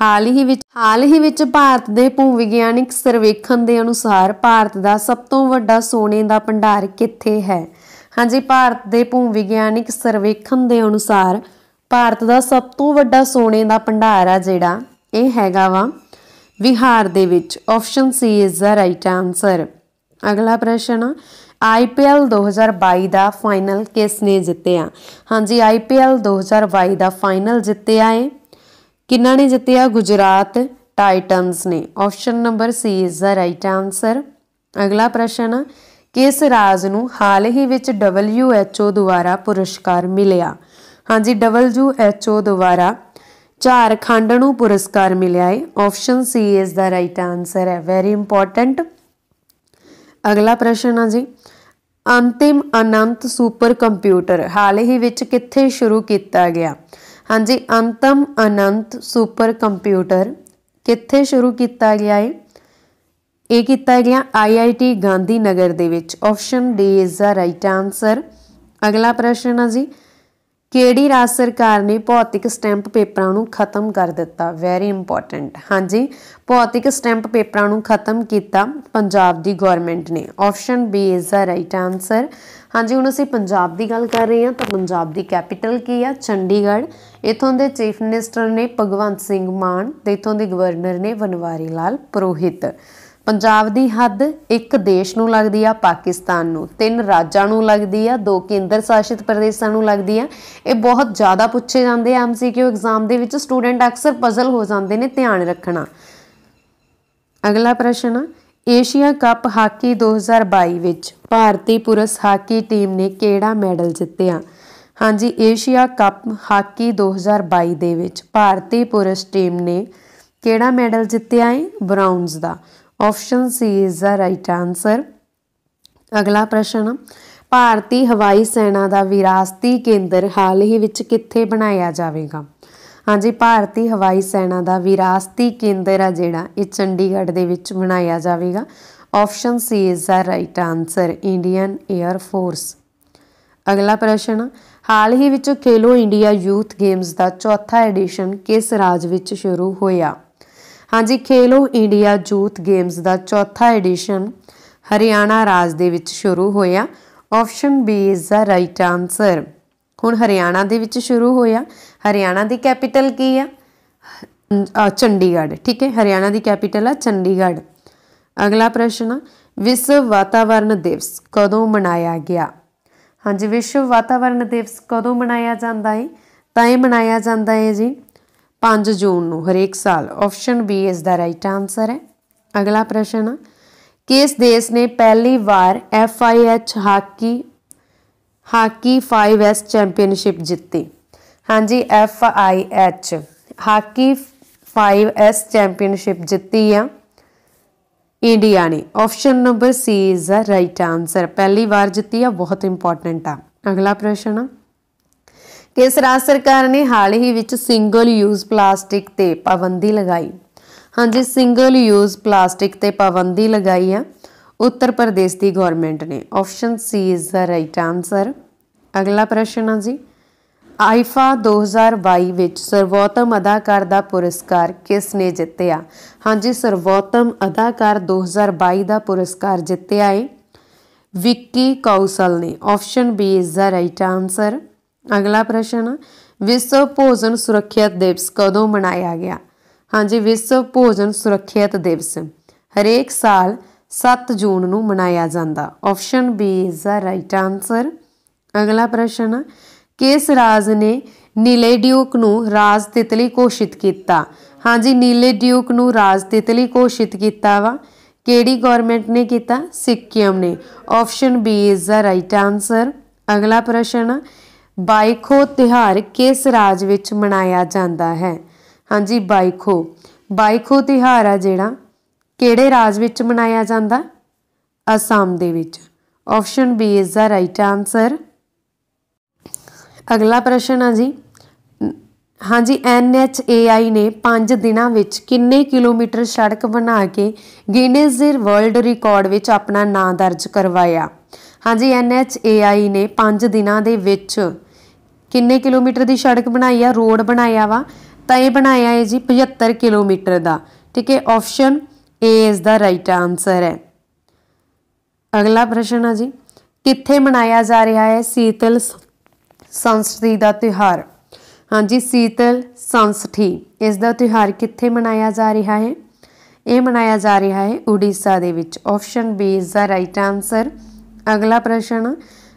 ਹਾਲ ਹੀ ਵਿੱਚ ਹਾਲ ਹੀ ਵਿੱਚ ਭਾਰਤ ਦੇ ਭੂ ਵਿਗਿਆਨਿਕ ਸਰਵੇਖਣ ਦੇ ਅਨੁਸਾਰ ਭਾਰਤ ਦਾ ਸਭ ਤੋਂ ਵੱਡਾ ਸੋਨੇ ਦਾ ਭੰਡਾਰ ਕਿੱਥੇ ਹੈ ਹਾਂਜੀ ਭਾਰਤ ਦੇ ਭੂ ਵਿਗਿਆਨਿਕ ਸਰਵੇਖਣ ਦੇ ਅਨੁਸਾਰ ਭਾਰਤ ਦਾ ਸਭ ਤੋਂ ਵੱਡਾ ਸੋਨੇ ਦਾ ਭੰਡਾਰ ਆ ਜਿਹੜਾ ਇਹ ਹੈਗਾ ਵਾ ਵਿਹਾਰ ਦੇ ਵਿੱਚ option C is the right answer ਅਗਲਾ ਪ੍ਰਸ਼ਨ ਆ ਆਈਪੀਐਲ 2022 ਦਾ ਫਾਈਨਲ ਕਿਸ ਨੇ ਜਿੱਤਿਆ ਹਾਂਜੀ ਆਈਪੀਐਲ 2022 ਦਾ ਫਾਈਨਲ ਜਿੱਤਿਆ ਹੈ ਕਿੰਨਾ ਨੇ ਜਿੱਤਿਆ ਗੁਜਰਾਤ ਟਾਈਟਨਸ ਨੇ option number C is the right answer ਅਗਲਾ ਪ੍ਰਸ਼ਨ ਕਿਸ ਰਾਜ ਨੂੰ ਹਾਲ ਹੀ ਵਿੱਚ WHO ਦੁਆਰਾ ਪੁਰਸਕਾਰ ਮਿਲਿਆ ਹਾਂਜੀ WHO ਦੁਆਰਾ ਝਾਰਖੰਡ ਨੂੰ ਪੁਰਸਕਾਰ ਮਿਲਿਆ ਹੈ option C is the right answer ਹੈ ਵੈਰੀ ਇੰਪੋਰਟੈਂਟ ਅਗਲਾ ਪ੍ਰਸ਼ਨ ਆ ਜੀ ਅੰਤਿਮ ਅਨੰਤ ਸੁਪਰ ਕੰਪਿਊਟਰ ਹਾਲ ਹੀ ਵਿੱਚ ਕਿੱਥੇ ਸ਼ੁਰੂ ਕੀਤਾ ਗਿਆ ਹਾਂਜੀ ਅੰਤਮ ਅਨੰਤ ਸੁਪਰ ਕੰਪਿਊਟਰ ਕਿੱਥੇ ਸ਼ੁਰੂ ਕੀਤਾ ਗਿਆ ਹੈ ਇਹ ਕੀਤਾ ਗਿਆ ਆਈਆਈਟੀ ਗਾਂਧੀ ਨਗਰ ਦੇ ਵਿੱਚ option D is the right answer ਅਗਲਾ ਪ੍ਰਸ਼ਨ ਆ ਜੀ ਕਿਹੜੀ ਰਾਜ ਸਰਕਾਰ ਨੇ ਭੌਤਿਕ ਸਟੈਂਪ ਪੇਪਰਾਂ ਨੂੰ ਖਤਮ ਕਰ ਦਿੱਤਾ ਵੈਰੀ ਇੰਪੋਰਟੈਂਟ ਹਾਂਜੀ ਭੌਤਿਕ ਸਟੈਂਪ ਪੇਪਰਾਂ ਨੂੰ ਖਤਮ ਕੀਤਾ ਪੰਜਾਬ ਦੀ ਗਵਰਨਮੈਂਟ ਨੇ option B is the right answer ਹਾਂਜੀ ਹੁਣ ਅਸੀਂ ਪੰਜਾਬ ਦੀ ਗੱਲ ਕਰ ਰਹੇ ਹਾਂ ਤਾਂ ਪੰਜਾਬ ਦੀ ਕੈਪੀਟਲ ਕੀ ਆ ਚੰਡੀਗੜ੍ਹ ਇਥੋਂ ਦੇ ਚੀਫ ਮਿਨਿਸਟਰ ਨੇ ਭਗਵੰਤ ਸਿੰਘ ਮਾਨ ਤੇ ਇਥੋਂ ਦੇ ਗਵਰਨਰ ਨੇ ਬਨਵਾਰੀ ਲਾਲ ਪ੍ਰੋਹਿਤ ਪੰਜਾਬ ਦੀ ਹੱਦ ਇੱਕ ਦੇਸ਼ ਨੂੰ ਲੱਗਦੀ ਆ ਪਾਕਿਸਤਾਨ ਨੂੰ ਤਿੰਨ ਰਾਜਾਂ ਨੂੰ ਲੱਗਦੀ ਆ ਦੋ ਕੇਂਦਰ ਸ਼ਾਸਿਤ ਪ੍ਰਦੇਸ਼ਾਂ ਨੂੰ ਲੱਗਦੀ ਆ ਇਹ ਬਹੁਤ ਜ਼ਿਆਦਾ ਪੁੱਛੇ ਜਾਂਦੇ ਆ ਐਮਸੀਕਿਊ ਐਗਜ਼ਾਮ ਦੇ ਵਿੱਚ ਸਟੂਡੈਂਟ ਅਕਸਰ ਪਜ਼ਲ ਹੋ ਜਾਂਦੇ ਨੇ ਧਿਆਨ ਰੱਖਣਾ ਅਗਲਾ ਪ੍ਰਸ਼ਨ ਆ ਏਸ਼ੀਆ ਕੱਪ ਹਾਕੀ 2022 ਵਿੱਚ ਭਾਰਤੀ ਪੁਰਸ਼ ਹਾਕੀ ਟੀਮ ਨੇ ਕਿਹੜਾ ਮੈਡਲ ਜਿੱਤਿਆ ਹਾਂਜੀ ਏਸ਼ੀਆ ਕੱਪ ਹਾਕੀ 2022 ਦੇ ਵਿੱਚ ਭਾਰਤੀ ਪੁਰਸ਼ ਟੀਮ ਨੇ ਕਿਹੜਾ ਮੈਡਲ ਜਿੱਤਿਆ ਹੈ ਬ੍ਰਾਊਨਜ਼ ਦਾ option C is the right answer ਅਗਲਾ ਪ੍ਰਸ਼ਨ ਭਾਰਤੀ ਹਵਾਈ ਸੈਨਾ ਦਾ ਵਿਰਾਸਤੀ ਕੇਂਦਰ ਹਾਲ ਹੀ ਵਿੱਚ ਕਿੱਥੇ ਬਣਾਇਆ ਜਾਵੇਗਾ ਹਾਂਜੀ ਭਾਰਤੀ ਹਵਾਈ ਸੈਨਾ ਦਾ ਵਿਰਾਸਤੀ ਕੇਂਦਰ ਆ ਜਿਹੜਾ ਇਹ ਚੰਡੀਗੜ੍ਹ ਦੇ ਵਿੱਚ ਬਣਾਇਆ ਜਾਵੇਗਾ option C is the right answer Indian air force ਅਗਲਾ ਪ੍ਰਸ਼ਨ ਹਾਲ ਹੀ ਵਿੱਚ ਖੇਲੋ ਇੰਡੀਆ ਯੂਥ ਗੇਮਸ ਦਾ ਚੌਥਾ ਐਡੀਸ਼ਨ ਕਿਸ ਰਾਜ ਵਿੱਚ ਸ਼ੁਰੂ ਹੋਇਆ ਹਾਂਜੀ ਖੇਲੋ ਇੰਡੀਆ ਯੂਥ ਗੇਮਸ ਦਾ ਚੌਥਾ ਐਡੀਸ਼ਨ ਹਰਿਆਣਾ ਰਾਜ ਦੇ ਵਿੱਚ ਸ਼ੁਰੂ ਹੋਇਆ option B is the right answer ਹੁਣ ਹਰਿਆਣਾ ਦੇ ਵਿੱਚ ਸ਼ੁਰੂ ਹੋਇਆ ਹਰਿਆਣਾ ਦੀ ਕੈਪੀਟਲ ਕੀ ਆ ਚੰਡੀਗੜ੍ਹ ਠੀਕ ਹੈ ਹਰਿਆਣਾ ਦੀ ਕੈਪੀਟਲ ਆ ਚੰਡੀਗੜ੍ਹ ਅਗਲਾ ਪ੍ਰਸ਼ਨ ਵਿਸ਼ਵ ਵਾਤਾਵਰਣ ਦਿਵਸ ਕਦੋਂ ਮਨਾਇਆ ਗਿਆ ਹਾਂਜੀ ਵਿਸ਼ਵ ਵਾਤਾਵਰਣ ਦਿਵਸ ਕਦੋਂ ਮਨਾਇਆ ਜਾਂਦਾ ਹੈ ਤਾਂ ਇਹ ਮਨਾਇਆ ਜਾਂਦਾ ਹੈ ਜੀ 5 ਜੂਨ ਨੂੰ ਹਰੇਕ ਸਾਲ ਆਪਸ਼ਨ ਬੀ ਇਸ ਦਾ ਰਾਈਟ ਆਨਸਰ ਹੈ ਅਗਲਾ ਪ੍ਰਸ਼ਨ ਕਿਸ ਦੇਸ਼ ਨੇ ਪਹਿਲੀ ਵਾਰ F I H hockey hockey 5S championship ਜਿੱਤੀ ਹਾਂਜੀ F I H hockey 5S championship ਜਿੱਤੀ ਆ ਇੰਡੀਆ ਨੇ option number C is the right answer ਪਹਿਲੀ ਵਾਰ ਜਿੱਤੀ ਆ ਬਹੁਤ ਇੰਪੋਰਟੈਂਟ ਆ ਅਗਲਾ ਪ੍ਰਸ਼ਨ ਆ ਇਸ ਰਾਜ ਸਰਕਾਰ ਨੇ ਹਾਲ ਹੀ ਵਿੱਚ ਸਿੰਗਲ ਯੂਜ਼ ਪਲਾਸਟਿਕ ਤੇ ਪਾਬੰਦੀ ਲਗਾਈ ਹਾਂਜੀ ਸਿੰਗਲ ਯੂਜ਼ ਪਲਾਸਟਿਕ ਤੇ ਪਾਬੰਦੀ ਲਗਾਈ ਆ ਉੱਤਰ ਪ੍ਰਦੇਸ਼ ਦੀ ਗਵਰਨਮੈਂਟ ਨੇ option C is the right answer ਅਗਲਾ ਪ੍ਰਸ਼ਨ ਆ ਜੀ ਆਈਫਾ 2022 ਵਿੱਚ ਸਰਵੋਤਮ ਅਦਾਕਾਰ ਦਾ ਪੁਰਸਕਾਰ ਕਿਸ ਨੇ ਜਿੱਤਿਆ ਹਾਂਜੀ ਸਰਵੋਤਮ ਅਦਾਕਾਰ 2022 ਦਾ ਪੁਰਸਕਾਰ ਜਿੱਤਿਆ ਹੈ ਵਿੱਕੀ ਕੌਸਲ ਨੇ option B is the right answer ਅਗਲਾ ਪ੍ਰਸ਼ਨ ਵਿਸ਼ਵ ਭੋਜਨ ਸੁਰੱਖਿਆ ਦਿਵਸ ਕਦੋਂ ਮਨਾਇਆ ਗਿਆ ਹਾਂਜੀ ਵਿਸ਼ਵ ਭੋਜਨ ਸੁਰੱਖਿਅਤ ਦਿਵਸ ਹਰੇਕ ਸਾਲ 7 ਜੂਨ ਨੂੰ ਮਨਾਇਆ ਜਾਂਦਾ option B is the right answer ਅਗਲਾ ਪ੍ਰਸ਼ਨ ਕਿਸ ਰਾਜ ਨੇ ਨੀਲੇ ਡਿਊਕ ਨੂੰ ਰਾਜ ਤਿਤਲੀ ਘੋਸ਼ਿਤ ਕੀਤਾ ਹਾਂਜੀ ਨੀਲੇ ਡਿਊਕ ਨੂੰ ਰਾਜ ਤਿਤਲੀ ਘੋਸ਼ਿਤ ਕੀਤਾ ਵਾ ਕਿਹੜੀ ਗਵਰਨਮੈਂਟ ਨੇ ਕੀਤਾ ਸਿੱਕਮ ਨੇ option B is the right answer ਅਗਲਾ ਪ੍ਰਸ਼ਨ ਬਾਈਖੋ ਤਿਹਾਰ ਕਿਸ ਰਾਜ ਵਿੱਚ ਮਨਾਇਆ ਜਾਂਦਾ ਹੈ ਹਾਂਜੀ ਬਾਈਖੋ ਬਾਈਖੋ ਤਿਹਾਰ ਆ ਜਿਹੜਾ ਕਿਹੜੇ ਰਾਜ ਵਿੱਚ ਮਨਾਇਆ ਜਾਂਦਾ ਅਸਾਮ ਦੇ ਵਿੱਚ option B is the right answer ਅਗਲਾ ਪ੍ਰਸ਼ਨ ਆ ਜੀ ਹਾਂਜੀ NHAI ਨੇ 5 ਦਿਨਾਂ ਵਿੱਚ ਕਿੰਨੇ ਕਿਲੋਮੀਟਰ ਸੜਕ ਬਣਾ ਕੇ ਗਿਨੀਜ਼ ਦੇ ਵਰਲਡ ਰਿਕਾਰਡ ਵਿੱਚ ਆਪਣਾ ਨਾਮ ਦਰਜ ਕਰਵਾਇਆ ਹਾਂਜੀ NHAI ਨੇ 5 ਦਿਨਾਂ ਦੇ ਵਿੱਚ ਕਿੰਨੇ ਕਿਲੋਮੀਟਰ ਦੀ ਸੜਕ ਬਣਾਈ ਆ ਰੋਡ ਬਣਾਇਆ ਵਾ ਤਾਂ ਇਹ ਬਣਾਇਆ ਹੈ ਜੀ 75 ਕਿਲੋਮੀਟਰ ਦਾ ਠੀਕ ਹੈ ਆਪਸ਼ਨ ਏ ਇਸ ਦਾ ਰਾਈਟ ਆਨਸਰ ਹੈ ਅਗਲਾ ਪ੍ਰਸ਼ਨ ਆ ਜੀ ਕਿੱਥੇ ਮਨਾਇਆ ਜਾ ਰਿਹਾ ਹੈ ਸੀਤਲ ਸੰਸਥੀ ਦਾ ਤਿਉਹਾਰ ਹਾਂਜੀ ਸੀਤਲ ਸੰਸਥੀ ਇਸ ਦਾ ਤਿਉਹਾਰ ਕਿੱਥੇ ਮਨਾਇਆ ਜਾ ਰਿਹਾ ਹੈ ਇਹ ਮਨਾਇਆ ਜਾ ਰਿਹਾ ਹੈ ਉੜੀਸਾ ਦੇ ਵਿੱਚ ਆਪਸ਼ਨ ਬੀ ਇਸ ਦਾ ਰਾਈਟ ਆਨਸਰ ਅਗਲਾ ਪ੍ਰਸ਼ਨ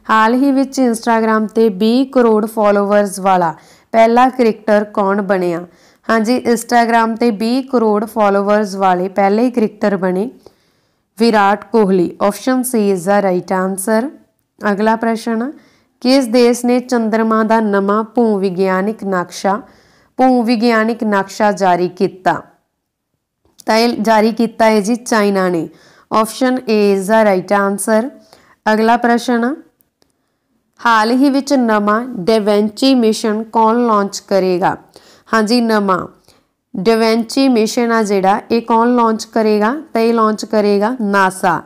ਹਾਲ ਹੀ ਵਿੱਚ ਇੰਸਟਾਗ੍ਰam ਤੇ 20 ਕਰੋੜ ਫਾਲੋਅਰਸ ਵਾਲਾ ਪਹਿਲਾ ਕ੍ਰਿਕਟਰ ਕੌਣ ਬਣਿਆ ਹਾਂਜੀ ਇੰਸਟਾਗ੍ਰam ਤੇ 20 ਕਰੋੜ ਫਾਲੋਅਰਸ ਵਾਲੇ ਪਹਿਲੇ ਕ੍ਰਿਕਟਰ ਬਣੇ Virat Kohli option C is the right answer ਅਗਲਾ ਪ੍ਰਸ਼ਨ ਕਿਸ ਦੇਸ਼ ਨੇ ਚੰਦਰਮਾ ਦਾ ਨਵਾਂ ਭੂ ਵਿਗਿਆਨਿਕ ਨਕਸ਼ਾ ਭੂ ਵਿਗਿਆਨਿਕ ਨਕਸ਼ਾ ਜਾਰੀ ਕੀਤਾ ਤਾਂ ਜਾਰੀ ਕੀਤਾ ਹੈ ਜੀ ਚਾਈਨਾ ਨੇ option A is the right answer ਅਗਲਾ ਪ੍ਰਸ਼ਨ ਹਾਲ ਹੀ ਵਿੱਚ ਨਵਾਂ ਡੇਵੈਂਚੀ ਮਿਸ਼ਨ ਕੌਣ ਲਾਂਚ ਕਰੇਗਾ ਹਾਂਜੀ ਨਵਾਂ ਡੇਵੈਂਚੀ ਮਿਸ਼ਨ ਆ ਜਿਹੜਾ ਇਹ ਕੌਣ ਲਾਂਚ ਕਰੇਗਾ ਤੇ ਇਹ ਲਾਂਚ ਕਰੇਗਾ NASA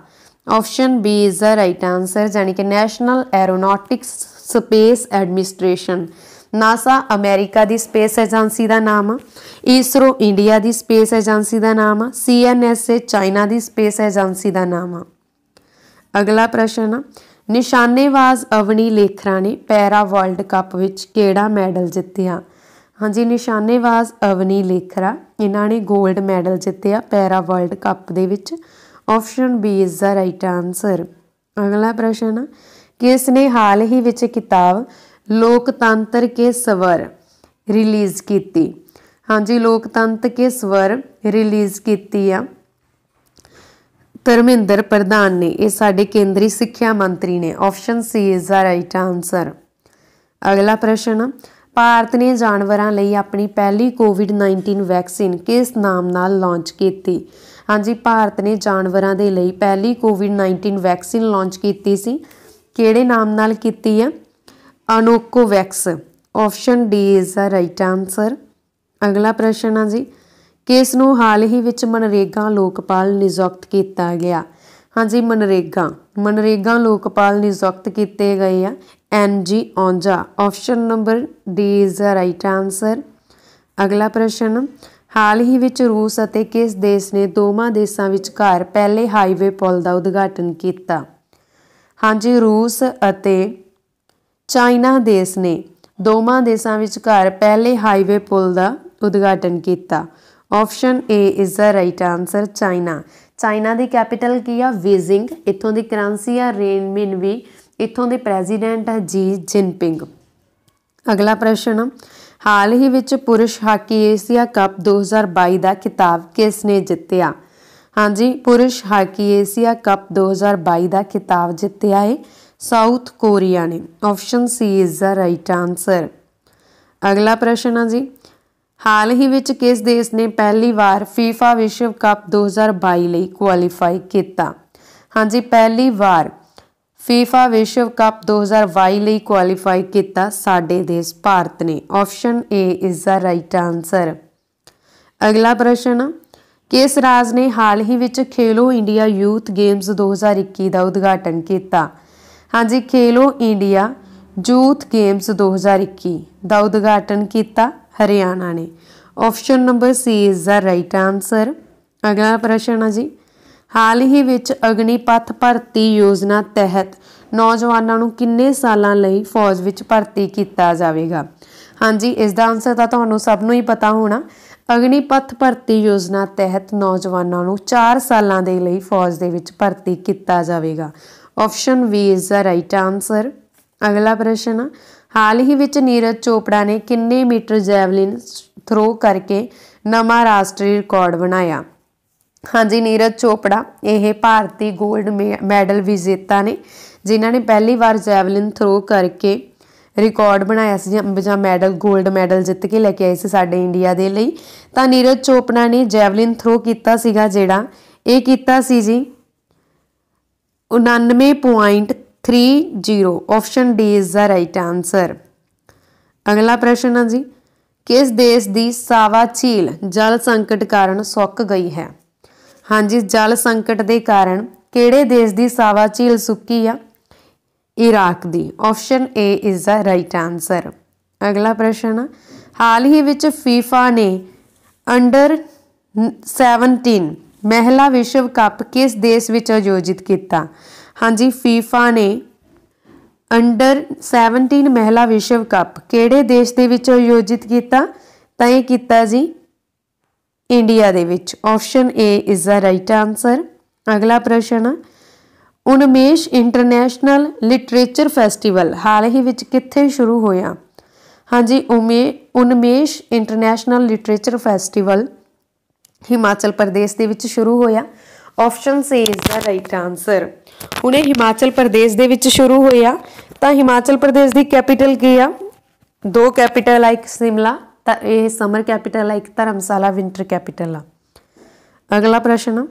option B is the right answer ਯਾਨੀ ਕਿ National Aeronautics Space Administration NASA America ਦੀ ਸਪੇਸ ਏਜੰਸੀ ਦਾ ਨਾਮ ਆ ਇਸਰੋ ਇੰਡੀਆ ਦੀ ਸਪੇਸ ਏਜੰਸੀ ਦਾ ਨਾਮ ਆ ਸੀਐਨਐਸਏ ਚਾਈਨਾ ਦੀ ਸਪੇਸ ਏਜੰਸੀ ਦਾ ਨਾਮ ਆ ਅਗਲਾ ਪ੍ਰਸ਼ਨ ਆ ਨਿਸ਼ਾਨੇਵਾਜ਼ ਅਵਨੀ ਲੇਖਰਾ ਨੇ ਪੈਰਾ ਵਰਲਡ ਕੱਪ ਵਿੱਚ ਕਿਹੜਾ ਮੈਡਲ ਜਿੱਤਿਆ ਹਾਂਜੀ ਨਿਸ਼ਾਨੇਵਾਜ਼ ਅਵਨੀ ਲੇਖਰਾ ਇਹਨਾਂ ਨੇ 골ਡ ਮੈਡਲ ਜਿੱਤਿਆ ਪੈਰਾ ਵਰਲਡ ਕੱਪ ਦੇ ਵਿੱਚ option B is the right answer ਅਗਲਾ ਪ੍ਰਸ਼ਨ ਕਿਸ ਨੇ ਹਾਲ ਹੀ ਵਿੱਚ ਕਿਤਾਬ ਲੋਕਤੰਤਰ ਕੇ ਸਵਰ ਰਿਲੀਜ਼ ਕੀਤੀ ਹਾਂਜੀ ਲੋਕਤੰਤਰ ਕੇ ਸਵਰ ਰਿਲੀਜ਼ ਕੀਤੀ ਆ ਧਰਮਿੰਦਰ ਪ੍ਰਧਾਨ ਨੇ ਇਹ ਸਾਡੇ ਕੇਂਦਰੀ ਸਿੱਖਿਆ ਮੰਤਰੀ ਨੇ option C is the right answer ਅਗਲਾ ਪ੍ਰਸ਼ਨ ਭਾਰਤ ਨੇ ਜਾਨਵਰਾਂ ਲਈ ਆਪਣੀ ਪਹਿਲੀ ਕੋਵਿਡ-19 ਵੈਕਸੀਨ ਕਿਸ ਨਾਮ ਨਾਲ ਲਾਂਚ ਕੀਤੀ ਹਾਂਜੀ ਭਾਰਤ ਨੇ ਜਾਨਵਰਾਂ ਦੇ ਲਈ ਪਹਿਲੀ ਕੋਵਿਡ-19 ਵੈਕਸੀਨ ਲਾਂਚ ਕੀਤੀ ਸੀ ਕਿਹੜੇ ਨਾਮ ਨਾਲ ਕੀਤੀ ਹੈ Anocovax option D is the right answer ਅਗਲਾ ਪ੍ਰਸ਼ਨ ਆ ਜੀ ਕੇਸ ਨੂੰ ਹਾਲ ਹੀ ਵਿੱਚ ਮਨਰੇਗਾ ਲੋਕਪਾਲ ਨਿਯੁਕਤ ਕੀਤਾ ਗਿਆ ਹਾਂਜੀ ਮਨਰੇਗਾ ਮਨਰੇਗਾ ਲੋਕਪਾਲ ਨਿਯੁਕਤ ਕੀਤੇ ਗਏ ਆ ਐਨ ਜੀ ਔਂਜਾ option number D is the right answer ਅਗਲਾ ਪ੍ਰਸ਼ਨ ਹਾਲ ਹੀ ਵਿੱਚ ਰੂਸ ਅਤੇ ਕਿਸ ਦੇਸ਼ ਨੇ ਦੋਵਾਂ ਦੇਸ਼ਾਂ ਵਿਚਕਾਰ ਪਹਿਲੇ ਹਾਈਵੇ ਪੁਲ ਦਾ ਉਦਘਾਟਨ ਕੀਤਾ ਹਾਂਜੀ ਰੂਸ ਅਤੇ ਚਾਈਨਾ ਦੇਸ਼ ਨੇ ਦੋਵਾਂ ਦੇਸ਼ਾਂ ਵਿਚਕਾਰ ਪਹਿਲੇ ਹਾਈਵੇ ਪੁਲ ਦਾ ਉਦਘਾਟਨ ਕੀਤਾ option A is the right answer China China ਦੀ ਕੈਪੀਟਲ ਕੀ ਆ ਵੇਜ਼ਿੰਗ ਇੱਥੋਂ ਦੀ ਕਰੰਸੀ ਆ ਰੇਨਮਿਨ ਵੀ ਇੱਥੋਂ ਦੇ ਪ੍ਰੈਜ਼ੀਡੈਂਟ ਆ ਜੀ ਜਿਨਪਿੰਗ ਅਗਲਾ ਪ੍ਰਸ਼ਨ ਹਾਲ ਹੀ ਵਿੱਚ ਪੁਰਸ਼ ਹਾਕੀ ਏਸ਼ੀਆ ਕੱਪ 2022 ਦਾ ਖਿਤਾਬ ਕਿਸ ਨੇ ਜਿੱਤਿਆ ਹਾਂਜੀ ਪੁਰਸ਼ ਹਾਕੀ ਏਸ਼ੀਆ ਕੱਪ 2022 ਦਾ ਖਿਤਾਬ ਜਿੱਤਿਆ ਹੈ ਸਾਊਥ ਕੋਰੀਆ ਨੇ option C is the right answer ਅਗਲਾ ਪ੍ਰਸ਼ਨ ਆ ਜੀ ਹਾਲ ਹੀ ਵਿੱਚ ਕਿਸ ਦੇਸ਼ ਨੇ ਪਹਿਲੀ ਵਾਰ FIFA ਵਿਸ਼ਵ ਕੱਪ 2022 ਲਈ ਕੁਆਲੀਫਾਈ ਕੀਤਾ ਹਾਂਜੀ ਪਹਿਲੀ ਵਾਰ FIFA ਵਿਸ਼ਵ ਕੱਪ 2022 ਲਈ ਕੁਆਲੀਫਾਈ ਕੀਤਾ ਸਾਡੇ ਦੇਸ਼ ਭਾਰਤ ਨੇ option A is the right answer ਅਗਲਾ ਪ੍ਰਸ਼ਨ ਕਿਸ ਰਾਜ ਨੇ ਹਾਲ ਹੀ ਵਿੱਚ ਖੇਲੋ ਇੰਡੀਆ ਯੂਥ ਗੇਮਸ 2021 ਦਾ ਉਦਘਾਟਨ ਕੀਤਾ ਹਾਂਜੀ ਖੇਲੋ ਇੰਡੀਆ ਯੂਥ ਗੇਮਸ 2021 ਦਾ ਉਦਘਾਟਨ ਕੀਤਾ ਹਰਿਆਣਾ ਨੇ option number C is the right answer ਅਗਲਾ ਪ੍ਰਸ਼ਨ ਹੈ ਜੀ ਹਾਲ ਹੀ ਵਿੱਚ ਅਗਨੀਪਥ ਭਰਤੀ ਯੋਜਨਾ ਤਹਿਤ ਨੌਜਵਾਨਾਂ ਨੂੰ ਕਿੰਨੇ ਸਾਲਾਂ ਲਈ ਫੌਜ ਵਿੱਚ ਭਰਤੀ ਕੀਤਾ ਜਾਵੇਗਾ ਹਾਂਜੀ ਇਸ ਦਾ ਆਨਸਰ ਤਾਂ ਤੁਹਾਨੂੰ ਸਭ ਨੂੰ ਹੀ ਪਤਾ ਹੋਣਾ ਅਗਨੀਪਥ ਭਰਤੀ ਯੋਜਨਾ ਤਹਿਤ ਨੌਜਵਾਨਾਂ ਨੂੰ 4 ਸਾਲਾਂ ਦੇ ਲਈ ਫੌਜ ਦੇ ਵਿੱਚ ਭਰਤੀ ਕੀਤਾ ਜਾਵੇਗਾ option we is the right answer ਅਗਲਾ ਪ੍ਰਸ਼ਨ ਹਾਲ ਹੀ ਵਿੱਚ ਨੀਰਜ ਚੋਪੜਾ ਨੇ ਕਿੰਨੇ ਮੀਟਰ ਜੈਵਲਿਨ ਥਰੋ ਕਰਕੇ ਨਵਾਂ ਰਾਸ਼ਟਰੀ ਰਿਕਾਰਡ ਬਣਾਇਆ ਹਾਂਜੀ ਨੀਰਜ ਚੋਪੜਾ ਇਹ ਭਾਰਤੀ 골ਡ ਮੈਡਲ ਵਿਜੇਤਾ ਨੇ ਜਿਨ੍ਹਾਂ ਨੇ ਪਹਿਲੀ ਵਾਰ ਜੈਵਲਿਨ ਥਰੋ ਕਰਕੇ ਰਿਕਾਰਡ ਬਣਾਇਆ ਸੀ ਜਾਂ ਮੈਡਲ 골ਡ ਮੈਡਲ ਜਿੱਤ ਕੇ ਲੈ ਕੇ ਆਏ ਸੀ ਸਾਡੇ ਇੰਡੀਆ ਦੇ ਲਈ ਤਾਂ ਨੀਰਜ ਚੋਪੜਾ ਨੇ ਜੈਵਲਿਨ ਥਰੋ ਕੀਤਾ ਸੀਗਾ ਜਿਹੜਾ ਇਹ ਕੀਤਾ ਸੀ ਜੀ 30 option D is the right answer ਅਗਲਾ ਪ੍ਰਸ਼ਨ ਹੈ ਜੀ ਕਿਸ ਦੇਸ਼ ਦੀ ਸਾਵਾ ਝੀਲ ਜਲ ਸੰਕਟ ਕਾਰਨ ਸੁੱਕ ਗਈ ਹੈ ਹਾਂਜੀ ਜਲ ਸੰਕਟ ਦੇ ਕਾਰਨ ਕਿਹੜੇ ਦੇਸ਼ ਦੀ ਸਾਵਾ ਝੀਲ ਸੁੱਕੀ ਆ ਇਰਾਕ ਦੀ option A is the right answer ਅਗਲਾ ਪ੍ਰਸ਼ਨ ਹਾਲ ਹੀ ਵਿੱਚ ਫੀਫਾ ਨੇ ਅੰਡਰ 17 ਮਹਿਲਾ ਵਿਸ਼ਵ ਕੱਪ ਕਿਸ ਦੇਸ਼ ਵਿੱਚ ਆਯੋਜਿਤ ਕੀਤਾ ਹਾਂਜੀ ਫੀਫਾ ਨੇ ਅੰਡਰ 17 ਮਹਿਲਾ ਵਿਸ਼ਵ ਕੱਪ ਕਿਹੜੇ ਦੇਸ਼ ਦੇ ਵਿੱਚ ਆਯੋਜਿਤ ਕੀਤਾ ਤਾਂ ਇਹ ਕੀਤਾ ਜੀ ਇੰਡੀਆ ਦੇ ਵਿੱਚ option A is the right answer ਅਗਲਾ ਪ੍ਰਸ਼ਨ ਉਨਮੇਸ਼ ਇੰਟਰਨੈਸ਼ਨਲ ਲਿਟਰੇਚਰ ਫੈਸਟੀਵਲ ਹਾਲ ਹੀ ਵਿੱਚ ਕਿੱਥੇ ਸ਼ੁਰੂ ਹੋਇਆ ਹਾਂਜੀ ਉਮੇ Unmesh international literature festival Himachal Pradesh ਦੇ ਵਿੱਚ ਸ਼ੁਰੂ ਹੋਇਆ option C is the right answer ਹੁਣੇ ਹਿਮਾਚਲ ਪ੍ਰਦੇਸ਼ ਦੇ ਵਿੱਚ ਸ਼ੁਰੂ ਹੋਇਆ ਤਾਂ ਹਿਮਾਚਲ ਪ੍ਰਦੇਸ਼ ਦੀ ਕੈਪੀਟਲ ਕੀ ਆ ਦੋ ਕੈਪੀਟਲ ਆ ਇੱਕ ਸਿਮਲਾ ਤਾਂ ਇਹ ਸਮਰ ਕੈਪੀਟਲ ਆ ਇੱਕ ਧਰਮਸ਼ਾਲਾ ਵਿంటర్ ਕੈਪੀਟਲ ਆ ਅਗਲਾ ਪ੍ਰਸ਼ਨ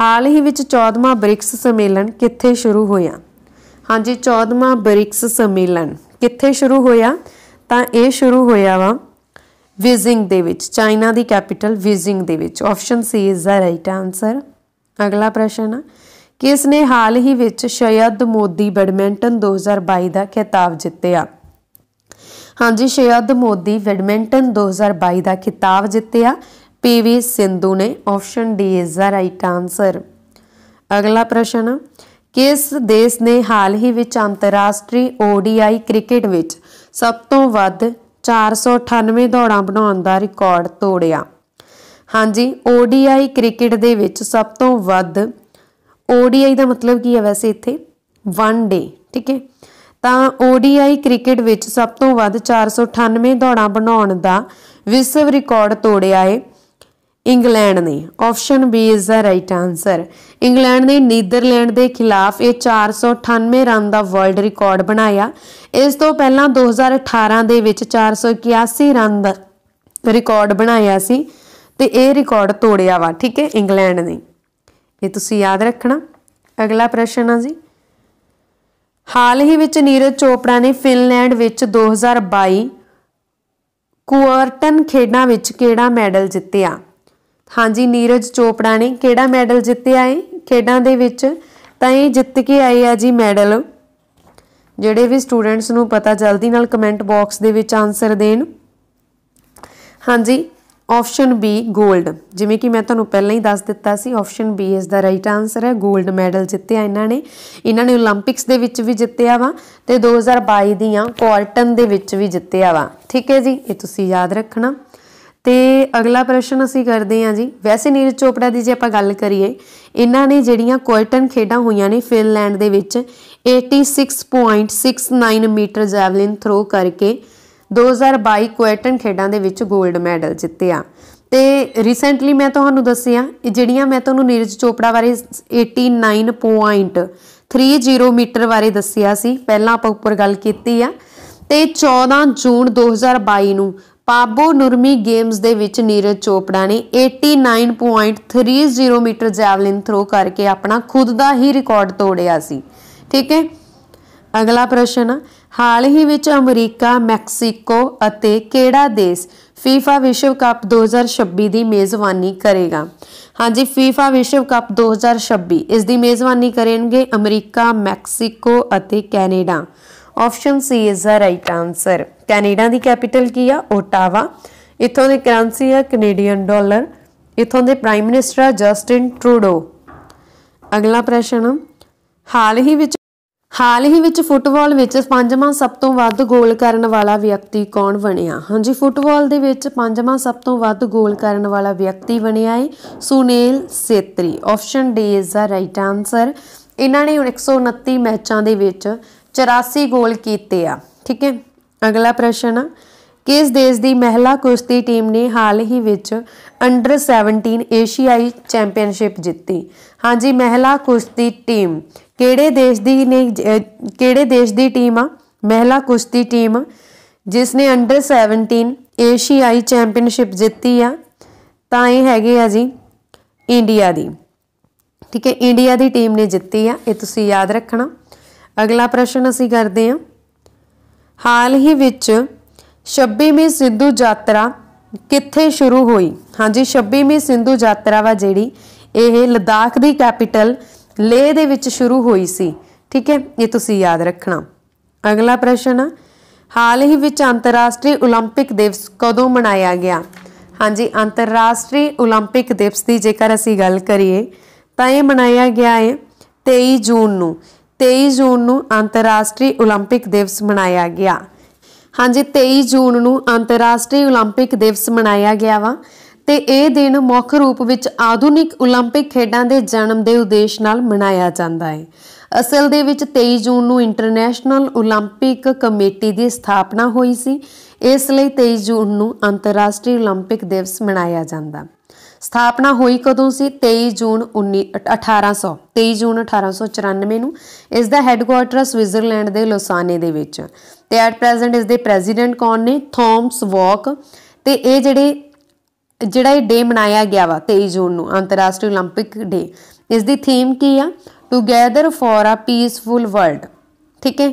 ਹਾਲ ਹੀ ਵਿੱਚ 14ਵਾਂ ਬ੍ਰਿਕਸ ਸੰਮੇਲਨ ਕਿੱਥੇ ਸ਼ੁਰੂ ਹੋਇਆ ਹਾਂਜੀ 14ਵਾਂ ਬ੍ਰਿਕਸ ਸੰਮੇਲਨ ਕਿੱਥੇ ਸ਼ੁਰੂ ਹੋਇਆ ਤਾਂ ਇਹ ਸ਼ੁਰੂ ਹੋਇਆ ਵਾ ਵਿਜ਼ਿੰਗ ਦੇ ਵਿੱਚ ਚਾਈਨਾ ਦੀ ਕੈਪੀਟਲ ਵਿਜ਼ਿੰਗ ਦੇ ਵਿੱਚ option C is the right answer ਅਗਲਾ ਪ੍ਰਸ਼ਨ ਕਿਸ ਨੇ ਹਾਲ ਹੀ ਵਿੱਚ ਸ਼ਯਦ ਮੋਦੀ ਬੈਡਮਿੰਟਨ 2022 ਦਾ ਖਿਤਾਬ ਜਿੱਤਿਆ ਹਾਂਜੀ ਸ਼ਯਦ ਮੋਦੀ ਬੈਡਮਿੰਟਨ 2022 ਦਾ ਖਿਤਾਬ ਜਿੱਤਿਆ ਪੀਵੀ ਸਿੰਧੂ ਨੇ option D is the right answer ਅਗਲਾ ਪ੍ਰਸ਼ਨ ਕਿਸ ਦੇਸ਼ ਨੇ ਹਾਲ ਹੀ ਵਿੱਚ ਅੰਤਰਰਾਸ਼ਟਰੀ ਓਡੀਆਈ ਕ੍ਰਿਕਟ ਵਿੱਚ ਸਭ ਤੋਂ ਵੱਧ 498 ਦੌੜਾਂ ਬਣਾਉਣ ਦਾ ਰਿਕਾਰਡ ਤੋੜਿਆ ਹਾਂਜੀ ODI ਕ੍ਰਿਕਟ ਦੇ ਵਿੱਚ ਸਭ ਤੋਂ ਵੱਧ ODI ਦਾ ਮਤਲਬ ਕੀ ਹੈ ਵੈਸੇ ਇੱਥੇ ਵਨ ਡੇ ਠੀਕ ਹੈ ਤਾਂ ODI ਕ੍ਰਿਕਟ ਵਿੱਚ ਸਭ ਤੋਂ ਵੱਧ 498 ਦੌੜਾਂ ਬਣਾਉਣ ਦਾ ਵਿਸ਼ਵ ਰਿਕਾਰਡ ਤੋੜਿਆ ਹੈ ਇੰਗਲੈਂਡ ਨੇ option B is the right answer England ਨੇ ਨੀਦਰਲੈਂਡ ਦੇ ਖਿਲਾਫ ਇਹ 498 ਰਨ ਦਾ ਵਰਲਡ ਰਿਕਾਰਡ ਬਣਾਇਆ ਇਸ ਤੋਂ ਪਹਿਲਾਂ 2018 ਦੇ ਵਿੱਚ 481 ਰਨ ਦਾ ਰਿਕਾਰਡ ਬਣਾਇਆ ਸੀ ਤੇ ਇਹ ਰਿਕਾਰਡ ਤੋੜਿਆ ਵਾ ਠੀਕ ਹੈ ਇੰਗਲੈਂਡ ਨੇ ਇਹ ਤੁਸੀਂ ਯਾਦ ਰੱਖਣਾ ਅਗਲਾ ਪ੍ਰਸ਼ਨ ਆ ਜੀ ਹਾਲ ਹੀ ਵਿੱਚ ਨੀਰਜ ਚੋਪੜਾ ਨੇ ਫਿਨਲੈਂਡ ਵਿੱਚ 2022 ਕੁਆਰਟਨ ਖੇਡਾਂ ਵਿੱਚ ਕਿਹੜਾ ਮੈਡਲ ਜਿੱਤਿਆ ਹਾਂਜੀ ਨੀਰਜ ਚੋਪੜਾ ਨੇ ਕਿਹੜਾ ਮੈਡਲ ਜਿੱਤਿਆ ਹੈ ਖੇਡਾਂ ਦੇ ਵਿੱਚ ਤਾਂ ਇਹ ਜਿੱਤ ਕੇ ਆਏ ਆ ਜੀ ਮੈਡਲ ਜਿਹੜੇ ਵੀ ਸਟੂਡੈਂਟਸ ਨੂੰ ਪਤਾ ਜਲਦੀ ਨਾਲ ਕਮੈਂਟ ਬਾਕਸ ਦੇ ਵਿੱਚ ਆਨਸਰ ਦੇਣ ਹਾਂਜੀ ਆਪਸ਼ਨ ਬੀ 골ਡ ਜਿਵੇਂ ਕਿ ਮੈਂ ਤੁਹਾਨੂੰ ਪਹਿਲਾਂ ਹੀ ਦੱਸ ਦਿੱਤਾ ਸੀ ਆਪਸ਼ਨ ਬੀ ਇਸ ਦਾ ਰਾਈਟ ਆਨਸਰ ਹੈ 골ਡ ਮੈਡਲ ਜਿੱਤਿਆ ਇਹਨਾਂ ਨੇ ਇਹਨਾਂ ਨੇ 올림픽ਸ ਦੇ ਵਿੱਚ ਵੀ ਜਿੱਤਿਆ ਵਾ ਤੇ 2022 ਦੀਆਂ ਕੁਆਰਟਨ ਦੇ ਵਿੱਚ ਵੀ ਜਿੱਤਿਆ ਵਾ ਠੀਕ ਹੈ ਜੀ ਇਹ ਤੁਸੀਂ ਯਾਦ ਰੱਖਣਾ ਤੇ ਅਗਲਾ ਪ੍ਰਸ਼ਨ ਅਸੀਂ ਕਰਦੇ ਹਾਂ ਜੀ ਵੈਸੇ ਨੀਰਜ ਚੋਪੜਾ ਦੀ ਜੇ ਆਪਾਂ ਗੱਲ ਕਰੀਏ ਇਹਨਾਂ ਨੇ ਜਿਹੜੀਆਂ ਕੁਆਰਟਨ ਖੇਡਾਂ ਹੋਈਆਂ ਨੇ ਫਿਨਲੈਂਡ ਦੇ ਵਿੱਚ 86.69 ਮੀਟਰ ਜੈਵਲਿਨ ਥਰੋ ਕਰਕੇ 2022 ਕੁਐਟਨ ਖੇਡਾਂ ਦੇ ਵਿੱਚ 골ਡ ਮੈਡਲ ਜਿੱਤਿਆ ਤੇ ਰੀਸੈਂਟਲੀ ਮੈਂ ਤੁਹਾਨੂੰ ਦੱਸਿਆ ਜਿਹੜੀਆਂ ਮੈਂ ਤੁਹਾਨੂੰ ਨੀਰਜ ਚੋਪੜਾ ਬਾਰੇ 89.30 ਮੀਟਰ ਬਾਰੇ ਦੱਸਿਆ ਸੀ ਪਹਿਲਾਂ ਆਪਾਂ ਉੱਪਰ ਗੱਲ ਕੀਤੀ ਆ ਤੇ 14 ਜੂਨ 2022 ਨੂੰ ਪਾਬੋ ਨੁਰਮੀ ਗੇਮਸ ਦੇ ਵਿੱਚ ਨੀਰਜ ਚੋਪੜਾ ਨੇ 89.30 ਮੀਟਰ ਜੈਵਲਿਨ ਥਰੋ ਕਰਕੇ ਆਪਣਾ ਖੁਦ ਦਾ ਹੀ ਰਿਕਾਰਡ ਤੋੜਿਆ ਸੀ ਠੀਕ ਹੈ ਅਗਲਾ ਪ੍ਰਸ਼ਨ ਹਾਲ ਹੀ ਵਿੱਚ ਅਮਰੀਕਾ ਮੈਕਸੀਕੋ ਅਤੇ ਕਿਹੜਾ ਦੇਸ਼ FIFA ਵਿਸ਼ਵ ਕੱਪ 2026 ਦੀ ਮੇਜ਼ਬਾਨੀ ਕਰੇਗਾ ਹਾਂਜੀ FIFA ਵਿਸ਼ਵ ਕੱਪ 2026 ਇਸ ਦੀ ਮੇਜ਼ਬਾਨੀ ਕਰਨਗੇ ਅਮਰੀਕਾ ਮੈਕਸੀਕੋ ਅਤੇ Canada option C is the right answer Canada ਦੀ ਕੈਪੀਟਲ ਕੀ ਆ ਓਟਾਵਾ ਇਥੋਂ ਦੀ ਕਰੰਸੀ ਆ ਕੈਨੇਡੀਅਨ ਡਾਲਰ ਇਥੋਂ ਦੇ ਪ੍ਰਾਈਮ ਮਿਨਿਸਟਰ ਆ ਜਸਟਿਨ ਟਰੂਡੋ ਅਗਲਾ ਪ੍ਰਸ਼ਨ ਹਾਲ ਹੀ ਵਿੱਚ ਹਾਲ ਹੀ ਵਿੱਚ ਫੁੱਟਬਾਲ ਵਿੱਚ ਪੰਜਵਾਂ ਸਭ ਤੋਂ ਵੱਧ ਗੋਲ ਕਰਨ ਵਾਲਾ ਵਿਅਕਤੀ ਕੌਣ ਬਣਿਆ ਹਾਂਜੀ ਫੁੱਟਬਾਲ ਦੇ ਵਿੱਚ ਪੰਜਵਾਂ ਸਭ ਤੋਂ ਵੱਧ ਗੋਲ ਕਰਨ ਵਾਲਾ ਵਿਅਕਤੀ ਬਣਿਆ ਹੈ Sunil Chhetri option D is the right answer ਇਹਨਾਂ ਨੇ 129 ਮੈਚਾਂ ਦੇ ਵਿੱਚ 84 ਗੋਲ ਕੀਤੇ ਆ ਠੀਕ ਹੈ ਅਗਲਾ ਪ੍ਰਸ਼ਨ ਕਿਸ ਦੇਸ਼ ਦੀ ਮਹਿਲਾ ਕੁਸ਼ਤੀ ਟੀਮ ਨੇ ਹਾਲ ਹੀ ਵਿੱਚ ਅੰਡਰ 17 ਏਸ਼ੀਆਈ ਚੈਂਪੀਅਨਸ਼ਿਪ ਜਿੱਤੀ ਹਾਂਜੀ ਮਹਿਲਾ ਕੁਸ਼ਤੀ ਟੀਮ ਕਿਹੜੇ ਦੇਸ਼ ਦੀ ਨੇ ਕਿਹੜੇ ਦੇਸ਼ ਦੀ ਟੀਮ ਆ ਮਹਿਲਾ ਕੁਸ਼ਤੀ ਟੀਮ ਜਿਸ ਨੇ ਅੰਡਰ 17 ਏਸ਼ੀਆਈ ਚੈਂਪੀਅਨਸ਼ਿਪ ਜਿੱਤੀ ਆ ਤਾਂ ਇਹ ਹੈਗੇ ਆ ਜੀ ਇੰਡੀਆ ਦੀ ਠੀਕ ਹੈ ਇੰਡੀਆ ਦੀ ਟੀਮ ਨੇ ਜਿੱਤੀ ਆ ਇਹ ਤੁਸੀਂ ਯਾਦ ਰੱਖਣਾ ਅਗਲਾ ਪ੍ਰਸ਼ਨ ਅਸੀਂ ਕਰਦੇ ਆ ਹਾਲ ਹੀ ਵਿੱਚ 26ਵੀਂ ਸਿੰਧੂ ਯਾਤਰਾ ਕਿੱਥੇ ਸ਼ੁਰੂ ਹੋਈ ਹਾਂਜੀ 26ਵੀਂ ਸਿੰਧੂ ਯਾਤਰਾ ਵਾ ਜਿਹੜੀ ਇਹ ਲਦਾਖ ਦੀ ਕੈਪੀਟਲ ਲੇ ਦੇ ਵਿੱਚ ਸ਼ੁਰੂ ਹੋਈ ਸੀ ਠੀਕ ਹੈ ਇਹ ਤੁਸੀਂ ਯਾਦ ਰੱਖਣਾ ਅਗਲਾ ਪ੍ਰਸ਼ਨ ਹਾਲ ਹੀ ਵਿੱਚ ਅੰਤਰਰਾਸ਼ਟਰੀ 올림픽 ਦਿਵਸ ਕਦੋਂ ਮਨਾਇਆ ਗਿਆ ਹਾਂਜੀ ਅੰਤਰਰਾਸ਼ਟਰੀ 올림픽 ਦਿਵਸ ਦੀ ਜੇਕਰ ਅਸੀਂ ਗੱਲ ਕਰੀਏ ਤਾਂ ਇਹ ਮਨਾਇਆ ਗਿਆ ਹੈ 23 ਜੂਨ ਨੂੰ 23 ਜੂਨ ਨੂੰ ਅੰਤਰਰਾਸ਼ਟਰੀ 올림픽 ਦਿਵਸ ਮਨਾਇਆ ਗਿਆ ਹਾਂਜੀ 23 ਜੂਨ ਨੂੰ ਅੰਤਰਰਾਸ਼ਟਰੀ 올림픽 ਦਿਵਸ ਮਨਾਇਆ ਗਿਆ ਵਾ ਤੇ ਇਹ ਦਿਨ ਮੁੱਖ ਰੂਪ ਵਿੱਚ ਆਧੁਨਿਕ 올림픽 ਖੇਡਾਂ ਦੇ ਜਨਮ ਦੇ ਉਦੇਸ਼ ਨਾਲ ਮਨਾਇਆ ਜਾਂਦਾ ਹੈ ਅਸਲ ਦੇ ਵਿੱਚ 23 ਜੂਨ ਨੂੰ ਇੰਟਰਨੈਸ਼ਨਲ 올림픽 ਕਮੇਟੀ ਦੀ ਸਥਾਪਨਾ ਹੋਈ ਸੀ ਇਸ ਲਈ 23 ਜੂਨ ਨੂੰ ਅੰਤਰਰਾਸ਼ਟਰੀ 올림픽 ਦਿਵਸ ਮਨਾਇਆ ਜਾਂਦਾ ਸਥਾਪਨਾ ਹੋਈ ਕਦੋਂ ਸੀ 23 ਜੂਨ 1800 23 ਜੂਨ 1894 ਨੂੰ ਇਸ ਦਾ ਹੈੱਡਕੁਆਰਟਰ ਸਵਿਟਜ਼ਰਲੈਂਡ ਦੇ ਲੋਸਾਨੇ ਦੇ ਵਿੱਚ ਤੇ ਐਟ ਪ੍ਰੈਜ਼ੈਂਟ ਇਸ ਦੇ ਪ੍ਰੈਜ਼ੀਡੈਂਟ ਕੌਣ ਨੇ ਥੌਮਸ ਵਾਕ ਤੇ ਇਹ ਜਿਹੜੇ ਜਿਹੜਾ ਇਹ ਡੇ ਮਨਾਇਆ ਗਿਆ ਵਾ 23 ਜੂਨ ਨੂੰ ਅੰਤਰਰਾਸ਼ਟਰੀ 올림픽 ਡੇ ਇਸ ਦੀ ਥੀਮ ਕੀ ਆ together for a peaceful world ਠੀਕ ਹੈ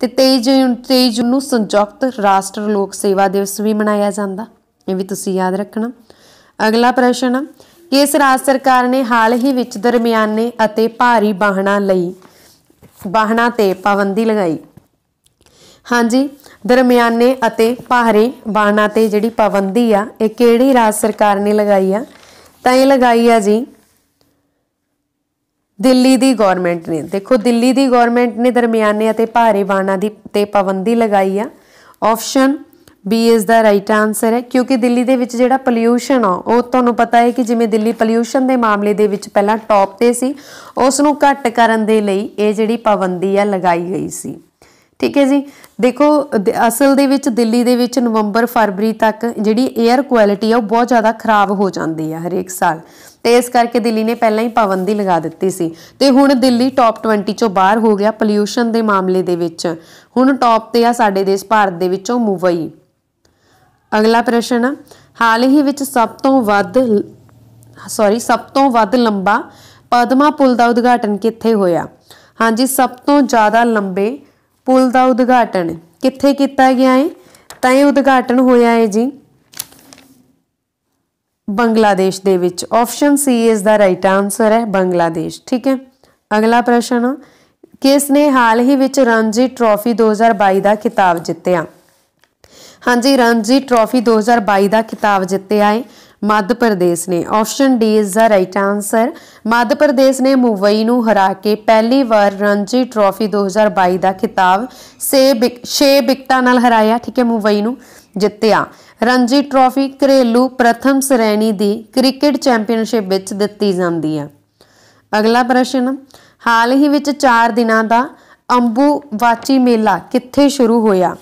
ਤੇ 23 ਜੂਨ 23 ਜੂਨ ਨੂੰ ਸੰਯੁਕਤ ਰਾਸ਼ਟਰ ਲੋਕ ਸੇਵਾ ਦਿਵਸ ਵੀ ਮਨਾਇਆ ਜਾਂਦਾ ਇਹ ਵੀ ਤੁਸੀਂ ਯਾਦ ਰੱਖਣਾ ਅਗਲਾ ਪ੍ਰਸ਼ਨ ਆ ਕਿਸ ਰਾਜ ਸਰਕਾਰ ਨੇ ਹਾਲ ਹੀ ਵਿੱਚ ਦਰਮਿਆਨੇ ਅਤੇ ਭਾਰੀ ਵਾਹਨਾਂ ਲਈ ਵਾਹਨਾਂ ਤੇ ਪਾਬੰਦੀ ਲਗਾਈ ਹਾਂਜੀ ਦਰਮਿਆਨੇ ਅਤੇ ਭਾਰੇ ਬਾਣਾ ਤੇ ਜਿਹੜੀ ਪਾਬੰਦੀ ਆ ਇਹ ਕਿਹੜੀ ਰਾਜ ਸਰਕਾਰ ਨੇ ਲਗਾਈ ਆ ਤਾਂ ਇਹ ਲਗਾਈ ਆ ਜੀ ਦਿੱਲੀ ਦੀ ਗਵਰਨਮੈਂਟ ਨੇ ਦੇਖੋ ਦਿੱਲੀ ਦੀ ਗਵਰਨਮੈਂਟ ਨੇ ਦਰਮਿਆਨੇ ਅਤੇ ਭਾਰੇ ਬਾਣਾ ਦੀ ਤੇ ਪਾਬੰਦੀ ਲਗਾਈ ਆ ਆਪਸ਼ਨ ਬੀ ਇਸ ਦਾ ਰਾਈਟ ਆਨਸਰ ਹੈ ਕਿਉਂਕਿ ਦਿੱਲੀ ਦੇ ਵਿੱਚ ਜਿਹੜਾ ਪੋਲਿਊਸ਼ਨ ਆ ਉਹ ਤੁਹਾਨੂੰ ਪਤਾ ਹੈ ਕਿ ਜਿਵੇਂ ਦਿੱਲੀ ਪੋਲਿਊਸ਼ਨ ਦੇ ਮਾਮਲੇ ਦੇ ਵਿੱਚ ਪਹਿਲਾਂ ਟੌਪ ਤੇ ਸੀ ਉਸ ਨੂੰ ਘੱਟ ਕਰਨ ਦੇ ਲਈ ਇਹ ਜਿਹੜੀ ਪਾਬੰਦੀ ਆ ਲਗਾਈ ਗਈ ਸੀ ਠੀਕ ਹੈ ਜੀ ਦੇਖੋ ਅਸਲ ਦੇ ਵਿੱਚ ਦਿੱਲੀ ਦੇ ਵਿੱਚ ਨਵੰਬਰ ਫਰਵਰੀ ਤੱਕ ਜਿਹੜੀ 에ਅਰ ਕੁਆਲਿਟੀ ਆ ਉਹ ਬਹੁਤ ਜ਼ਿਆਦਾ ਖਰਾਬ ਹੋ ਜਾਂਦੀ ਆ ਹਰੇਕ ਸਾਲ ਤੇ ਇਸ ਕਰਕੇ ਦਿੱਲੀ ਨੇ ਪਹਿਲਾਂ ਹੀ ਪਾਬੰਦੀ ਲਗਾ ਦਿੱਤੀ ਸੀ ਤੇ ਹੁਣ ਦਿੱਲੀ ਟੌਪ 20 ਚੋਂ ਬਾਹਰ ਹੋ ਗਿਆ ਪੋਲਿਊਸ਼ਨ ਦੇ ਮਾਮਲੇ ਦੇ ਵਿੱਚ ਹੁਣ ਟੌਪ ਤੇ ਆ ਸਾਡੇ ਦੇਸ਼ ਭਾਰਤ ਦੇ ਵਿੱਚੋਂ ਮੁੰਬਈ ਅਗਲਾ ਪ੍ਰਸ਼ਨ ਹਾਲ ਹੀ ਵਿੱਚ ਸਭ ਤੋਂ ਵੱਧ ਸੌਰੀ ਸਭ ਤੋਂ ਵੱਧ ਲੰਬਾ ਪਦਮਾ ਪੁਲ ਦਾ ਉਦਘਾਟਨ ਕਿੱਥੇ ਹੋਇਆ ਹਾਂਜੀ ਸਭ ਤੋਂ ਜ਼ਿਆਦਾ ਲੰਬੇ ਪੁਲ ਦਾ ਉਦਘਾਟਨ ਕਿੱਥੇ ਕੀਤਾ ਗਿਆ ਹੈ ਤਾਂ ਇਹ ਉਦਘਾਟਨ ਹੋਇਆ ਹੈ ਜੀ ਬੰਗਲਾਦੇਸ਼ ਦੇ ਵਿੱਚ ਆਪਸ਼ਨ ਸੀ ਇਸ ਦਾ ਰਾਈਟ ਆਨਸਰ ਹੈ ਬੰਗਲਾਦੇਸ਼ ਠੀਕ ਹੈ ਅਗਲਾ ਪ੍ਰਸ਼ਨ ਕਿਸ ਨੇ ਹਾਲ ਹੀ ਵਿੱਚ ਰਣਜੀ ਟਰਾਫੀ 2022 ਦਾ ਖਿਤਾਬ ਜਿੱਤਿਆ ਹਾਂਜੀ ਰਣਜੀ ਟਰਾਫੀ 2022 ਦਾ ਖਿਤਾਬ ਜਿੱਤਿਆ ਹੈ ਮੱਧ ਪ੍ਰਦੇਸ਼ ਨੇ option D is the right answer Madhya Pradesh ਨੇ ਮੁੰਬਈ ਨੂੰ ਹਰਾ ਕੇ ਪਹਿਲੀ ਵਾਰ ਰਣਜੀ ਟਰਾਫੀ 2022 ਦਾ ਖਿਤਾਬ 6 ਵਿਕਟਾਂ ਨਾਲ ਹਰਾਇਆ ਠੀਕ ਹੈ ਮੁੰਬਈ ਨੂੰ ਜਿੱਤਿਆ ਰਣਜੀ ਟਰਾਫੀ ਘਰੇਲੂ ਪ੍ਰਥਮ ਸ਼੍ਰੇਣੀ ਦੀ ਕ੍ਰਿਕਟ ਚੈਂਪੀਅਨਸ਼ਿਪ ਵਿੱਚ ਦਿੱਤੀ ਜਾਂਦੀ ਹੈ ਅਗਲਾ ਪ੍ਰਸ਼ਨ ਹਾਲ ਹੀ ਵਿੱਚ 4 ਦਿਨਾਂ ਦਾ ਅੰਬੂਵਾਚੀ ਮੇਲਾ ਕਿੱਥੇ ਸ਼ੁਰੂ ਹੋਇਆ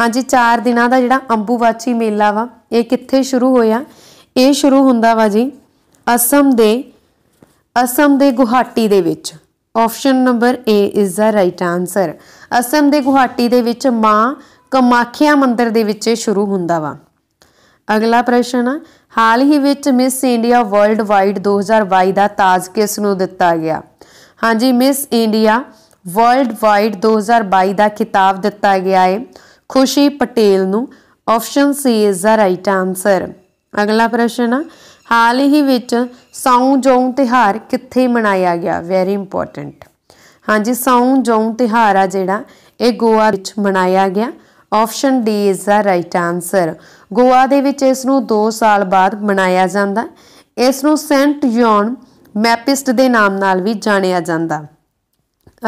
ਹਾਂਜੀ 4 ਦਿਨਾਂ ਦਾ ਜਿਹੜਾ ਅੰਬੂਵਾਚੀ ਮੇਲਾ ਵਾ ਇਹ ਕਿੱਥੇ ਸ਼ੁਰੂ ਹੋਇਆ ਇਹ ਸ਼ੁਰੂ ਹੁੰਦਾ ਵਾ ਜੀ ਅਸਮ ਦੇ ਅਸਮ ਦੇ ਗੁਹਾਟੀ ਦੇ ਵਿੱਚ option number A is the right answer Assam ਦੇ ਗੁਹਾਟੀ ਦੇ ਵਿੱਚ ਮਾਂ ਕਮਾਖਿਆ ਮੰਦਿਰ ਦੇ ਵਿੱਚ ਸ਼ੁਰੂ ਹੁੰਦਾ ਵਾ ਅਗਲਾ ਪ੍ਰਸ਼ਨ ਹਾਲ ਹੀ ਵਿੱਚ ਮਿਸ ਇੰਡੀਆ ਵਰਲਡ ਵਾਈਡ 2022 ਦਾ ਤਾਜ ਕਿਸ ਨੂੰ ਦਿੱਤਾ ਗਿਆ ਹਾਂਜੀ ਮਿਸ ਇੰਡੀਆ ਵਰਲਡ ਵਾਈਡ 2022 ਦਾ ਖਿਤਾਬ ਦਿੱਤਾ ਗਿਆ ਹੈ ਖੁਸ਼ੀ ਪਟੇਲ ਨੂੰ option C is the right answer ਅਗਲਾ ਪ੍ਰਸ਼ਨ ਆ ਹਾਲ ਹੀ ਵਿੱਚ ਸੌਂ ਜੌਂ ਤਿਹਾਰ ਕਿੱਥੇ ਮਨਾਇਆ ਗਿਆ ਵੈਰੀ ਇੰਪੋਰਟੈਂਟ ਹਾਂਜੀ ਸੌਂ ਜੌਂ ਤਿਹਾਰ ਆ ਜਿਹੜਾ ਇਹ ਗੋਆ ਵਿੱਚ ਮਨਾਇਆ ਗਿਆ option D is the right answer Goa ਦੇ ਵਿੱਚ ਇਸ ਨੂੰ 2 ਸਾਲ ਬਾਅਦ ਮਨਾਇਆ ਜਾਂਦਾ ਇਸ ਨੂੰ ਸੈਂਟ ਜੌਨ ਮੈਪਿਸਟ ਦੇ ਨਾਮ ਨਾਲ ਵੀ ਜਾਣਿਆ ਜਾਂਦਾ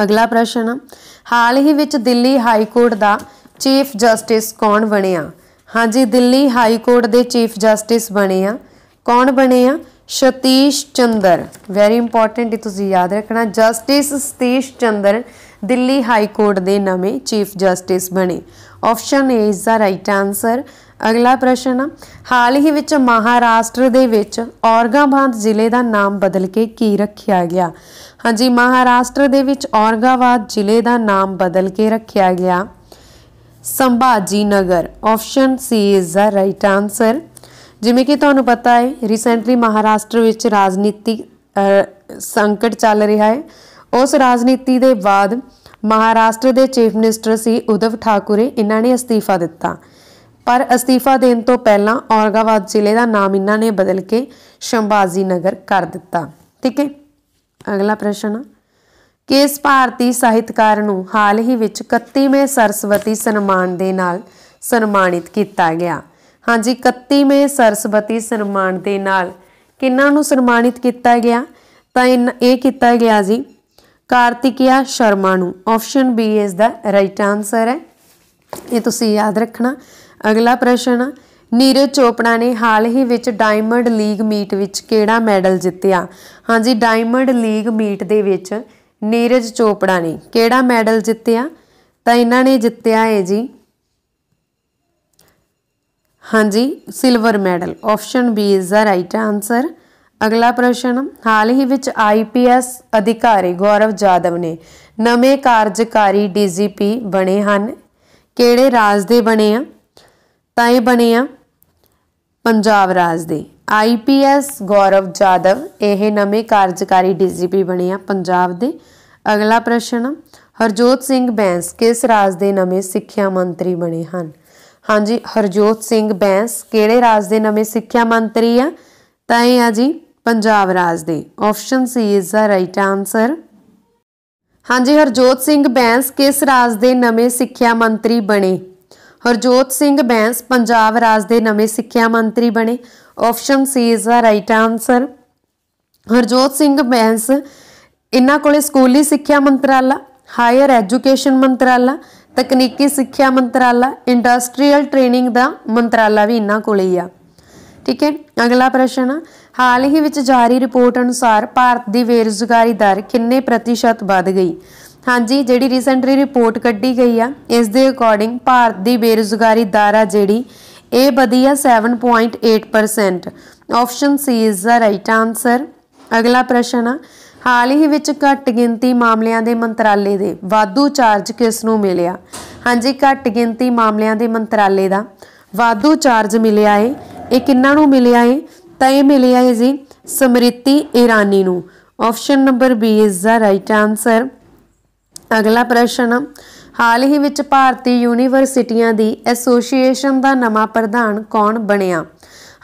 ਅਗਲਾ ਪ੍ਰਸ਼ਨ ਹਾਲ ਹੀ ਵਿੱਚ ਦਿੱਲੀ ਹਾਈ ਕੋਰਟ ਦਾ ਚੀਫ ਜਸਟਿਸ ਕੌਣ ਬਣਿਆ ਹਾਂਜੀ ਦਿੱਲੀ ਹਾਈ ਕੋਰਟ ਦੇ ਚੀਫ ਜਸਟਿਸ ਬਣੇ ਆ ਕੌਣ ਬਣੇ ਆ ਸਤੀਸ਼ ਚੰਦਰ ਵੈਰੀ ਇੰਪੋਰਟੈਂਟ ਇਹ ਤੁਸੀਂ ਯਾਦ ਰੱਖਣਾ justice Satish Chandra Delhi high court ਦੇ ਨਵੇਂ ਚੀਫ ਜਸਟਿਸ ਬਣੇ option A is the right answer ਅਗਲਾ ਪ੍ਰਸ਼ਨ ਹਾਲ ਹੀ ਵਿੱਚ ਮਹਾਰਾਸ਼ਟਰ ਦੇ ਵਿੱਚ ਔਰਗਾਬਾਦ ਜ਼ਿਲ੍ਹੇ ਦਾ ਨਾਮ ਬਦਲ ਕੇ ਕੀ ਰੱਖਿਆ ਗਿਆ ਹਾਂਜੀ ਮਹਾਰਾਸ਼ਟਰ ਦੇ ਵਿੱਚ ਔਰਗਾਬਾਦ ਜ਼ਿਲ੍ਹੇ ਦਾ ਨਾਮ ਬਦਲ ਕੇ ਰੱਖਿਆ ਗਿਆ Sambhaji Nagar option C is the right answer ਜਿਵੇਂ ਕਿ ਤੁਹਾਨੂੰ ਪਤਾ ਹੈ ਰੀਸੈਂਟਲੀ ਮਹਾਰਾਸ਼ਟਰ ਵਿੱਚ ਰਾਜਨੀਤਿਕ ਸੰਕਟ ਚੱਲ ਰਿਹਾ ਹੈ ਉਸ ਰਾਜਨੀਤੀ ਦੇ ਬਾਅਦ ਮਹਾਰਾਸ਼ਟਰ ਦੇ ਚੀਫ ਮਿਨਿਸਟਰ ਸੀ ਉਦਵ ਠਾਕੁਰੇ ਇਹਨਾਂ ਨੇ ਅਸਤੀਫਾ ਦਿੱਤਾ ਪਰ ਅਸਤੀਫਾ ਦੇਣ ਤੋਂ ਪਹਿਲਾਂ ਔਰਗਾਵਾਦ ਜ਼ਿਲ੍ਹੇ ਦਾ ਨਾਮ ਇਹਨਾਂ ਨੇ ਬਦਲ ਕੇ ਸ਼ੰਭਾਜੀ ਨਗਰ ਕਰ ਦਿੱਤਾ ਠੀਕ ਹੈ ਅਗਲਾ ਪ੍ਰਸ਼ਨ ਕਿ ਇਸ ਭਾਰਤੀ ਸਾਹਿਤਕਾਰ ਨੂੰ ਹਾਲ ਹੀ ਵਿੱਚ 31ਵੇਂ ਸਰਸਵਤੀ ਸਨਮਾਨ ਦੇ ਨਾਲ ਸਨਮਾਨਿਤ ਕੀਤਾ ਗਿਆ ਹਾਂਜੀ 31ਵੇਂ ਸਰਸਵਤੀ ਸਨਮਾਨ ਦੇ ਨਾਲ ਕਿੰਨਾਂ ਨੂੰ ਸਨਮਾਨਿਤ ਕੀਤਾ ਗਿਆ ਤਾਂ ਇਹ ਕੀਤਾ ਗਿਆ ਜੀ ਕਾਰਤਿਕਿਆ ਸ਼ਰਮਾ ਨੂੰ ਆਪਸ਼ਨ ਬੀ ਇਸ ਦਾ ਰਾਈਟ ਆਨਸਰ ਹੈ ਇਹ ਤੁਸੀਂ ਯਾਦ ਰੱਖਣਾ ਅਗਲਾ ਪ੍ਰਸ਼ਨ ਨੀਰਜ ਚੋਪੜਾ ਨੇ ਹਾਲ ਹੀ ਵਿੱਚ ਡਾਇਮੰਡ ਲੀਗ ਮੀਟ ਵਿੱਚ ਕਿਹੜਾ ਮੈਡਲ ਜਿੱਤਿਆ ਹਾਂਜੀ ਡਾਇਮੰਡ ਲੀਗ ਮੀਟ ਦੇ ਵਿੱਚ ਨੀਰਜ ਚੋਪੜਾ ਨੇ ਕਿਹੜਾ ਮੈਡਲ ਜਿੱਤਿਆ ਤਾਂ ਇਹਨਾਂ ਨੇ ਜਿੱਤਿਆ ਹੈ ਜੀ ਹਾਂਜੀ silver medal option B is the right answer ਅਗਲਾ ਪ੍ਰਸ਼ਨ ਹਾਲ ਹੀ ਵਿੱਚ ਆਈਪੀਐਸ ਅਧਿਕਾਰੀ ਗੌਰਵ ਜਾਦਵ ਨੇ ਨਵੇਂ ਕਾਰਜਕਾਰੀ ਡੀਜੀਪੀ ਬਣੇ ਹਨ ਕਿਹੜੇ ਰਾਜ ਦੇ ਬਣੇ ਆ ਤਾਂ ਇਹ ਬਣੇ ਆ ਪੰਜਾਬ ਰਾਜ ਦੇ ਆਈਪੀਐਸ ਗੌਰਵ ਜਾਦਵ ਇਹ ਨਵੇਂ ਕਾਰਜਕਾਰੀ ਡੀਜੀਪੀ ਬਣੇ ਆ ਪੰਜਾਬ ਦੇ ਅਗਲਾ ਪ੍ਰਸ਼ਨ ਹਰਜੋਤ ਸਿੰਘ ਬੈਂਸ ਕਿਸ ਰਾਜ ਦੇ ਨਵੇਂ ਸਿੱਖਿਆ ਮੰਤਰੀ ਬਣੇ ਹਨ ਹਾਂਜੀ ਹਰਜੋਤ ਸਿੰਘ ਬੈਂਸ ਕਿਹੜੇ ਰਾਜ ਦੇ ਨਵੇਂ ਸਿੱਖਿਆ ਮੰਤਰੀ ਆ ਤਾਂ ਇਹ ਆ ਜੀ ਪੰਜਾਬ ਰਾਜ ਦੇ option C is the right answer ਹਾਂਜੀ ਹਰਜੋਤ ਸਿੰਘ ਬੈਂਸ ਕਿਸ ਰਾਜ ਦੇ ਨਵੇਂ ਸਿੱਖਿਆ ਮੰਤਰੀ ਬਣੇ ਹਰਜੋਤ ਸਿੰਘ ਬੈਂਸ ਪੰਜਾਬ ਰਾਜ ਦੇ ਨਵੇਂ ਸਿੱਖਿਆ ਮੰਤਰੀ ਬਣੇ option C is the right answer Harjot Singh Bains ਇਹਨਾਂ ਕੋਲੇ ਸਕੂਲੀ ਸਿੱਖਿਆ ਮੰਤਰਾਲਾ ਹਾਇਰ ਐਜੂਕੇਸ਼ਨ ਮੰਤਰਾਲਾ ਤਕਨੀਕੀ ਸਿੱਖਿਆ ਮੰਤਰਾਲਾ ਇੰਡਸਟਰੀਅਲ ਟ੍ਰੇਨਿੰਗ ਦਾ ਮੰਤਰਾਲਾ ਵੀ ਇਹਨਾਂ ਕੋਲੇ ਹੀ ਆ ਠੀਕ ਹੈ ਅਗਲਾ ਪ੍ਰਸ਼ਨ ਹਾਲ ਹੀ ਵਿੱਚ ਜਾਰੀ ਰਿਪੋਰਟ ਅਨੁਸਾਰ ਭਾਰਤ ਦੀ ਬੇਰੁਜ਼ਗਾਰੀ ਦਰ ਕਿੰਨੇ ਪ੍ਰਤੀਸ਼ਤ ਵੱਧ ਗਈ ਹਾਂਜੀ ਜਿਹੜੀ ਰੀਸੈਂਟਲੀ ਰਿਪੋਰਟ ਕੱਢੀ ਗਈ ਆ ਇਸ ਦੇ ਅਕੋਰਡਿੰਗ ਭਾਰਤ ਦੀ ਬੇਰੁਜ਼ਗਾਰੀ ਦਰ ਆ ਜਿਹੜੀ ਇਹ ਵਧੀ ਆ 7.8% option C is the right answer ਅਗਲਾ ਪ੍ਰਸ਼ਨ ਆ ਹਾਲ ਹੀ ਵਿੱਚ ਘੱਟ ਗਿਣਤੀ ਮਾਮਲਿਆਂ ਦੇ ਮੰਤਰਾਲੇ ਦੇ ਵਾਧੂ ਚਾਰਜ ਕਿਸ ਨੂੰ ਮਿਲਿਆ ਹਾਂਜੀ ਘੱਟ ਗਿਣਤੀ ਮਾਮਲਿਆਂ ਦੇ ਮੰਤਰਾਲੇ ਦਾ ਵਾਧੂ ਚਾਰਜ ਮਿਲਿਆ ਏ ਇਹ ਕਿੰਨਾਂ ਨੂੰ ਮਿਲਿਆ ਏ ਤਾਂ ਇਹ ਮਿਲਿਆ ਏ ਜੀ ਸਮ੍ਰਿਤੀ ਇਰਾਨੀ ਨੂੰ option number B is the right answer ਅਗਲਾ ਪ੍ਰਸ਼ਨ ਹਾਲ ਹੀ ਵਿੱਚ ਭਾਰਤੀ ਯੂਨੀਵਰਸਿਟੀਆਂ ਦੀ ਐਸੋਸੀਏਸ਼ਨ ਦਾ ਨਵਾਂ ਪ੍ਰਧਾਨ ਕੌਣ ਬਣਿਆ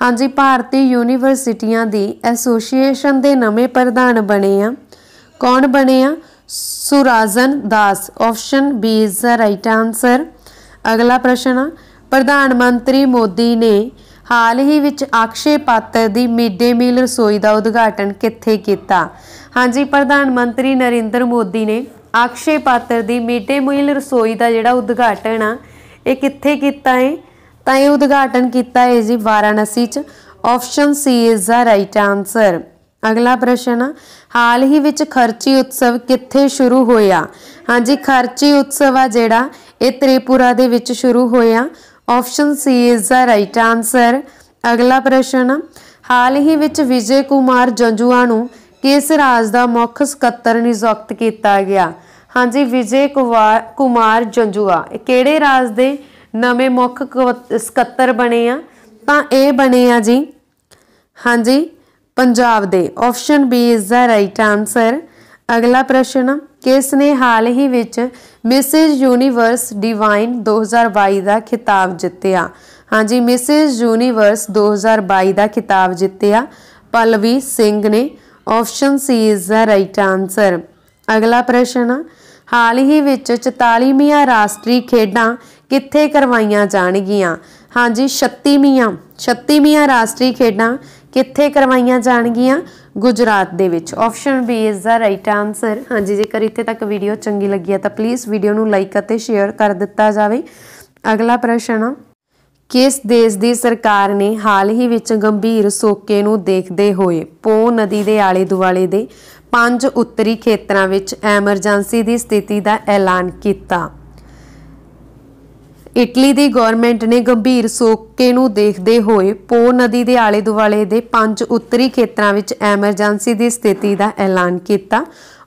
ਹਾਂਜੀ ਭਾਰਤੀ ਯੂਨੀਵਰਸਿਟੀਆਂ ਦੀ ਐਸੋਸੀਏਸ਼ਨ ਦੇ ਨਵੇਂ ਪ੍ਰਧਾਨ ਬਣੇ ਆ ਕੌਣ ਬਣੇ ਆ Surajan Das option B is the right answer ਅਗਲਾ ਪ੍ਰਸ਼ਨ ਪ੍ਰਧਾਨ ਮੰਤਰੀ ਮੋਦੀ ਨੇ ਹਾਲ ਹੀ ਵਿੱਚ ਆਕਸ਼ੇ ਪਾਤਰ ਦੀ ਮੀਡੇ ਮੀਲ ਰਸੋਈ ਦਾ ਉਦਘਾਟਨ ਕਿੱਥੇ ਕੀਤਾ ਹਾਂਜੀ ਪ੍ਰਧਾਨ ਮੰਤਰੀ ਨਰਿੰਦਰ ਮੋਦੀ ਨੇ ਅਕਸ਼ੇ ਪਾਤਰ ਦੀ ਮੀਟੇ ਮੂਲ ਰਸੋਈ ਦਾ ਜਿਹੜਾ ਉਦਘਾਟਨ ਆ ਇਹ ਕਿੱਥੇ ਕੀਤਾ ਹੈ ਤਾਂ ਇਹ ਉਦਘਾਟਨ ਕੀਤਾ ਹੈ ਜੀ ਵਾਰਾਣਸੀ ਚ option C is the right answer ਅਗਲਾ ਪ੍ਰਸ਼ਨ ਹਾਲ ਹੀ ਵਿੱਚ ਖਰਚੀ ਉਤਸਵ ਕਿੱਥੇ ਸ਼ੁਰੂ ਹੋਇਆ ਹਾਂਜੀ ਖਰਚੀ ਉਤਸਵ ਆ ਜਿਹੜਾ ਇਹ ਤ੍ਰਿਪੁਰਾ ਦੇ ਵਿੱਚ ਸ਼ੁਰੂ ਹੋਇਆ option C is the right answer ਅਗਲਾ ਪ੍ਰਸ਼ਨ ਹਾਲ ਹੀ ਵਿੱਚ ਵਿਜੇ ਕੁਮਾਰ ਜੰਜੂਆ ਨੂੰ ਕਿਸ ਰਾਜ ਦਾ ਮੁੱਖ ਸਕੱਤਰ ਨਿਯੁਕਤ ਕੀਤਾ ਗਿਆ ਹਾਂਜੀ ਵਿਜੇ ਕੁਮਾਰ ਜੰਜੂਆ ਕਿਹੜੇ ਰਾਜ ਦੇ ਨਵੇਂ ਮੁੱਖ ਸਕੱਤਰ ਬਣੇ ਆ ਤਾਂ ਇਹ ਬਣੇ ਆ ਜੀ ਹਾਂਜੀ ਪੰਜਾਬ ਦੇ option B is the right answer ਅਗਲਾ ਪ੍ਰਸ਼ਨ ਕਿਸ ਨੇ ਹਾਲ ਹੀ ਵਿੱਚ ਮਿਸਿਸ ਯੂਨੀਵਰਸ ਡਿਵਾਈਨ 2022 ਦਾ ਖਿਤਾਬ ਜਿੱਤਿਆ ਹਾਂਜੀ ਮਿਸਿਸ ਯੂਨੀਵਰਸ 2022 ਦਾ ਖਿਤਾਬ ਜਿੱਤਿਆ ਪਲਵੀ ਸਿੰਘ ਨੇ option C is the right answer ਅਗਲਾ ਪ੍ਰਸ਼ਨ ਹਾਲ ਹੀ ਵਿੱਚ 44ਵੀਆਂ ਰਾਸ਼ਟਰੀ ਖੇਡਾਂ ਕਿੱਥੇ ਕਰਵਾਈਆਂ ਜਾਣਗੀਆਂ ਹਾਂਜੀ 36ਵੀਆਂ 36ਵੀਆਂ ਰਾਸ਼ਟਰੀ ਖੇਡਾਂ ਕਿੱਥੇ ਕਰਵਾਈਆਂ ਜਾਣਗੀਆਂ ਗੁਜਰਾਤ ਦੇ ਵਿੱਚ option B is the right answer ਹਾਂਜੀ ਜੇਕਰ ਇੱਥੇ ਤੱਕ ਵੀਡੀਓ ਚੰਗੀ ਲੱਗੀ ਹੈ ਤਾਂ ਪਲੀਜ਼ ਵੀਡੀਓ ਨੂੰ ਲਾਈਕ ਅਤੇ ਸ਼ੇਅਰ ਕਰ ਦਿੱਤਾ ਜਾਵੇ ਅਗਲਾ ਪ੍ਰਸ਼ਨ ਕਿਸ ਦੇਸ਼ ਦੀ ਸਰਕਾਰ ਨੇ ਹਾਲ ਹੀ ਵਿੱਚ ਗੰਭੀਰ ਸੋਕੇ ਨੂੰ ਦੇਖਦੇ ਹੋਏ ਪੋ ਨਦੀ ਦੇ ਆਲੇ-ਦੁਆਲੇ ਦੇ ਪੰਜ ਉੱਤਰੀ ਖੇਤਰਾਂ ਵਿੱਚ ਐਮਰਜੈਂਸੀ ਦੀ ਸਥਿਤੀ ਦਾ ਐਲਾਨ ਕੀਤਾ ਇਟਲੀ ਦੀ ਗਵਰਨਮੈਂਟ ਨੇ ਗੰਭੀਰ ਸੋਕੇ ਨੂੰ ਦੇਖਦੇ ਹੋਏ ਪੋ ਨਦੀ ਦੇ ਆਲੇ-ਦੁਆਲੇ ਦੇ ਪੰਜ ਉੱਤਰੀ ਖੇਤਰਾਂ ਵਿੱਚ ਐਮਰਜੈਂਸੀ ਦੀ ਸਥਿਤੀ ਦਾ ਐਲਾਨ ਕੀਤਾ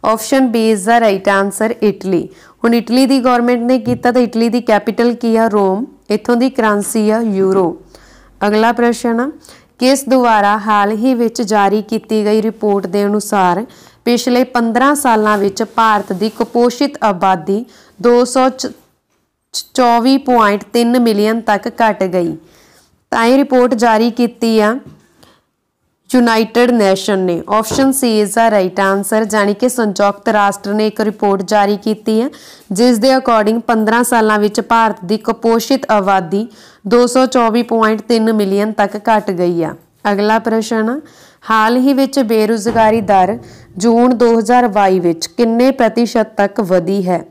option B is the right answer Italy ਹੁਣ ਇਟਲੀ ਦੀ ਗਵਰਨਮੈਂਟ ਨੇ ਕੀਤਾ ਤਾਂ ਇਟਲੀ ਦੀ ਕੈਪੀਟਲ ਕੀ ਆ ਰੋਮ ਇੱਥੋਂ ਦੀ ਕਰੰਸੀ ਆ ਯੂਰੋ ਅਗਲਾ ਪ੍ਰਸ਼ਨ ਕਿਸ ਦੁਆਰਾ ਹਾਲ ਹੀ ਵਿੱਚ ਜਾਰੀ ਕੀਤੀ ਗਈ ਰਿਪੋਰਟ ਦੇ ਅਨੁਸਾਰ ਪਿਛਲੇ 15 ਸਾਲਾਂ ਵਿੱਚ ਭਾਰਤ ਦੀ ਕੁਪੋਸ਼ਿਤ ਆਬਾਦੀ 224.3 ਮਿਲੀਅਨ ਤੱਕ ਘਟ ਗਈ ਤਾਂ ਇਹ ਰਿਪੋਰਟ ਜਾਰੀ ਕੀਤੀ ਆ ਯੂਨਾਈਟਿਡ ਨੇਸ਼ਨ ਨੇ option C is the right answer ਜਾਨੀ ਕਿ ਸੰਯੁਕਤ ਰਾਸ਼ਟਰ ਨੇ ਇੱਕ ਰਿਪੋਰਟ ਜਾਰੀ ਕੀਤੀ ਹੈ ਜਿਸ ਦੇ ਅਕੋਰਡਿੰਗ 15 ਸਾਲਾਂ ਵਿੱਚ ਭਾਰਤ ਦੀ ਕੁਪੋਸ਼ਿਤ ਆਬਾਦੀ 224.3 ਮਿਲੀਅਨ ਤੱਕ ਘਟ ਗਈ ਆ ਅਗਲਾ ਪ੍ਰਸ਼ਨ ਹਾਲ ਹੀ ਵਿੱਚ ਬੇਰੁਜ਼ਗਾਰੀ ਦਰ ਜੂਨ 2022 ਵਿੱਚ ਕਿੰਨੇ ਪ੍ਰਤੀਸ਼ਤ ਤੱਕ ਵਧੀ ਹੈ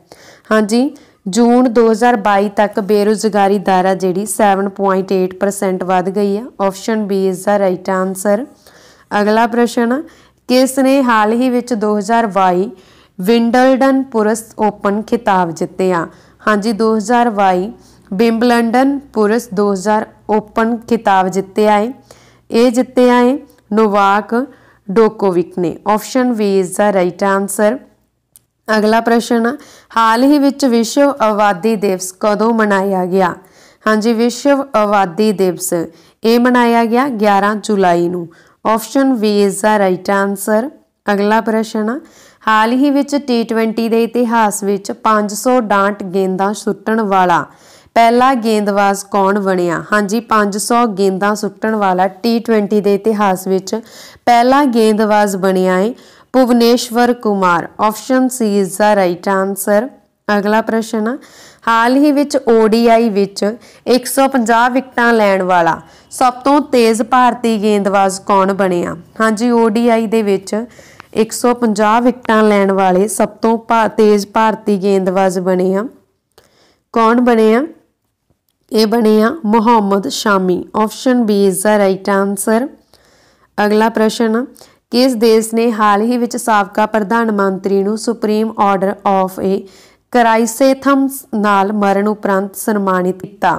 ਹਾਂਜੀ ਜੂਨ 2022 ਤੱਕ ਬੇਰੋਜ਼ਗਾਰੀ ਦਰ ਆ ਜਿਹੜੀ 7.8% ਵੱਧ ਗਈ ਆ option B is the right answer ਅਗਲਾ ਪ੍ਰਸ਼ਨ ਕਿਸ ਨੇ ਹਾਲ ਹੀ ਵਿੱਚ 2022 ਵਿੰਡਲਡਨ ਪੁਰਸ ਓਪਨ ਖਿਤਾਬ ਜਿੱਤਿਆ ਹਾਂਜੀ 2022 ਬਿੰਬਲੰਡਨ ਪੁਰਸ 2000 ਓਪਨ ਖਿਤਾਬ ਜਿੱਤਿਆ ਹੈ ਇਹ ਜਿੱਤਿਆ ਹੈ ਨੋਵਾਕ ਡੋਕੋਵਿਕ ਨੇ option we is the right answer ਅਗਲਾ ਪ੍ਰਸ਼ਨ ਹਾਲ ਹੀ ਵਿੱਚ ਵਿਸ਼ਵ ਆਬਾਦੀ ਦਿਵਸ ਕਦੋਂ ਮਨਾਇਆ ਗਿਆ ਹਾਂਜੀ ਵਿਸ਼ਵ ਆਬਾਦੀ ਦਿਵਸ ਇਹ ਮਨਾਇਆ ਗਿਆ 11 ਜੁਲਾਈ ਨੂੰ option we is the right answer ਅਗਲਾ ਪ੍ਰਸ਼ਨ ਹਾਲ ਹੀ ਵਿੱਚ T20 ਦੇ ਇਤਿਹਾਸ ਵਿੱਚ 500 ਡਾਂਟ ਗੇਂਦਾਂ ਸੁੱਟਣ ਵਾਲਾ ਪਹਿਲਾ ਗੇਂਦਬਾਜ਼ ਕੌਣ ਬਣਿਆ ਹਾਂਜੀ 500 ਗੇਂਦਾਂ ਸੁੱਟਣ ਵਾਲਾ T20 ਦੇ ਇਤਿਹਾਸ ਵਿੱਚ ਪਹਿਲਾ ਗੇਂਦਬਾਜ਼ ਬਣਿਆ ਹੈ Bhuvneshwar Kumar option C is the right answer ਅਗਲਾ ਪ੍ਰਸ਼ਨ ਹਾਲ ਹੀ ਵਿੱਚ ODI ਵਿੱਚ 150 ਵਿਕਟਾਂ ਲੈਣ ਵਾਲਾ ਸਭ ਤੋਂ ਤੇਜ਼ ਭਾਰਤੀ ਗੇਂਦਬਾਜ਼ ਕੌਣ ਬਣਿਆ ਹਾਂਜੀ ODI ਦੇ ਵਿੱਚ 150 ਵਿਕਟਾਂ ਲੈਣ ਵਾਲੇ ਸਭ ਤੋਂ ਤੇਜ਼ ਭਾਰਤੀ ਗੇਂਦਬਾਜ਼ ਬਣੇ ਆ ਕੌਣ ਬਣੇ ਆ ਇਹ ਬਣੇ ਆ Mohammed Shami option B is the right answer ਅਗਲਾ ਪ੍ਰਸ਼ਨ ਕਿਸ ਦੇਸ਼ ਨੇ ਹਾਲ ਹੀ ਵਿੱਚ ਸਾਬਕਾ ਪ੍ਰਧਾਨ ਮੰਤਰੀ ਨੂੰ Supreme Order of a Chrysanthemum ਨਾਲ ਮਰਨ ਉਪਰੰਤ ਸਨਮਾਨਿਤ ਕੀਤਾ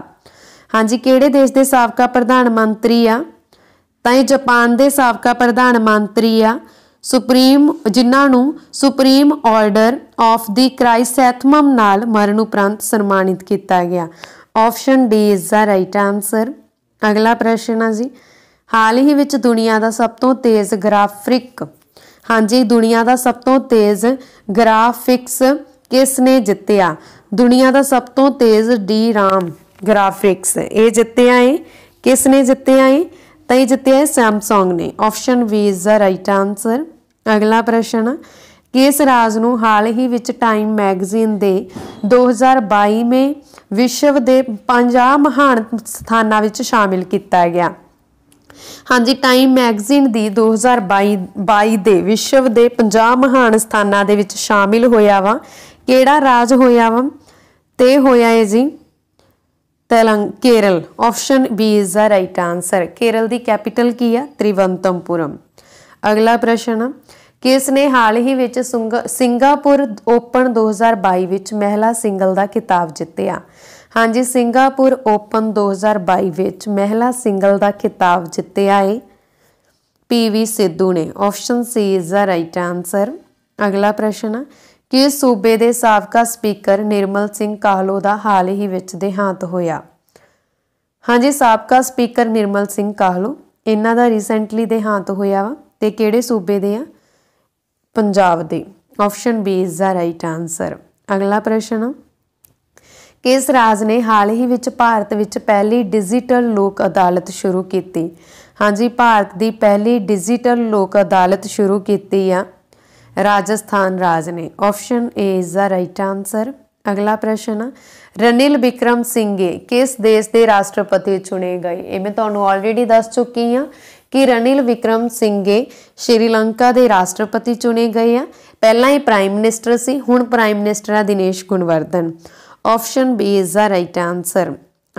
ਹਾਂਜੀ ਕਿਹੜੇ ਦੇਸ਼ ਦੇ ਸਾਬਕਾ ਪ੍ਰਧਾਨ ਮੰਤਰੀ ਆ ਤਾਂ ਇਹ ਜਾਪਾਨ ਦੇ ਸਾਬਕਾ ਪ੍ਰਧਾਨ ਮੰਤਰੀ ਆ ਸੁਪਰੀਮ ਜਿਨ੍ਹਾਂ ਨੂੰ Supreme Order of the Chrysanthemum ਨਾਲ ਮਰਨ ਉਪਰੰਤ ਸਨਮਾਨਿਤ ਕੀਤਾ ਗਿਆ option D is the right answer ਅਗਲਾ ਪ੍ਰਸ਼ਨ ਆ ਜੀ ਹਾਲ ਹੀ ਵਿੱਚ ਦੁਨੀਆ ਦਾ ਸਭ ਤੋਂ ਤੇਜ਼ ਗ੍ਰਾਫਿਕ ਹਾਂਜੀ ਦੁਨੀਆ ਦਾ ਸਭ ਤੋਂ ਤੇਜ਼ ਗ੍ਰਾਫਿਕਸ ਕਿਸ ਨੇ ਜਿੱਤਿਆ ਦੁਨੀਆ ਦਾ ਸਭ ਤੋਂ ਤੇਜ਼ ਡੀ ਰਾਮ ਗ੍ਰਾਫਿਕਸ ਇਹ ਜਿੱਤਿਆ ਏ ਕਿਸ ਨੇ ਜਿੱਤਿਆ ਏ ਤਾਂ ਇਹ ਜਿੱਤਿਆ ਹੈ ਸੈਮਸੰਗ ਨੇ option we is the right answer ਅਗਲਾ ਪ੍ਰਸ਼ਨ ਕਿਸ ਰਾਜ ਨੂੰ ਹਾਲ ਹੀ ਵਿੱਚ ਟਾਈਮ ਮੈਗਜ਼ੀਨ ਦੇ 2022 ਵਿੱਚ ਵਿਸ਼ਵ ਦੇ 50 ਮਹਾਨ ਸਥਾਨਾਂ ਵਿੱਚ ਸ਼ਾਮਿਲ ਕੀਤਾ ਗਿਆ ਹਾਂਜੀ ਟਾਈਮ ਮੈਗਜ਼ੀਨ ਦੀ 2022 22 ਦੇ ਵਿਸ਼ਵ ਦੇ 50 ਮਹਾਨ ਸਥਾਨਾਂ ਦੇ ਵਿੱਚ ਸ਼ਾਮਿਲ ਹੋਇਆ ਵਾ ਕਿਹੜਾ ਰਾਜ ਹੋਇਆ ਵਾ ਤੇ ਹੋਇਆ ਹੈ ਜੀ ਤੇਲੰਗ Kerala option B is the right answer Kerala ਦੀ ਕੈਪੀਟਲ ਕੀ ਆ ਤ੍ਰਿਵੰਤਮਪੁਰਮ ਅਗਲਾ ਪ੍ਰਸ਼ਨ ਕਿਸ ਨੇ ਹਾਲ ਹੀ ਵਿੱਚ ਸਿੰਗਾਪੁਰ ਓਪਨ 2022 ਵਿੱਚ ਮਹਿਲਾ ਸਿੰਗਲ ਦਾ ਖਿਤਾਬ ਜਿੱਤਿਆ ਹਾਂਜੀ ਸਿੰਗਾਪੁਰ ਓਪਨ 2022 ਵਿੱਚ ਮਹਿਲਾ ਸਿੰਗਲ ਦਾ ਖਿਤਾਬ ਜਿੱਤਿਆ ਏ ਪੀਵੀ ਸਿੱਧੂ ਨੇ option C is the right answer ਅਗਲਾ ਪ੍ਰਸ਼ਨ ਹੈ ਕਿ ਸੂਬੇ ਦੇ ਸਾਬਕਾ ਸਪੀਕਰ ਨਿਰਮਲ ਸਿੰਘ ਕਾਹਲੋ ਦਾ ਹਾਲ ਹੀ ਵਿੱਚ ਦੇਹਾਂਤ ਹੋਇਆ ਹਾਂਜੀ ਸਾਬਕਾ ਸਪੀਕਰ ਨਿਰਮਲ ਸਿੰਘ ਕਾਹਲੋ ਇਹਨਾਂ ਦਾ ਰੀਸੈਂਟਲੀ ਦੇਹਾਂਤ ਹੋਇਆ ਵਾ ਤੇ ਕਿਹੜੇ ਸੂਬੇ ਦੇ ਆ ਪੰਜਾਬ ਦੇ option B is the right answer ਅਗਲਾ ਪ੍ਰਸ਼ਨ ਕਿਸ ਰਾਜ ਨੇ ਹਾਲ ਹੀ ਵਿੱਚ ਭਾਰਤ ਵਿੱਚ ਪਹਿਲੀ ਡਿਜੀਟਲ ਲੋਕ ਅਦਾਲਤ ਸ਼ੁਰੂ ਕੀਤੀ ਹਾਂਜੀ ਭਾਰਤ ਦੀ ਪਹਿਲੀ ਡਿਜੀਟਲ ਲੋਕ ਅਦਾਲਤ ਸ਼ੁਰੂ ਕੀਤੀ ਆ ਰਾਜਸਥਾਨ ਰਾਜ ਨੇ option A is the right answer ਅਗਲਾ ਪ੍ਰਸ਼ਨ ਰਨਿਲ ਵਿਕਰਮ ਸਿੰਘੇ ਕਿਸ ਦੇਸ਼ ਦੇ ਰਾਸ਼ਟਰਪਤੀ ਚੁਣੇ ਗਏ ਇਹ ਮੈਂ ਤੁਹਾਨੂੰ ਆਲਰੇਡੀ ਦੱਸ ਚੁੱਕੀ ਆ ਕਿ ਰਨਿਲ ਵਿਕਰਮ ਸਿੰਘੇ ਸ਼੍ਰੀਲੰਕਾ ਦੇ ਰਾਸ਼ਟਰਪਤੀ ਚੁਣੇ ਗਏ ਆ ਪਹਿਲਾਂ ਇਹ ਪ੍ਰਾਈਮ ਮਿਨਿਸਟਰ ਸੀ ਹੁਣ ਪ੍ਰਾਈਮ ਮਿਨਿਸਟਰ ਆ Dinesh Gunawardena option B is the right answer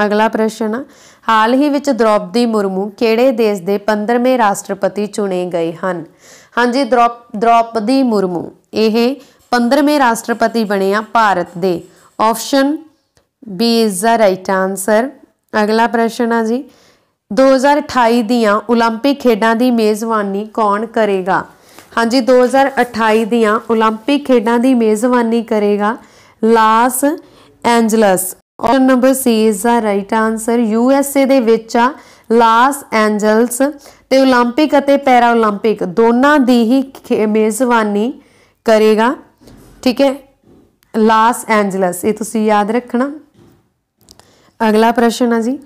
ਅਗਲਾ ਪ੍ਰਸ਼ਨ ਹਾਲ ਹੀ ਵਿੱਚ ਦ੍ਰੋਪਦੀ ਮੁਰਮੂ ਕਿਹੜੇ ਦੇਸ਼ ਦੇ 15ਵੇਂ ਰਾਸ਼ਟਰਪਤੀ ਚੁਣੇ ਗਏ ਹਨ ਹਾਂਜੀ ਦ੍ਰੋਪਦੀ ਮੁਰਮੂ ਇਹ 15ਵੇਂ ਰਾਸ਼ਟਰਪਤੀ ਬਣੇ ਆ ਭਾਰਤ ਦੇ option B is the right answer ਅਗਲਾ ਪ੍ਰਸ਼ਨ ਆ ਜੀ 2028 ਦੀਆਂ 올림픽 ਖੇਡਾਂ ਦੀ ਮੇਜ਼ਬਾਨੀ ਕੌਣ ਕਰੇਗਾ ਹਾਂਜੀ 2028 ਦੀਆਂ 올림픽 ਖੇਡਾਂ ਦੀ ਮੇਜ਼ਬਾਨੀ ਕਰੇਗਾ Los Angeles option number C is the right answer U S A ਦੇ ਵਿੱਚ ਆ ਲਾਸ ਐਂਜਲਸ ਤੇ 올림픽 ਅਤੇ ਪੈਰਾ 올림픽 ਦੋਨਾਂ ਦੀ ਹੀ ਮੇਜ਼ਬਾਨੀ ਕਰੇਗਾ ਠੀਕ ਹੈ ਲਾਸ ਐਂਜਲਸ ਇਹ ਤੁਸੀਂ ਯਾਦ ਰੱਖਣਾ ਅਗਲਾ ਪ੍ਰਸ਼ਨ ਆ ਜੀ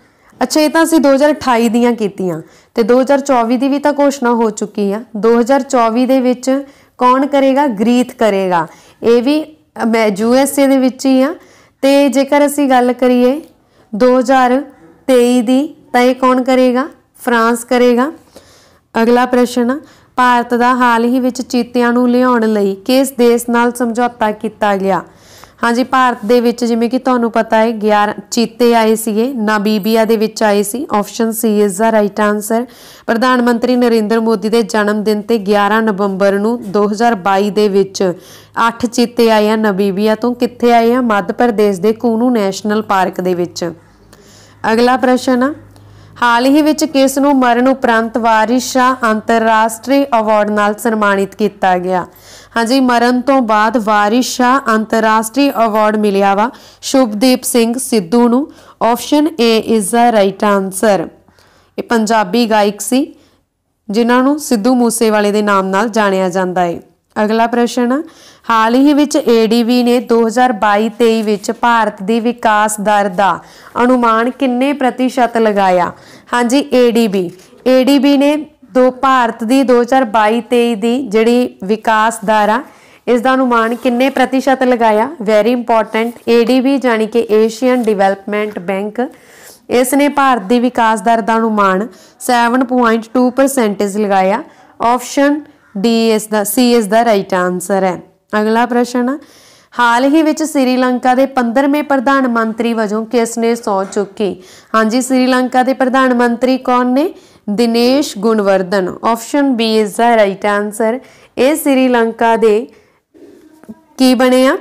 ਅੱਛਾ ਇਹ ਤਾਂ ਅਸੀਂ 2028 ਦੀਆਂ ਕੀਤੀਆਂ ਤੇ 2024 ਦੀ ਵੀ ਤਾਂ ਘੋਸ਼ਣਾ ਹੋ ਚੁੱਕੀ ਆ 2024 ਦੇ ਵਿੱਚ ਕੌਣ ਕਰੇਗਾ ਗ੍ਰੀਥ ਕਰੇਗਾ ਇਹ ਵੀ ਮੈਂ ਯੂਐਸਏ ਦੇ ਵਿੱਚ ਹੀ ਆ ਤੇ ਜੇਕਰ ਅਸੀਂ ਗੱਲ ਕਰੀਏ 2023 ਦੀ ਤਾਂ ਇਹ ਕੌਣ ਕਰੇਗਾ ਫਰਾਂਸ ਕਰੇਗਾ ਅਗਲਾ ਪ੍ਰਸ਼ਨ ਭਾਰਤ ਦਾ ਹਾਲ ਹੀ ਵਿੱਚ ਚੀਤਿਆਂ ਨੂੰ ਲਿਆਉਣ ਲਈ ਕਿਸ ਦੇਸ਼ ਨਾਲ ਸਮਝੌਤਾ ਕੀਤਾ ਗਿਆ ਹਾਂਜੀ ਭਾਰਤ ਦੇ ਵਿੱਚ ਜਿਵੇਂ ਕਿ ਤੁਹਾਨੂੰ ਪਤਾ ਹੈ 11 ਚੀਤੇ ਆਏ ਸੀਗੇ ਬੀਬੀਆ ਦੇ ਵਿੱਚ ਆਏ ਸੀ option C is the right answer ਪ੍ਰਧਾਨ ਮੰਤਰੀ ਨਰਿੰਦਰ ਮੋਦੀ ਦੇ ਜਨਮ ਦਿਨ ਤੇ 11 ਨਵੰਬਰ ਨੂੰ 2022 ਦੇ ਵਿੱਚ 8 ਚੀਤੇ ਆਏ ਆ ਨਬੀਬੀਆ ਤੋਂ ਕਿੱਥੇ ਆਏ ਆ ਮੱਧ ਪ੍ਰਦੇਸ਼ ਦੇ ਕੂਨੂ ਨੈਸ਼ਨਲ ਪਾਰਕ ਦੇ ਵਿੱਚ ਅਗਲਾ ਪ੍ਰਸ਼ਨ ਆ ਹਾਲ ਹੀ ਵਿੱਚ ਕਿਸ ਨੂੰ ਮਰਨ ਉਪਰੰਤ ਵਾਰਿਸ਼ਾ ਅੰਤਰਰਾਸ਼ਟਰੀ ਅਵਾਰਡ ਨਾਲ ਸਨਮਾਨਿਤ ਕੀਤਾ ਗਿਆ ਹਾਂਜੀ ਮਰਨ ਤੋਂ ਬਾਅਦ ਵਾਰਿਸ ਸ਼ਾ ਅੰਤਰਰਾਸ਼ਟਰੀ ਅਵਾਰਡ ਮਿਲਿਆ ਵਾ ਸ਼ੁਭਦੀਪ ਸਿੰਘ ਸਿੱਧੂ ਨੂੰ option A is the right answer ਇਹ ਪੰਜਾਬੀ ਗਾਇਕ ਸੀ ਜਿਨ੍ਹਾਂ ਨੂੰ ਸਿੱਧੂ ਮੂਸੇਵਾਲੇ ਦੇ ਨਾਮ ਨਾਲ ਜਾਣਿਆ ਜਾਂਦਾ ਹੈ ਅਗਲਾ ਪ੍ਰਸ਼ਨ ਹਾਲ ਹੀ ਵਿੱਚ ਏਡੀਬੀ ਨੇ 2022-23 ਵਿੱਚ ਭਾਰਤ ਦੀ ਵਿਕਾਸ ਦਰ ਦਾ ਅਨੁਮਾਨ ਕਿੰਨੇ ਪ੍ਰਤੀਸ਼ਤ ਲਗਾਇਆ ਹਾਂਜੀ ਏਡੀਬੀ ਏਡੀਬੀ ਨੇ ਦੋ ਭਾਰਤ ਦੀ 2022-23 ਦੀ ਜਿਹੜੀ ਵਿਕਾਸ ਦਰ ਆ ਇਸ ਦਾ ਅਨੁਮਾਨ ਕਿੰਨੇ ਪ੍ਰਤੀਸ਼ਤ ਲਗਾਇਆ ਵੈਰੀ ਇੰਪੋਰਟੈਂਟ ADB ਜਾਨੀ ਕਿ ਏਸ਼ੀਅਨ ਡਿਵੈਲਪਮੈਂਟ ਬੈਂਕ ਇਸ ਨੇ ਭਾਰਤ ਦੀ ਵਿਕਾਸ ਦਰ ਦਾ ਅਨੁਮਾਨ 7.2% ਲਗਾਇਆ ਆਪਸ਼ਨ ਡੀ ਇਸ ਦਾ ਸੀ ਇਸ ਦਾ ਰਾਈਟ ਆਨਸਰ ਹੈ ਅਗਲਾ ਪ੍ਰਸ਼ਨ ਹਾਲ ਹੀ ਵਿੱਚ ਸ੍ਰੀਲੰਕਾ ਦੇ 15ਵੇਂ ਪ੍ਰਧਾਨ ਮੰਤਰੀ ਵਜੋਂ ਕਿਸ ਨੇ ਸੌ ਚੁੱਕੀ ਹਾਂਜੀ ਸ੍ਰੀਲੰਕਾ ਦੇ ਪ੍ਰਧਾਨ ਮੰਤਰੀ ਕੌਣ ਨੇ Dinesh Gunawardena option B is the right answer ਇਹ ਸ੍ਰੀਲੰਕਾ ਦੇ ਕੀ ਬਣੇ ਆ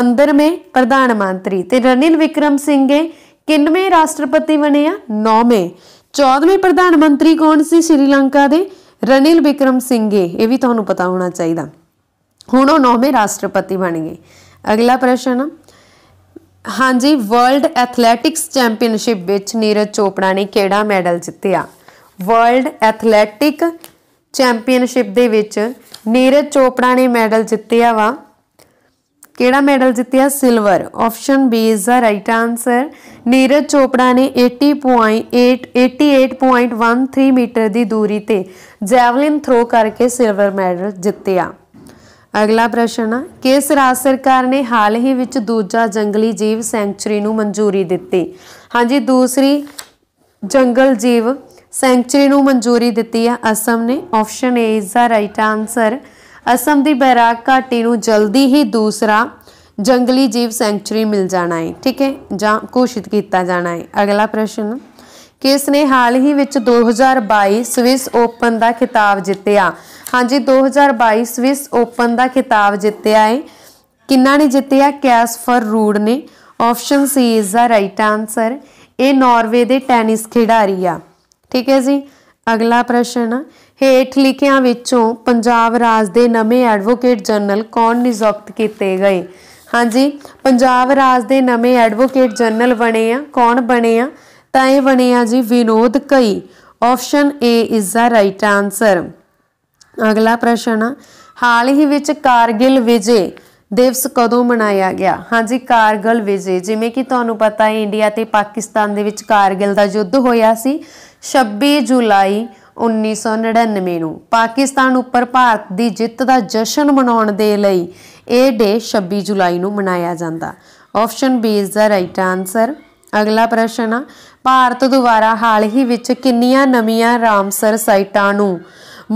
15ਵੇਂ ਪ੍ਰਧਾਨ ਮੰਤਰੀ ਤੇ ਰਨਿਲ ਵਿਕਰਮ ਸਿੰਘ ਇਹ ਕਿੰਨਵੇਂ ਰਾਸ਼ਟਰਪਤੀ ਬਣੇ ਆ 9ਵੇਂ 14ਵੇਂ ਪ੍ਰਧਾਨ ਮੰਤਰੀ ਕੌਣ ਸੀ ਸ੍ਰੀਲੰਕਾ ਦੇ ਰਨਿਲ ਵਿਕਰਮ ਸਿੰਘ ਇਹ ਵੀ ਤੁਹਾਨੂੰ ਪਤਾ ਹੋਣਾ ਚਾਹੀਦਾ ਹੁਣ ਉਹ 9ਵੇਂ ਰਾਸ਼ਟਰਪਤੀ ਬਣ ਗਏ ਅਗਲਾ ਪ੍ਰਸ਼ਨ ਹਾਂਜੀ ਵਰਲਡ ਐਥਲੈਟਿਕਸ ਚੈਂਪੀਅਨਸ਼ਿਪ ਵਿੱਚ ਨੀਰਜ ਚੋਪੜਾ ਨੇ ਕਿਹੜਾ ਮੈਡਲ ਜਿੱਤਿਆ ਵਰਲਡ ਐਥਲੈਟਿਕ ਚੈਂਪੀਅਨਸ਼ਿਪ ਦੇ ਵਿੱਚ ਨੀਰਜ ਚੋਪੜਾ ਨੇ ਮੈਡਲ ਜਿੱਤਿਆ ਵਾ ਕਿਹੜਾ ਮੈਡਲ ਜਿੱਤਿਆ silver option B is the right answer Neeraj Chopra ਨੇ 88.13 ਮੀਟਰ ਦੀ ਦੂਰੀ ਤੇ ਜੈਵਲਿਨ ਥਰੋ ਕਰਕੇ ਸਿਲਵਰ ਮੈਡਲ ਜਿੱਤਿਆ ਅਗਲਾ ਪ੍ਰਸ਼ਨ ਕਿਸ ਰਾਜ ਸਰਕਾਰ ਨੇ ਹਾਲ ਹੀ ਵਿੱਚ ਦੂਜਾ ਜੰਗਲੀ ਜੀਵ ਸੈਂਚਰੀ ਨੂੰ ਮਨਜ਼ੂਰੀ ਦਿੱਤੀ ਹਾਂਜੀ ਦੂਸਰੀ ਜੰਗਲ ਜੀਵ ਸੈਂਚਰੀ ਨੂੰ ਮਨਜ਼ੂਰੀ ਦਿੱਤੀ ਹੈ ਅਸਮ ਨੇ option A is the right answer Assam ਦੀ ਬੈਰਾਕ ਘਾਟੀ ਨੂੰ ਜਲਦੀ ਹੀ ਦੂਸਰਾ ਜੰਗਲੀ ਜੀਵ ਸੈਂਚਰੀ ਮਿਲ ਜਾਣਾ ਹੈ ਠੀਕ ਹੈ ਜਾਂ ਘੋਸ਼ਿਤ ਕੀਤਾ ਜਾਣਾ ਹੈ ਅਗਲਾ ਪ੍ਰਸ਼ਨ ਕਿਸ ਨੇ ਹਾਲ ਹੀ ਵਿੱਚ 2022 ਸਵਿਸ ਓਪਨ ਦਾ ਖਿਤਾਬ ਜਿੱਤਿਆ ਹਾਂਜੀ 2022 ਸਵਿਸ ਓਪਨ ਦਾ ਖਿਤਾਬ ਜਿੱਤਿਆ ਹੈ ਕਿੰਨਾ ਨੇ ਜਿੱਤਿਆ ਕੈਸਫਰ ਰੂਡ ਨੇ option C is the right answer ਇਹ ਨਾਰਵੇ ਦੇ ਟੈਨਿਸ ਖਿਡਾਰੀ ਆ ਠੀਕ ਹੈ ਜੀ ਅਗਲਾ ਪ੍ਰਸ਼ਨ ਹੇਠ ਲਿਖਿਆਂ ਵਿੱਚੋਂ ਪੰਜਾਬ ਰਾਜ ਦੇ ਨਵੇਂ ਐਡਵੋਕੇਟ ਜਨਰਲ ਕੌਣ ਨਿਯੁਕਤ ਕੀਤੇ ਗਏ ਹਾਂਜੀ ਪੰਜਾਬ ਰਾਜ ਦੇ ਨਵੇਂ ਐਡਵੋਕੇਟ ਜਨਰਲ ਬਣੇ ਆ ਕੌਣ ਬਣੇ ਆ ਤਾਂ ਇਹ ਬਣੇ ਆ ਜੀ ਵਿਨੋਦ ਕਈ option A is the right answer ਅਗਲਾ ਪ੍ਰਸ਼ਨ ਹਾਲ ਹੀ ਵਿੱਚ ਕਾਰਗਿਲ ਵਿਜੇ ਦਿਵਸ ਕਦੋਂ ਮਨਾਇਆ ਗਿਆ ਹਾਂਜੀ ਕਾਰਗਲ ਵਿਜੇ ਜਿਵੇਂ ਕਿ ਤੁਹਾਨੂੰ ਪਤਾ ਹੈ ਇੰਡੀਆ ਤੇ ਪਾਕਿਸਤਾਨ ਦੇ ਵਿੱਚ ਕਾਰਗਿਲ ਦਾ ਯੁੱਧ ਹੋਇਆ ਸੀ 26 ਜੁਲਾਈ 1999 ਨੂੰ ਪਾਕਿਸਤਾਨ ਉੱਪਰ ਭਾਰਤ ਦੀ ਜਿੱਤ ਦਾ ਜਸ਼ਨ ਮਨਾਉਣ ਦੇ ਲਈ ਇਹ ਡੇ 26 ਜੁਲਾਈ ਨੂੰ ਮਨਾਇਆ ਜਾਂਦਾ option B is the right answer ਅਗਲਾ ਪ੍ਰਸ਼ਨ ਆ ਭਾਰਤ ਦੁਆਰਾ ਹਾਲ ਹੀ ਵਿੱਚ ਕਿੰਨੀਆਂ ਨਵੀਆਂ ਰਾਮਸਰ ਸਾਈਟਾਂ ਨੂੰ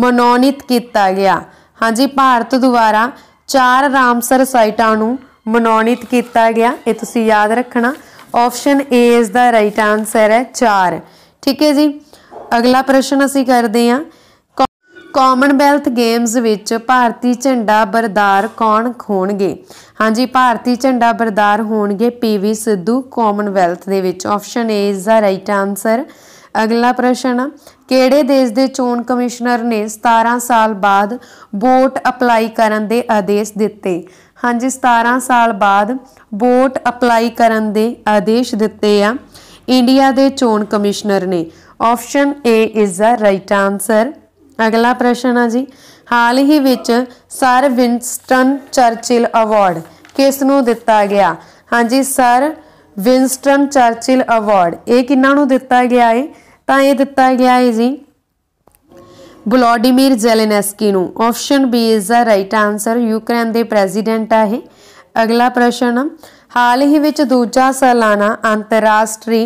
ਮਨੋਨਿਤ ਕੀਤਾ ਗਿਆ ਹਾਂਜੀ ਭਾਰਤ ਦੁਆਰਾ ਚਾਰ ਰਾਮਸਰ ਸਾਈਟਾਂ ਨੂੰ ਮਨੋਨੀਤ ਕੀਤਾ ਗਿਆ ਇਹ ਤੁਸੀਂ ਯਾਦ ਰੱਖਣਾ ਆਪਸ਼ਨ ਏ ਇਸ ਦਾ ਰਾਈਟ ਆਨਸਰ ਹੈ 4 ਠੀਕ ਹੈ ਜੀ ਅਗਲਾ ਪ੍ਰਸ਼ਨ ਅਸੀਂ ਕਰਦੇ ਹਾਂ ਕਾਮਨਵੈਲਥ ਗੇਮਸ ਵਿੱਚ ਭਾਰਤੀ ਝੰਡਾ ਬਰਦਾਰ ਕੌਣ ਹੋਣਗੇ ਹਾਂਜੀ ਭਾਰਤੀ ਝੰਡਾ ਬਰਦਾਰ ਹੋਣਗੇ ਪੀਵੀ ਸਿੱਧੂ ਕਾਮਨਵੈਲਥ ਦੇ ਵਿੱਚ ਆਪਸ਼ਨ ਏ ਇਸ ਦਾ ਰਾਈਟ ਆਨਸਰ ਅਗਲਾ ਪ੍ਰਸ਼ਨ ਕਿਹੜੇ ਦੇਸ਼ ਦੇ ਚੋਣ ਕਮਿਸ਼ਨਰ ਨੇ 17 ਸਾਲ ਬਾਅਦ ਵੋਟ ਅਪਲਾਈ ਕਰਨ ਦੇ ਆਦੇਸ਼ ਦਿੱਤੇ ਹਾਂਜੀ 17 ਸਾਲ ਬਾਅਦ ਵੋਟ ਅਪਲਾਈ ਕਰਨ ਦੇ ਆਦੇਸ਼ ਦਿੱਤੇ ਆ ਇੰਡੀਆ ਦੇ ਚੋਣ ਕਮਿਸ਼ਨਰ ਨੇ option A is the right answer ਅਗਲਾ ਪ੍ਰਸ਼ਨ ਆ ਜੀ ਹਾਲ ਹੀ ਵਿੱਚ ਸਰ ਵਿਨਸਟਨ ਚਰਚਿਲ ਅਵਾਰਡ ਕਿਸ ਨੂੰ ਦਿੱਤਾ ਗਿਆ ਹਾਂਜੀ ਸਰ ਵਿਨਸਟਨ ਚਰਚਿਲ ਅਵਾਰਡ ਇਹ ਕਿਹਨਾਂ ਨੂੰ ਦਿੱਤਾ ਗਿਆ ਹੈ ਤਾਂ ਇਹ ਦਿੱਤਾ ਗਿਆ ਹੈ ਜੀ ਬਲੋਡੀਮੀਰ ਜ਼ੈਲੇਨਸਕੀ ਨੂੰ option B is the right answer Ukraine ਦੇ ਪ੍ਰੈਜ਼ੀਡੈਂਟ ਆ ਇਹ ਅਗਲਾ ਪ੍ਰਸ਼ਨ ਹਾਲ ਹੀ ਵਿੱਚ ਦੂਜਾ ਸਾਲਾਨਾ ਅੰਤਰਰਾਸ਼ਟਰੀ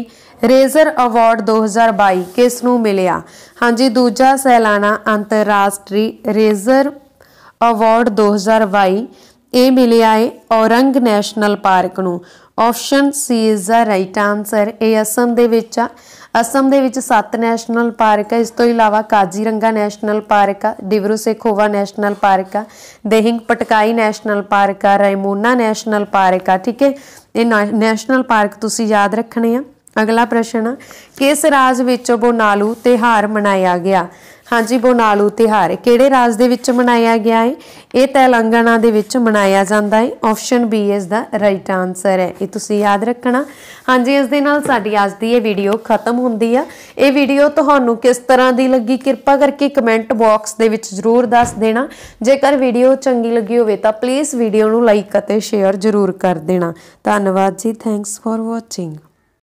ਰੇਜ਼ਰ ਅਵਾਰਡ 2022 ਕਿਸ ਨੂੰ ਮਿਲਿਆ ਹਾਂਜੀ ਦੂਜਾ ਸਾਲਾਨਾ ਅੰਤਰਰਾਸ਼ਟਰੀ ਰੇਜ਼ਰ ਅਵਾਰਡ 2022 ਇਹ ਮਿਲਿਆ ਹੈ ਔਰੰਗ ਨੈਸ਼ਨਲ ਪਾਰਕ ਨੂੰ option C is the right answer ਇਹ ਅਸਮ ਦੇ ਵਿੱਚ ਆ ਅਸਮ ਦੇ ਵਿੱਚ 7 ਨੈਸ਼ਨਲ ਪਾਰਕ ਹੈ ਇਸ ਤੋਂ ਇਲਾਵਾ ਕਾਜ਼ੀਰੰਗਾ ਨੈਸ਼ਨਲ ਪਾਰਕ ਹੈ ਡਿਵਰੂ ਸੇਖੋਵਾ ਨੈਸ਼ਨਲ ਪਾਰਕ ਹੈ ਦੇਹਿੰਗ ਪਟਕਾਈ ਨੈਸ਼ਨਲ ਪਾਰਕ ਹੈ ਰਾਇਮੋਨਾ ਨੈਸ਼ਨਲ ਪਾਰਕ ਹੈ ਠੀਕ ਹੈ ਇਹ ਨੈਸ਼ਨਲ ਪਾਰਕ ਤੁਸੀਂ ਯਾਦ ਰੱਖਣੇ ਆ ਅਗਲਾ ਪ੍ਰਸ਼ਨ ਕਿਸ ਰਾਜ ਵਿੱਚ ਬੋਨਾਲੂ ਤਿਹਾਰ ਮਨਾਇਆ ਗਿਆ ਹਾਂਜੀ ਬੋਨਾਲੂ ਤਿਹਾਰ ਕਿਹੜੇ ਰਾਜ ਦੇ ਵਿੱਚ ਮਨਾਇਆ ਗਿਆ ਹੈ ਇਹ ਤੇਲੰਗਾਨਾ ਦੇ ਵਿੱਚ ਮਨਾਇਆ ਜਾਂਦਾ ਹੈ ਆਪਸ਼ਨ ਬੀ ਇਸ ਦਾ ਰਾਈਟ ਆਨਸਰ ਹੈ ਇਹ ਤੁਸੀਂ ਯਾਦ ਰੱਖਣਾ ਹਾਂਜੀ ਇਸ ਦੇ ਨਾਲ ਸਾਡੀ ਅੱਜ ਦੀ ਇਹ ਵੀਡੀਓ ਖਤਮ ਹੁੰਦੀ ਆ ਇਹ ਵੀਡੀਓ ਤੁਹਾਨੂੰ ਕਿਸ ਤਰ੍ਹਾਂ ਦੀ ਲੱਗੀ ਕਿਰਪਾ ਕਰਕੇ ਕਮੈਂਟ ਬਾਕਸ ਦੇ ਵਿੱਚ ਜ਼ਰੂਰ ਦੱਸ ਦੇਣਾ ਜੇਕਰ ਵੀਡੀਓ ਚੰਗੀ ਲੱਗੀ ਹੋਵੇ ਤਾਂ ਪਲੀਜ਼ ਵੀਡੀਓ ਨੂੰ ਲਾਈਕ ਅਤੇ ਸ਼ੇਅਰ ਜ਼ਰੂਰ ਕਰ ਦੇਣਾ ਧੰਨਵਾਦ ਜੀ ਥੈਂਕਸ ਫਾਰ ਵਾਚਿੰਗ